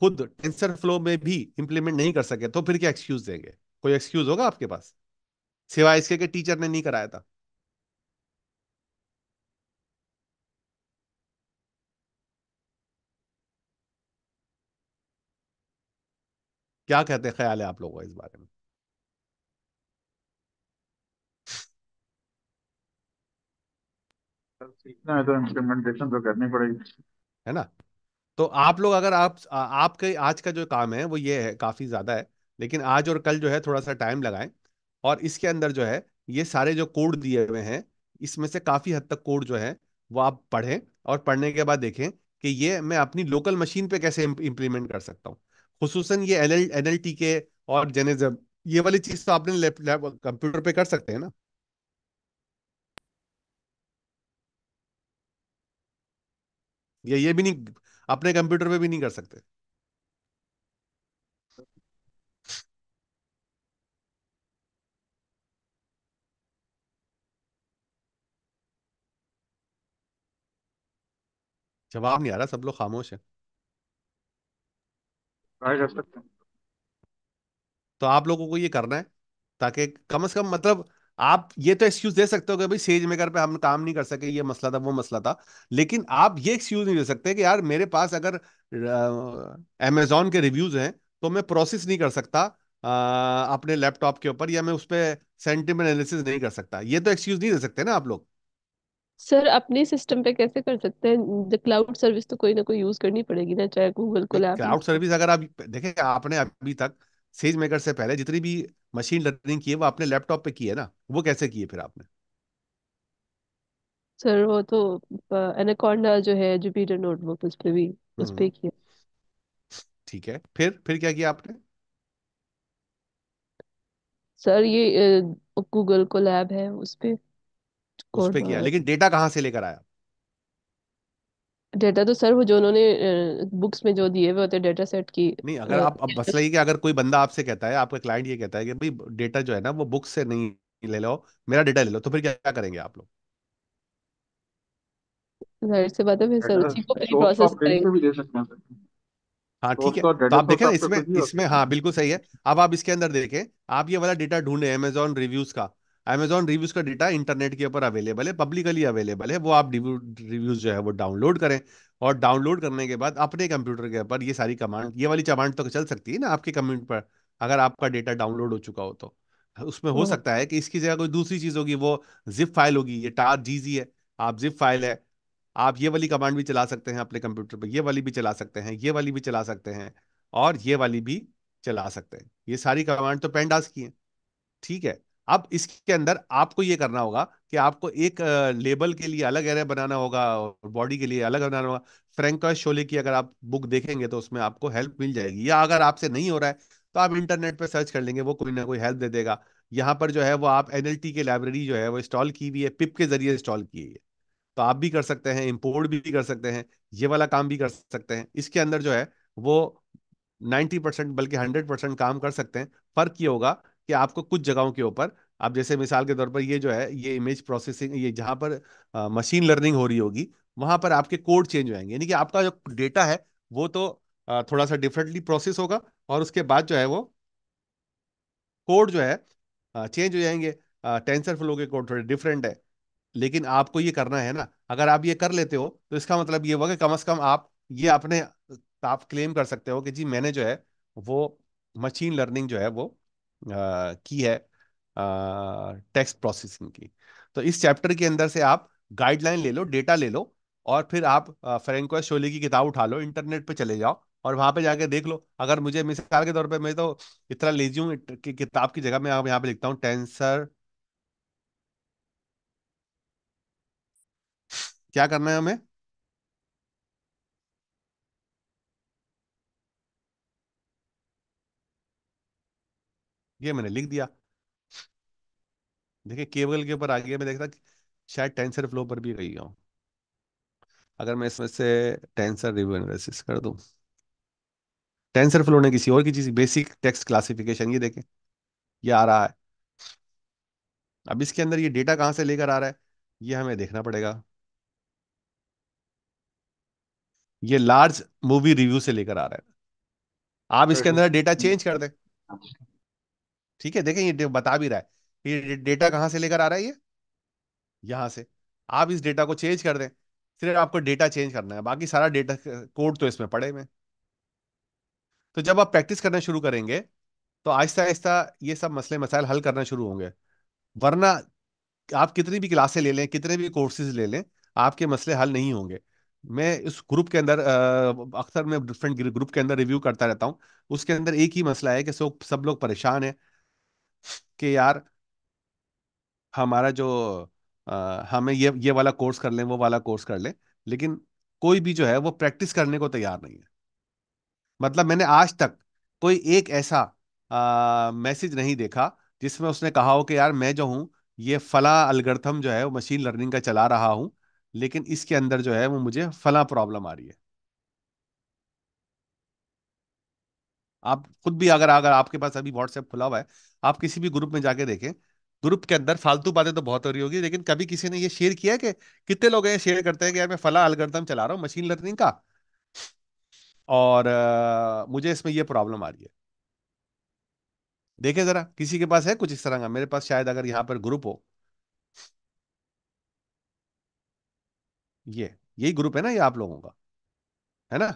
खुद टेंसर फ्लो में भी इम्प्लीमेंट नहीं कर सके तो फिर क्या एक्सक्यूज देंगे कोई एक्सक्यूज होगा आपके पास सिवाय इसके के टीचर ने नहीं कराया था क्या कहते हैं ख्याल है आप लोगों का इस बारे में सीखना है तो इम्प्लीमेंटेशन तो करनी पड़ेगी है ना तो आप लोग अगर आप आपके आज का जो काम है वो ये है काफी ज्यादा है लेकिन आज और कल जो है थोड़ा सा टाइम लगाएं और इसके अंदर जो है ये सारे जो कोड दिए हुए हैं इसमें से काफ़ी हद तक कोड जो है वो आप पढ़ें और पढ़ने के बाद देखें कि ये मैं अपनी लोकल मशीन पे कैसे इम्प्लीमेंट कर सकता हूँ खसूस ये N L N L T K और जेनेजम ये वाली चीज़ तो आपने कंप्यूटर पे कर सकते हैं ना ये ये भी नहीं अपने कंप्यूटर पे भी नहीं कर सकते जवाब नहीं आ रहा सब लोग खामोश है हाँ, हैं तो आप लोगों को ये करना है ताकि कम से कम मतलब आप ये तो एक्सक्यूज दे सकते हो कि भाई सेज मेकर पे हम काम नहीं कर सके ये मसला था वो मसला था लेकिन आप ये एक्सक्यूज नहीं दे सकते कि यार मेरे पास अगर अमेजोन के रिव्यूज हैं तो मैं प्रोसेस नहीं कर सकता आ, अपने लैपटॉप के ऊपर या मैं उस पर सेंटिमेंट एनालिसिस नहीं कर सकता ये तो एक्सक्यूज नहीं दे सकते ना आप लोग सर अपने सिस्टम पे कैसे कर सकते हैं द क्लाउड सर्विस तो कोई ना कोई यूज करनी पड़ेगी ना चाहे गूगल को लैब क्लाउड सर्विस अगर आप देखें आपने अभी तक सेज मेकर से पहले जितनी भी मशीन लर्निंग की है वो आपने लैपटॉप पे की है ना वो कैसे की है फिर आपने सर वो तो एनाकोंडा जो है जुपिटर नोटबुक उस पे भी उस पे हम्म। किया ठीक है फिर फिर क्या किया आपने सर ये गूगल को लैब है उस पे उस पे किया लेकिन डेटा कहाँ से लेकर आया डेटा तो सर वो जो उन्होंने बुक्स में जो दिए हुए होते डेटा सेट की नहीं अगर आप अब बस लगी कि अगर कोई बंदा आपसे कहता है आपका क्लाइंट ये कहता है कि भाई डेटा जो है ना वो बुक्स से नहीं ले लो मेरा डेटा ले लो तो फिर क्या करेंगे आप लोग जाहिर सी बात है फिर सर उसी को प्री प्रोसेस करेंगे हाँ ठीक है तो आप तो देखें इसमें इसमें हाँ बिल्कुल सही है अब आप इसके अंदर देखें आप ये वाला डेटा ढूंढे अमेजोन रिव्यूज का अमेजॉन रिव्यूज का डेटा इंटरनेट के ऊपर अवेलेबल है पब्लिकली अवेलेबल है वो आप रिव्यूज जो है वो डाउनलोड करें और डाउनलोड करने के बाद अपने कंप्यूटर के ऊपर ये सारी कमांड ये वाली कमांड तो चल सकती है ना आपके कंप्यूटर पर अगर आपका डेटा डाउनलोड हो चुका हो तो उसमें हो हम्म। सकता है कि इसकी जगह कोई दूसरी चीज होगी वो जिप फाइल होगी ये टार जीजी है आप जिप फाइल है आप ये वाली कमांड भी चला सकते हैं अपने कंप्यूटर पर ये वाली भी चला सकते हैं ये वाली भी चला सकते हैं और ये वाली भी चला सकते हैं ये सारी कमांड तो पेंडास की है ठीक है अब इसके अंदर आपको ये करना होगा कि आपको एक लेबल के लिए अलग एरे बनाना होगा और बॉडी के लिए अलग बनाना होगा फ्रेंकस शोले की अगर आप बुक देखेंगे तो उसमें आपको हेल्प मिल जाएगी या अगर आपसे नहीं हो रहा है तो आप इंटरनेट पर सर्च कर लेंगे वो कोई ना कोई हेल्प दे देगा यहाँ पर जो है वो आप एन के लाइब्रेरी जो है वो इंस्टॉल की हुई है पिप के जरिए इंस्टॉल की हुई है तो आप भी कर सकते हैं इम्पोर्ट भी, भी कर सकते हैं ये वाला काम भी कर सकते हैं इसके अंदर जो है वो 90 परसेंट बल्कि 100 परसेंट काम कर सकते हैं फर्क ये होगा कि आपको कुछ जगहों के ऊपर आप जैसे मिसाल के तौर पर ये जो है ये इमेज प्रोसेसिंग ये जहां पर मशीन लर्निंग हो रही होगी वहां पर आपके कोड चेंज हो जाएंगे यानी कि आपका जो डेटा है वो तो आ, थोड़ा सा डिफरेंटली प्रोसेस होगा और उसके बाद जो है वो कोड जो है आ, चेंज हो जाएंगे टेंसर फ्लो के कोड थोड़े डिफरेंट है लेकिन आपको ये करना है ना अगर आप ये कर लेते हो तो इसका मतलब ये होगा कि कम अज़ कम आप ये अपने आप क्लेम कर सकते हो कि जी मैंने जो है वो मशीन लर्निंग जो है वो की है टेक्स्ट प्रोसेसिंग की तो इस चैप्टर के अंदर से आप गाइडलाइन ले लो डेटा ले लो और फिर आप फ्रेंको शोले की किताब उठा लो इंटरनेट पे चले जाओ और वहां पे जाके देख लो अगर मुझे मिसाल के तौर पे मैं तो इतना लेजी हूँ कि किताब की जगह मैं आप यहाँ पे लिखता हूँ टेंसर क्या करना है हमें ये मैंने लिख दिया देखिए केबल के ऊपर आ गया मैं देखता शायद टेंसर फ्लो पर भी गई हूँ अगर मैं इसमें से टेंसर रिव्यू एनालिसिस कर दूँ टेंसर फ्लो ने किसी और की चीज़ बेसिक टेक्स्ट क्लासिफिकेशन ये देखें ये आ रहा है अब इसके अंदर ये डेटा कहां से लेकर आ रहा है ये हमें देखना पड़ेगा ये लार्ज मूवी रिव्यू से लेकर आ रहा है आप इसके अंदर डेटा चेंज कर दें हाँ। ठीक है देखें ये बता भी रहा है ये डेटा कहाँ से लेकर आ रहा है ये यहाँ से आप इस डेटा को चेंज कर दें सिर्फ आपको डेटा चेंज करना है बाकी सारा डेटा कोड तो इसमें पड़े में तो जब आप प्रैक्टिस करना शुरू करेंगे तो आहिस्ता आहिस्ता ये सब मसले मसाइल हल करना शुरू होंगे वरना आप कितनी भी क्लासे ले लें कितने भी कोर्सेज ले लें आपके मसले हल नहीं होंगे मैं इस ग्रुप के अंदर अक्सर मैं डिफरेंट ग्रुप के अंदर रिव्यू करता रहता हूँ उसके अंदर एक ही मसला है कि सब लोग परेशान है कि यार हमारा जो आ, हमें ये ये वाला कोर्स कर लें वो वाला कोर्स कर लें लेकिन कोई भी जो है वो प्रैक्टिस करने को तैयार नहीं है मतलब मैंने आज तक कोई एक ऐसा मैसेज नहीं देखा जिसमें उसने कहा हो कि यार मैं जो हूँ ये फला अलगर्थम जो है वो मशीन लर्निंग का चला रहा हूँ लेकिन इसके अंदर जो है वो मुझे फला प्रॉब्लम आ रही है आप खुद भी अगर अगर आपके पास अभी व्हाट्सएप खुला हुआ है आप किसी भी ग्रुप में जाके देखें ग्रुप के अंदर फालतू बातें तो बहुत हो रही होगी लेकिन कभी किसी ने ये शेयर किया है कि कितने लोग हैं शेयर करते हैं कि यार मैं फला अलगर्दम चला रहा हूँ मशीन लर्निंग का और आ, मुझे इसमें ये प्रॉब्लम आ रही है देखें जरा किसी के पास है कुछ इस तरह का मेरे पास शायद अगर यहाँ पर ग्रुप हो ये यही ग्रुप है ना ये आप लोगों का है ना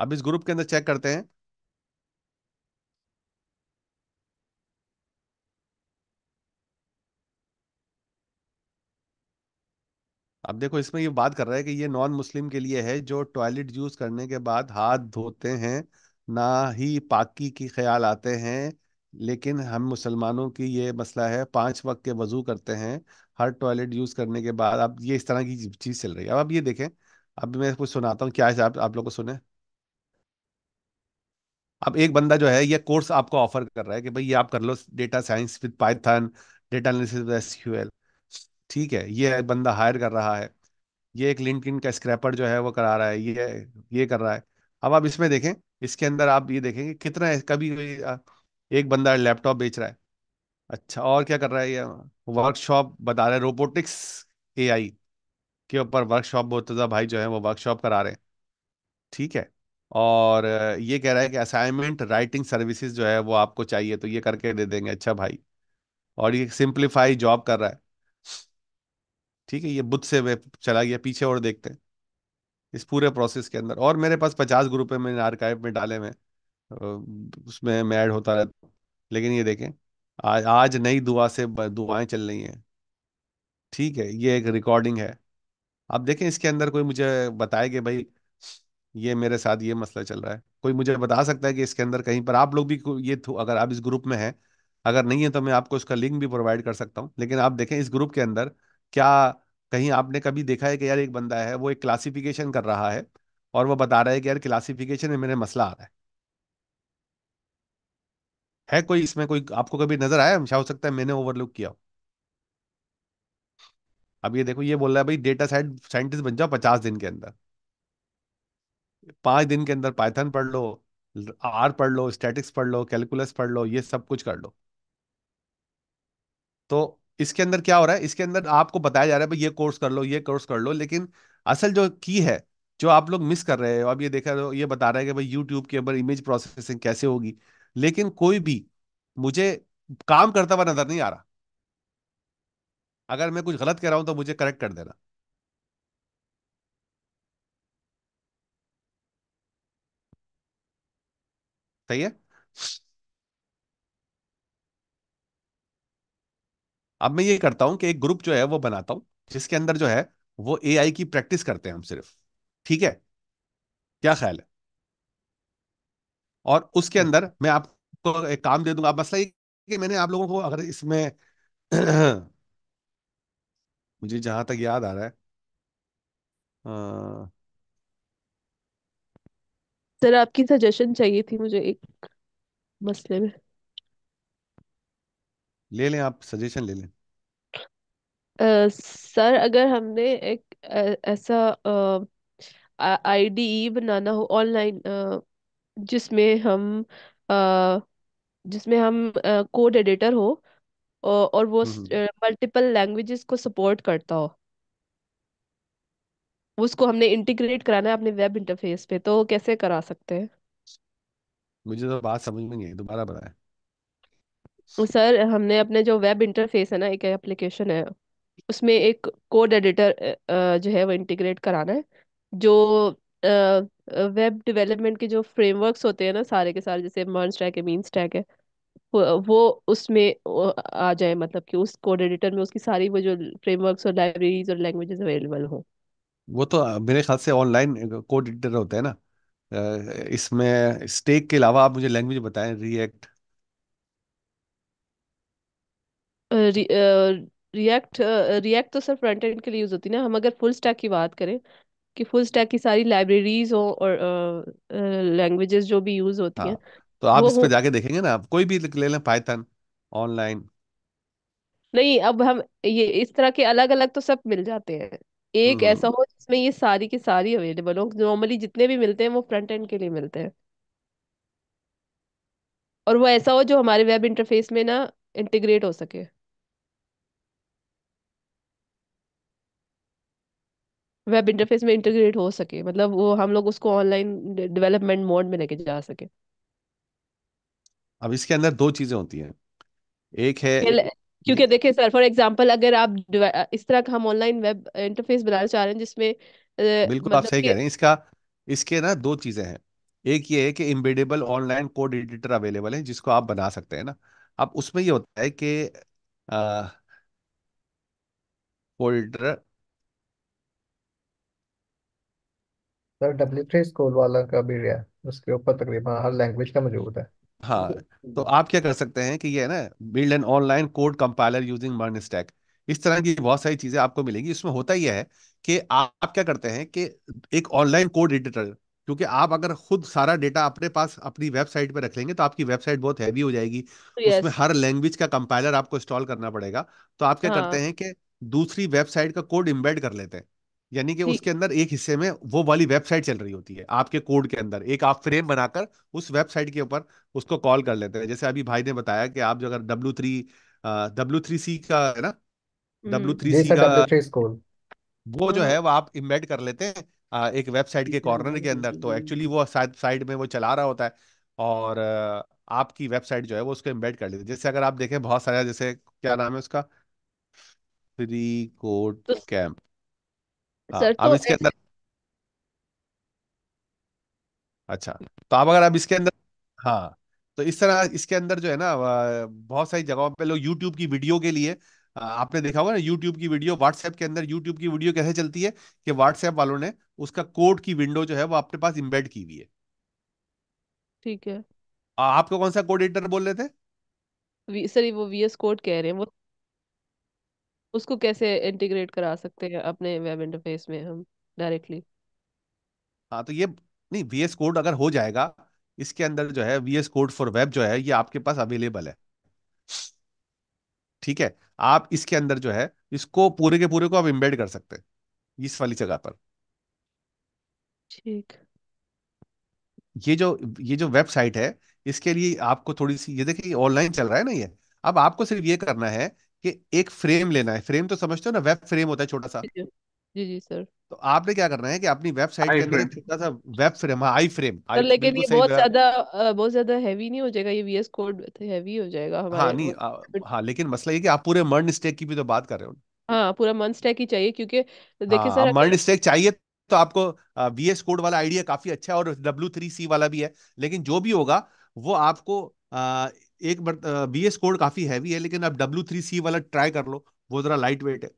अब इस ग्रुप के अंदर चेक करते हैं अब देखो इसमें ये बात कर रहा है कि ये नॉन मुस्लिम के लिए है जो टॉयलेट यूज करने के बाद हाथ धोते हैं ना ही पाकी की ख्याल आते हैं लेकिन हम मुसलमानों की ये मसला है पांच वक्त के वजू करते हैं हर टॉयलेट यूज करने के बाद अब ये इस तरह की चीज चल रही है अब अब ये देखें अब मैं कुछ सुनाता हूँ क्या आप, आप लोग को सुने अब एक बंदा जो है ये कोर्स आपको ऑफर कर रहा है कि भाई ये आप कर लो data science with Python data analysis with SQL ठीक है ये एक बंदा हायर कर रहा है ये एक लिंक्डइन का स्क्रैपर जो है वो करा रहा है ये ये कर रहा है अब आप इसमें देखें इसके अंदर आप ये देखेंगे कितना है कभी एक बंदा लैपटॉप बेच रहा है अच्छा और क्या कर रहा है ये वर्कशॉप बता रहे हैं रोबोटिक्स ए के ऊपर वर्कशॉप मुर्तज़ा भाई जो है वो वर्कशॉप करा रहे हैं ठीक है और ये कह रहा है कि असाइनमेंट राइटिंग सर्विसेज जो है वो आपको चाहिए तो ये करके दे देंगे अच्छा भाई और ये सिंप्लीफाई जॉब कर रहा है ठीक है ये बुद्ध से चला गया पीछे और देखते हैं इस पूरे प्रोसेस के अंदर और मेरे पास पचास ग्रुप है मैंने आर्काइव में डाले हुए उसमें मैं ऐड होता रहता हूँ लेकिन ये देखें आज आज नई दुआ से दुआएं चल रही हैं ठीक है ये एक रिकॉर्डिंग है आप देखें इसके अंदर कोई मुझे बताए कि भाई ये मेरे साथ ये मसला चल रहा है कोई मुझे बता सकता है कि इसके अंदर कहीं पर आप लोग भी ये अगर आप इस ग्रुप में हैं अगर नहीं है तो मैं आपको इसका लिंक भी प्रोवाइड कर सकता हूँ लेकिन आप देखें इस ग्रुप के अंदर क्या कहीं आपने कभी देखा है कि यार एक बंदा है वो एक क्लासिफिकेशन कर रहा है और वो बता रहा है कि यार क्लासिफिकेशन में मेरे मसला आ रहा है है कोई इसमें कोई आपको कभी नजर आया हमेशा हो सकता है मैंने ओवरलुक किया हो अब ये देखो ये बोल रहा है भाई डेटा साइड साइंटिस्ट बन जाओ पचास दिन के अंदर पांच दिन के अंदर पाइथन पढ़ लो आर पढ़ लो स्टैटिक्स पढ़ लो कैलकुलस पढ़ लो ये सब कुछ कर लो तो इसके अंदर क्या हो रहा है इसके अंदर आपको बताया जा रहा है भाई ये कोर्स कर लो ये कोर्स कर लो लेकिन असल जो की है जो आप लोग मिस कर रहे हो अब ये देखा तो ये बता रहे हैं कि भाई यूट्यूब के ऊपर इमेज प्रोसेसिंग कैसे होगी लेकिन कोई भी मुझे काम करता हुआ नजर नहीं आ रहा अगर मैं कुछ गलत कह रहा हूं तो मुझे करेक्ट कर देना सही है अब मैं ये करता हूं कि एक ग्रुप जो है वो बनाता हूं जिसके अंदर जो है वो एआई की प्रैक्टिस करते हैं हम सिर्फ ठीक है क्या ख्याल है और उसके अंदर मैं आपको एक काम दे दूंगा आप मसला ये कि मैंने आप लोगों को अगर इसमें [clears throat] मुझे जहां तक याद आ रहा है आ... सर आपकी सजेशन चाहिए थी मुझे एक मसले में ले लें आप सजेशन ले लें सर uh, अगर हमने एक ऐ- ऐसा आईडीई e बनाना हो ऑनलाइन जिसमें हम uh, जिसमें हम कोड uh, एडिटर हो और वो हम्म हम्म। मल्टीपल लैंग्वेजेस को सपोर्ट करता हो उसको हमने इंटीग्रेट कराना है अपने वेब इंटरफेस पे तो कैसे करा सकते हैं मुझे तो बात समझ में नहीं आई दोबारा बताएं सर हमने अपने जो वेब इंटरफेस है ना एक एप्लीकेशन है उसमें एक कोड एडिटर जो है वो इंटीग्रेट कराना है जो वेब डेवलपमेंट के जो फ्रेमवर्क्स होते हैं ना सारे के सारे जैसे मर्न स्टैक है मीन स्टैक है वो उसमें आ जाए मतलब कि उस कोड एडिटर में उसकी सारी वो जो फ्रेमवर्क्स और लाइब्रेरीज और लैंग्वेजेस अवेलेबल हों वो तो मेरे ख्याल से ऑनलाइन कोड एडिटर होता है ना इसमें स्टेक के अलावा आप मुझे लैंग्वेज बताएं रिएक्ट रिएक्ट रिएक्ट तो सिर्फ फ्रंट एंड के लिए यूज होती है ना हम अगर फुल स्टैक की बात करें कि फुल स्टैक की सारी लाइब्रेरीज हो और लैंग्वेजेस जो भी यूज होती हैं हाँ तो आप वो इस पे हो जाके देखेंगे ना आप कोई भी ले लें पाइथन ऑनलाइन नहीं अब हम ये इस तरह के अलग अलग तो सब मिल जाते हैं एक हम्म। ऐसा हो जिसमें ये सारी की सारी अवेलेबल हो नॉर्मली जितने भी मिलते हैं वो फ्रंट एंड के लिए मिलते हैं और वो ऐसा हो जो हमारे वेब इंटरफेस में ना इंटीग्रेट हो सके वेब इंटरफेस में इंटीग्रेट हो सके मतलब वो हम लोग उसको ऑनलाइन डेवलपमेंट मोड में लेके जा सके अब इसके अंदर दो चीजें होती हैं एक है क्योंकि हम्म। देखिए सर फॉर एग्जांपल अगर आप इस तरह का हम ऑनलाइन वेब इंटरफेस बनाना चाह रहे हैं जिसमें बिल्कुल मतलब आप सही कह रहे हैं इसका इसके ना दो चीजें हैं एक ये है कि embeddable online code editor available है जिसको आप बना सकते हैं ना अब उसमें ये होता है कि code sir W three school वाला का भी है उसके ऊपर तकरीबन हर लैंग्वेज का मौजूद है हाँ [laughs] तो आप क्या कर सकते हैं कि ये है ना build an online code compiler using MERN stack इस तरह की बहुत सारी चीजें आपको मिलेगी इसमें होता यह है कि आप क्या करते हैं कि एक ऑनलाइन कोड एडिटर क्योंकि आप अगर खुद सारा डेटा अपने पास अपनी वेबसाइट पर रख लेंगे तो आपकी वेबसाइट बहुत हैवी हो जाएगी yes. उसमें हर लैंग्वेज का कंपाइलर आपको इंस्टॉल करना पड़ेगा तो आप क्या हाँ. करते हैं कि दूसरी वेबसाइट का कोड इम्बेड कर लेते हैं यानी कि उसके अंदर एक हिस्से में वो वाली वेबसाइट चल रही होती है आपके कोड के अंदर एक आप फ्रेम बनाकर उस वेबसाइट के ऊपर उसको कॉल कर लेते हैं जैसे अभी भाई ने बताया कि आप जो अगर W three W three C का है ना डब्ल्यू थ्री सी का वो जो हम्म। है वो आप इमेड कर लेते हैं एक वेबसाइट के कॉर्नर के अंदर तो एक्चुअली वो साइड में वो चला रहा होता है और आपकी वेबसाइट जो है वो उसको इम्बेड कर लेते हैं जैसे अगर आप देखें बहुत सारा जैसे क्या नाम है उसका फ्री कोड कैंप हाँ सर अब तो इसके अंदर अच्छा तो आप अगर अब इसके अंदर हाँ तो इस तरह इसके अंदर जो है ना बहुत सारी जगहों पे लोग YouTube की वीडियो के लिए आपने देखा होगा ना YouTube की वीडियो WhatsApp के अंदर YouTube की वीडियो कैसे चलती है कि WhatsApp वालों ने उसका कोड की विंडो जो है वो आपके पास इम्बेड की हुई है ठीक है आपको कौन सा कोड एडिटर बोल रहे थे सर वो वीएस कोड कह रहे हैं वो उसको कैसे इंटीग्रेट करा सकते हैं अपने वेब इंटरफेस में हम डायरेक्टली हाँ तो ये नहीं वीएस कोड अगर हो जाएगा इसके अंदर जो है वीएस कोड फॉर वेब जो है ये आपके पास अवेलेबल है ठीक है आप इसके अंदर जो है इसको पूरे के पूरे को आप इम्बेड कर सकते हैं इस वाली जगह पर ठीक ये जो ये जो वेबसाइट है इसके लिए आपको थोड़ी सी ये देखिए ऑनलाइन चल रहा है ना ये अब आपको सिर्फ ये करना है कि एक फ्रेम लेना है फ्रेम तो समझते हो ना वेब फ्रेम होता है छोटा सा जी जी सर तो आपने क्या करना है कि अपनी वेबसाइट के अंदर छोटा सा वेब फ्रेम हाँ आई फ्रेम सर लेकिन ये बहुत ज्यादा बहुत ज्यादा हैवी नहीं हो जाएगा ये वीएस कोड हैवी हो जाएगा हमारे हाँ नहीं आ, हाँ लेकिन मसला ये कि आप पूरे मर्न स्टेक की भी तो बात कर रहे हो हाँ पूरा मर्न स्टैक ही चाहिए क्योंकि देखिए हाँ, सर मर्न स्टेक चाहिए तो आपको वीएस कोड वाला आइडिया काफी अच्छा है और डब्ल्यू थ्री सी वाला भी है लेकिन जो भी होगा वो आपको एक बार बी एस कोड काफी हैवी है लेकिन आप डब्ल्यू थ्री सी वाला ट्राई कर लो वो जरा लाइट वेट है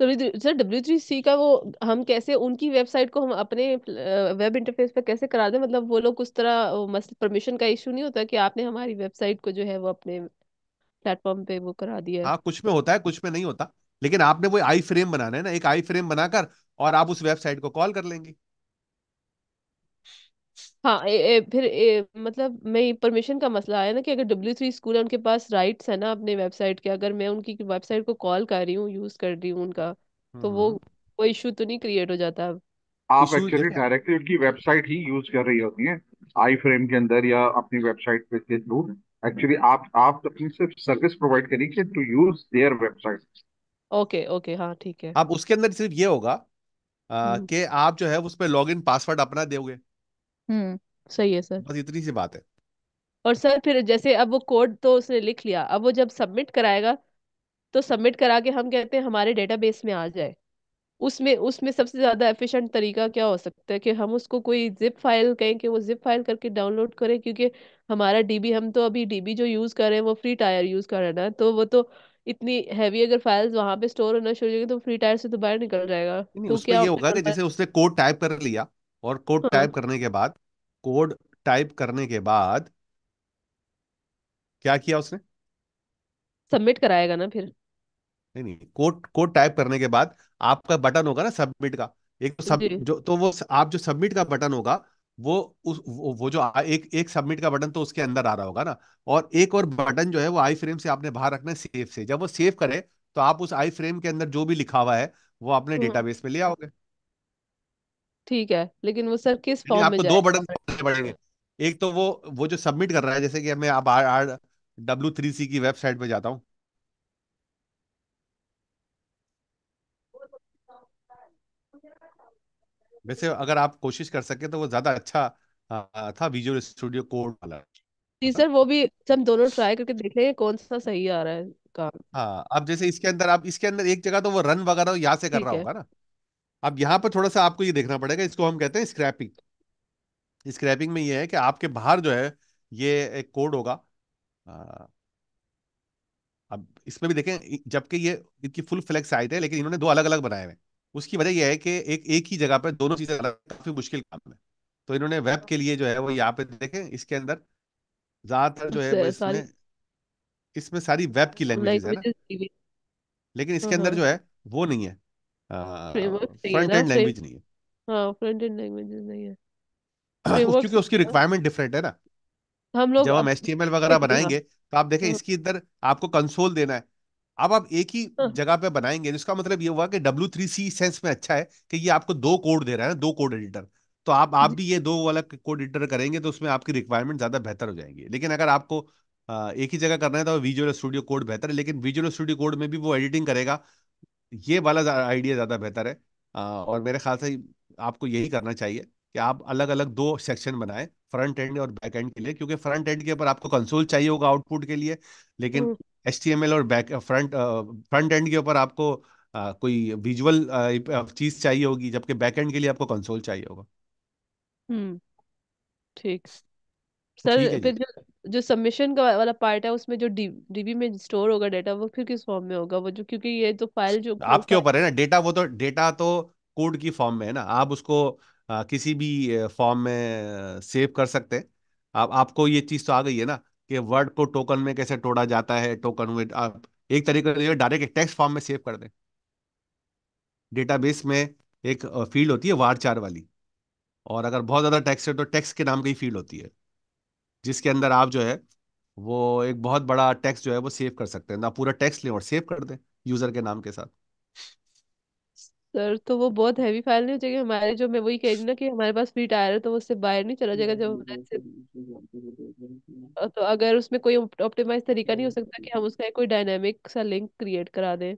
तो, तो सर डब्ल्यू थ्री सी का वो हम कैसे उनकी वेबसाइट को हम अपने वेब इंटरफेस पर कैसे करा दें मतलब वो लोग उस तरह परमिशन का इशू नहीं होता कि आपने हमारी वेबसाइट को जो है वो अपने प्लेटफॉर्म पे वो करा दिया हाँ कुछ में होता है कुछ में नहीं होता लेकिन आपने वो आई फ्रेम बनाना है ना एक आई फ्रेम बनाकर और आप उस वेबसाइट को कॉल कर लेंगे हाँ ए, ए, फिर ए, मतलब मैं परमिशन का मसला आया ना कि अगर डब्ल्यू थ्री स्कूल है उनके पास राइट्स है ना अपने वेबसाइट के अगर मैं उनकी वेबसाइट को कॉल कर रही हूँ यूज कर रही हूँ उनका तो वो वो हम्म। इशू तो नहीं क्रिएट हो जाता अब आप इशू एक्चुअली देखा डायरेक्टली उनकी वेबसाइट ही यूज कर रही होती है आई फ्रेम के अंदर या अपनी वेबसाइट पे के थ्रू एक्चुअली आप आप अपनी सिर्फ सर्विस प्रोवाइड करेंगे to use their website okay okay हाँ ठीक है अब उसके अंदर सिर्फ ये होगा हम्म। कि आप जो है उस पर लॉग इन पासवर्ड अपना दोगे हम्म सही है सर बस इतनी सी बात है और सर फिर जैसे अब वो कोड तो उसने लिख लिया अब वो जब सबमिट कराएगा तो सबमिट करा के हम कहते हैं हमारे डेटाबेस में आ जाए उसमें उसमें सबसे ज्यादा एफिशिएंट तरीका क्या हो सकता है कि हम उसको कोई जिप फाइल कहें कि वो जिप फाइल करके डाउनलोड करें क्योंकि हमारा डीबी हम तो अभी डीबी जो यूज कर रहे हैं वो फ्री टायर यूज कर रहे हैं ना तो वो तो इतनी हैवी अगर फाइल्स वहां पे स्टोर होना शुरू हो जाएगी तो फ्री टायर से तो बाहर निकल जाएगा नहीं तो उसमें क्या ये होगा कि जैसे उसने कोड टाइप कर लिया और कोड टाइप हाँ। करने के बाद कोड टाइप करने के बाद क्या किया उसने सबमिट कराएगा ना फिर नहीं नहीं कोड कोड टाइप करने के बाद आपका बटन होगा ना सबमिट का एक तो सब जो तो वो आप जो सबमिट का बटन होगा वो उस वो, वो जो एक एक सबमिट का बटन तो उसके अंदर आ रहा होगा ना और एक और बटन जो है वो आई फ्रेम से आपने बाहर रखना है सेव से जब वो सेव करे तो आप उस आई फ्रेम के अंदर जो भी लिखा हुआ है वो अपने डेटाबेस हाँ। में ले आओगे ठीक है लेकिन वो सर किस फॉर्म आपको में आपको दो बटन पड़ेंगे एक तो वो वो जो सबमिट कर रहा है जैसे कि मैं आप आर आर डब्ल्यू थ्री सी की वेबसाइट पे जाता हूँ वैसे अगर आप कोशिश कर सके तो वो ज्यादा अच्छा था विजुअल स्टूडियो कोड वाला जी सर वो भी सब दोनों ट्राई करके देख लेंगे कौन सा सही आ रहा है काम हाँ अब जैसे इसके अंदर आप इसके अंदर एक जगह तो वो रन वगैरह तो यहाँ से कर रहा होगा ना अब यहाँ पर थोड़ा सा आपको ये देखना पड़ेगा इसको हम कहते हैं स्क्रैपिंग स्क्रैपिंग में ये है कि आपके बाहर जो है ये एक कोड होगा अब इसमें भी देखें जबकि ये इनकी फुल फ्लेक्स आए थे लेकिन इन्होंने दो अलग अलग बनाए हुए उसकी वजह यह है कि एक एक ही जगह पर दोनों चीजें काफी मुश्किल काम है तो इन्होंने वेब के लिए जो है वो यहाँ पे देखें इसके अंदर ज्यादातर जो है इसमें इसमें सारी वेब की लैंग्वेज है ना लेकिन इसके हम्म, अंदर हम्म। जो है वो नहीं है फ्रंट एंड लैंग्वेज नहीं है हाँ फ्रंट एंड लैंग्वेज नहीं है क्योंकि [coughs] उसकी रिक्वायरमेंट डिफरेंट है ना हम लोग जब हम एस टी एम एल वगैरह बनाएंगे तो आप देखें हाँ। इसकी इधर आपको कंसोल देना है अब आप एक ही हाँ। जगह पे बनाएंगे जिसका मतलब ये हुआ कि डब्ल्यू थ्री सी सेंस में अच्छा है कि ये आपको दो कोड दे रहा है दो कोड एडिटर तो आप आप भी ये दो वाला कोड एडिटर करेंगे तो उसमें आपकी रिक्वायरमेंट ज्यादा बेहतर हो जाएगी लेकिन अगर आपको एक ही जगह करना है तो विजुअल स्टूडियो कोड बेहतर है लेकिन विजुअल स्टूडियो कोड में भी वो एडिटिंग करेगा ये वाला आइडिया ज़्यादा बेहतर है और मेरे ख्याल से आपको यही करना चाहिए कि आप अलग अलग दो सेक्शन बनाएं फ्रंट एंड और बैक एंड के लिए क्योंकि फ्रंट एंड के ऊपर आपको कंसोल चाहिए होगा आउटपुट के लिए लेकिन एस हम्म। और बैक फ्रंट फ्रंट एंड के ऊपर आपको आ, कोई विजुअल चीज चाहिए होगी जबकि बैक एंड के लिए आपको कंसोल चाहिए होगा हम्म ठीक तो सर फिर जो जो सबमिशन का वाला पार्ट है उसमें जो डीबी में स्टोर होगा डेटा वो फिर किस फॉर्म में होगा वो जो क्योंकि ये तो फाइल जो आपके ऊपर है ना डेटा वो तो डेटा तो कोड की फॉर्म में है ना आप उसको आ, किसी भी फॉर्म में सेव कर सकते हैं आप आपको ये चीज तो आ गई है ना कि वर्ड को टोकन में कैसे तोड़ा जाता है टोकन में आप एक तरीके डायरेक्ट टेक्स्ट फॉर्म में सेव कर दें डेटाबेस में एक फील्ड होती है वार चार वाली और अगर बहुत ज़्यादा टैक्स है तो टैक्स के नाम की फील्ड होती है जिसके अंदर आप जो है वो एक बहुत बड़ा टैक्स जो है वो सेव कर सकते हैं ना पूरा टैक्स लें और सेव कर दें यूजर के नाम के साथ सर तो वो बहुत हैवी फाइल नहीं हो जाएगी हमारे जो मैं वही कह रही ना कि हमारे पास फ्री टायर है तो वो उससे बाहर नहीं चला जाएगा जब हमारे तो अगर उसमें कोई ऑप्टिमाइज तरीका नहीं हो सकता कि हम उसका कोई डायनामिक सा लिंक क्रिएट करा दें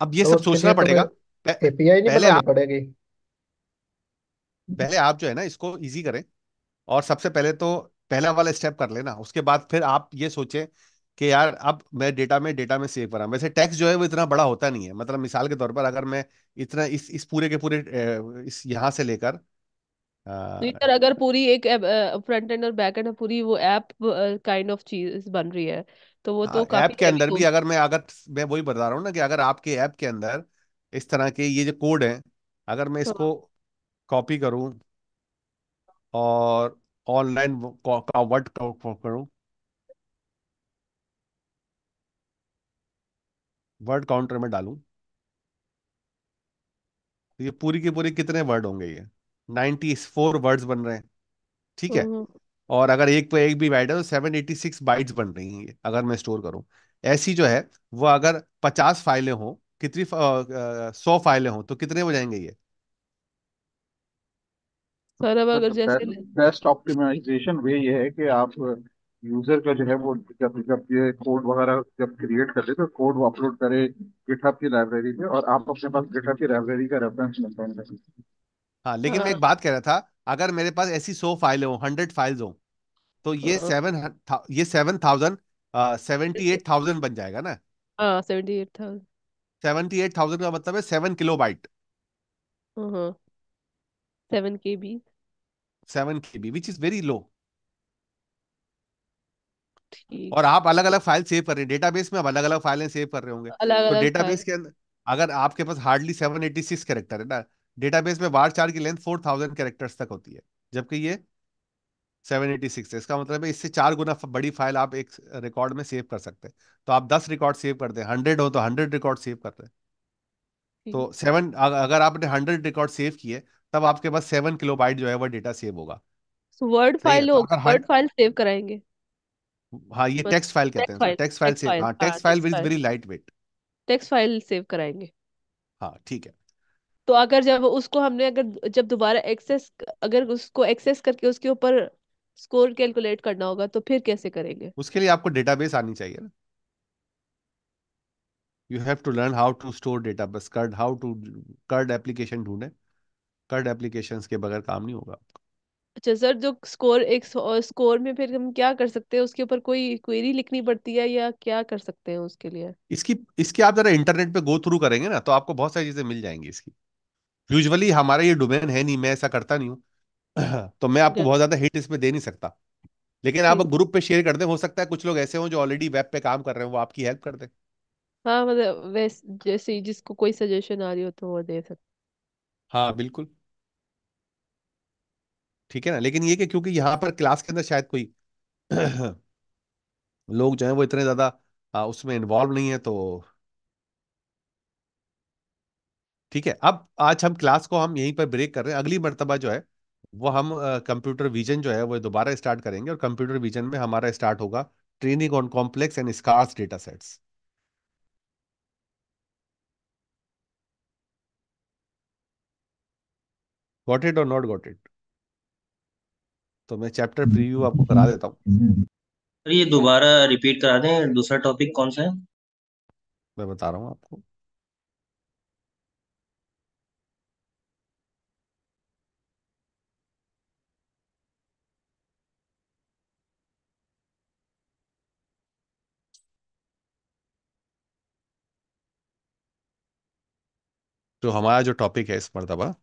अब ये तो सब सोचना तो पड़ेगा एपीआई नहीं पहले आप पड़ेगी पहले आप जो है ना इसको इजी करें और सबसे पहले तो पहला वाला स्टेप कर लेना उसके बाद फिर आप ये सोचें कि यार अब मैं डेटा में डेटा में सेव करा वैसे टैक्स जो है वो इतना बड़ा होता नहीं है मतलब मिसाल के तौर पर अगर मैं इतना इस इस पूरे के पूरे इस यहाँ से लेकर ट्विटर तो अगर पूरी एक फ्रंट एंड और बैक एंड पूरी वो ऐप काइंड ऑफ चीज बन रही है तो वो तो हाँ, काफी ऐप के अंदर भी अगर मैं अगर मैं वही बता रहा हूँ ना कि अगर आपके ऐप के अंदर इस तरह के ये जो कोड है अगर मैं हाँ। इसको कॉपी करूँ और ऑनलाइन का वर्ड करूं वर्ड काउंटर में डालूं तो ये पूरी की पूरी कितने वर्ड होंगे ये नाइनटी फोर वर्ड्स बन रहे हैं ठीक है हम्म। और अगर एक पे एक भी बाइट है तो सेवन एटी सिक्स बाइट्स बन रही हैं ये अगर मैं स्टोर करूं ऐसी जो है वो अगर पचास फाइलें हों कितनी सौ फाइलें हों तो कितने हो जाएंगे ये सर अब अगर मतलब जैसे बेस्ट ऑप्टिमाइजेशन वे ये है कि आप यूजर का जो है वो जब जब ये कोड वगैरह जब क्रिएट कर दे तो कोड वो अपलोड करे गिटहब की लाइब्रेरी में और आप अपने पास गिटहब की लाइब्रेरी का रेफरेंस मेंटेन करें हाँ लेकिन मैं हाँ। एक बात कह रहा था अगर मेरे पास ऐसी सौ फाइलें हो हंड्रेड फाइल्स हो तो ये सेवन हाँ। ये seven thousand seventy eight thousand बन जाएगा ना seventy eight thousand seventy eight thousand का मतलब है seven kilobyte 7 kb 7 kb which is very low और आप अलग अलग फाइल सेव कर रहे हैं डेटाबेस में आप अलग अलग फाइलें सेव कर रहे होंगे तो डेटाबेस के अंदर अगर आपके पास हार्डली 786 कैरेक्टर है ना डेटाबेस में बार चार की लेंथ 4000 कैरेक्टर्स तक होती है जबकि ये 786 है इसका मतलब है इससे चार गुना बड़ी फाइल आप एक रिकॉर्ड में सेव कर सकते हैं तो आप 10 रिकॉर्ड सेव करते हैं 100 हो तो 100 रिकॉर्ड सेव कर रहे हैं तो सेवन अगर आपने 100 रिकॉर्ड सेव किए तब आपके पास सेवन किलोबाइट जो है वो डेटा सेव होगा वर्ड फाइल तो लोग अगर वर्ड फाइल सेव कराएंगे हाँ ये टेक्स्ट फाइल कहते हैं फाइल टेक्स्ट फाइल सेव हाँ text file text very lightweight text file save कराएंगे हाँ ठीक है तो अगर जब उसको हमने अगर जब दोबारा एक्सेस अगर उसको एक्सेस करके उसके ऊपर स्कोर कैलकुलेट करना होगा तो फिर कैसे करेंगे उसके लिए आपको डेटाबेस आनी चाहिए ना you have to learn how to store database CRUD how to CRUD application ढूंढे कर्ड एप्लीकेशंस के बगैर काम नहीं होगा अच्छा सर जो स्कोर एक स्कोर में फिर हम क्या कर सकते हैं उसके ऊपर कोई क्वेरी लिखनी पड़ती है या क्या कर सकते हैं उसके लिए इसकी इसकी आप जरा इंटरनेट पे गो थ्रू करेंगे ना तो आपको बहुत सारी चीजें मिल जाएंगी इसकी यूजुअली हमारा ये डोमेन है नहीं मैं ऐसा करता नहीं हूँ [clears throat] तो मैं आपको अच्छा। बहुत ज्यादा हिट इसमें दे नहीं सकता लेकिन आप अच्छा। ग्रुप पे शेयर कर दें हो सकता है कुछ लोग ऐसे हों जो ऑलरेडी वेब पे काम कर रहे हैं वो आपकी हेल्प कर दें हाँ मतलब वैसे जैसे जिसको कोई सजेशन आ रही हो तो वो दे सकते हाँ बिल्कुल ठीक है ना लेकिन ये कि क्योंकि यहाँ पर क्लास के अंदर शायद कोई [clears throat] लोग जो है वो इतने ज़्यादा उसमें इन्वॉल्व नहीं है तो ठीक है अब आज हम क्लास को हम यहीं पर ब्रेक कर रहे हैं अगली मरतबा जो है वो हम कंप्यूटर विजन जो है वो दोबारा स्टार्ट करेंगे और कंप्यूटर विजन में हमारा स्टार्ट होगा training on complex and scarce data sets got it और नॉट गॉट इट तो मैं चैप्टर प्रीव्यू आपको करा देता हूँ ये दोबारा रिपीट करा दें दूसरा टॉपिक कौन सा है मैं बता रहा हूँ आपको तो हमारा जो टॉपिक है इस मरतबा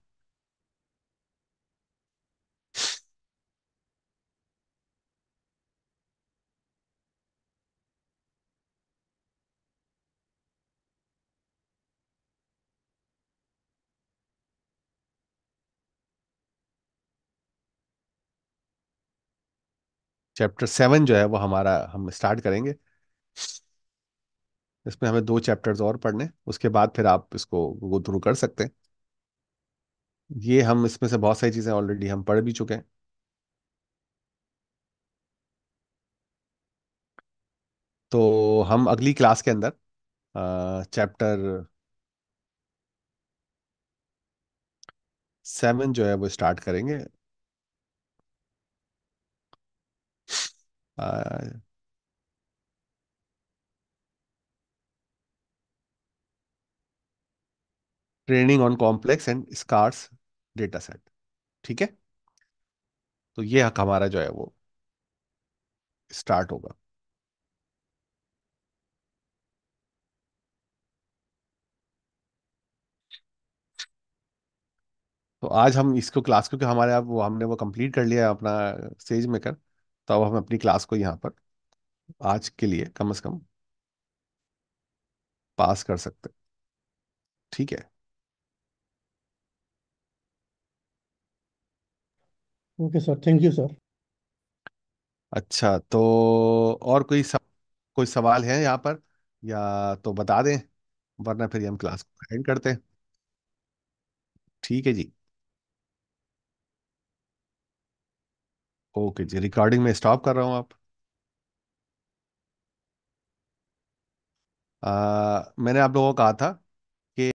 चैप्टर सेवन जो है वो हमारा हम स्टार्ट करेंगे इसमें हमें दो चैप्टर्स और पढ़ने उसके बाद फिर आप इसको गो थ्रू कर सकते हैं ये हम इसमें से बहुत सारी चीज़ें ऑलरेडी हम पढ़ भी चुके हैं तो हम अगली क्लास के अंदर चैप्टर सेवन जो है वो स्टार्ट करेंगे Uh, training on complex and scarce data set ठीक है तो ये हक हमारा जो है वो स्टार्ट होगा तो आज हम इसको क्लास क्योंकि हमारे आप वो हमने वो कंप्लीट कर लिया अपना स्टेज मेकर तो अब हम अपनी क्लास को यहाँ पर आज के लिए कम से कम पास कर सकते ठीक है okay sir thank you sir अच्छा तो और कोई सब कोई सवाल है यहाँ पर या तो बता दें वरना फिर हम क्लास को एंड करते हैं ठीक है जी ओके जी रिकॉर्डिंग में स्टॉप कर रहा हूँ आप आ, मैंने आप लोगों को कहा था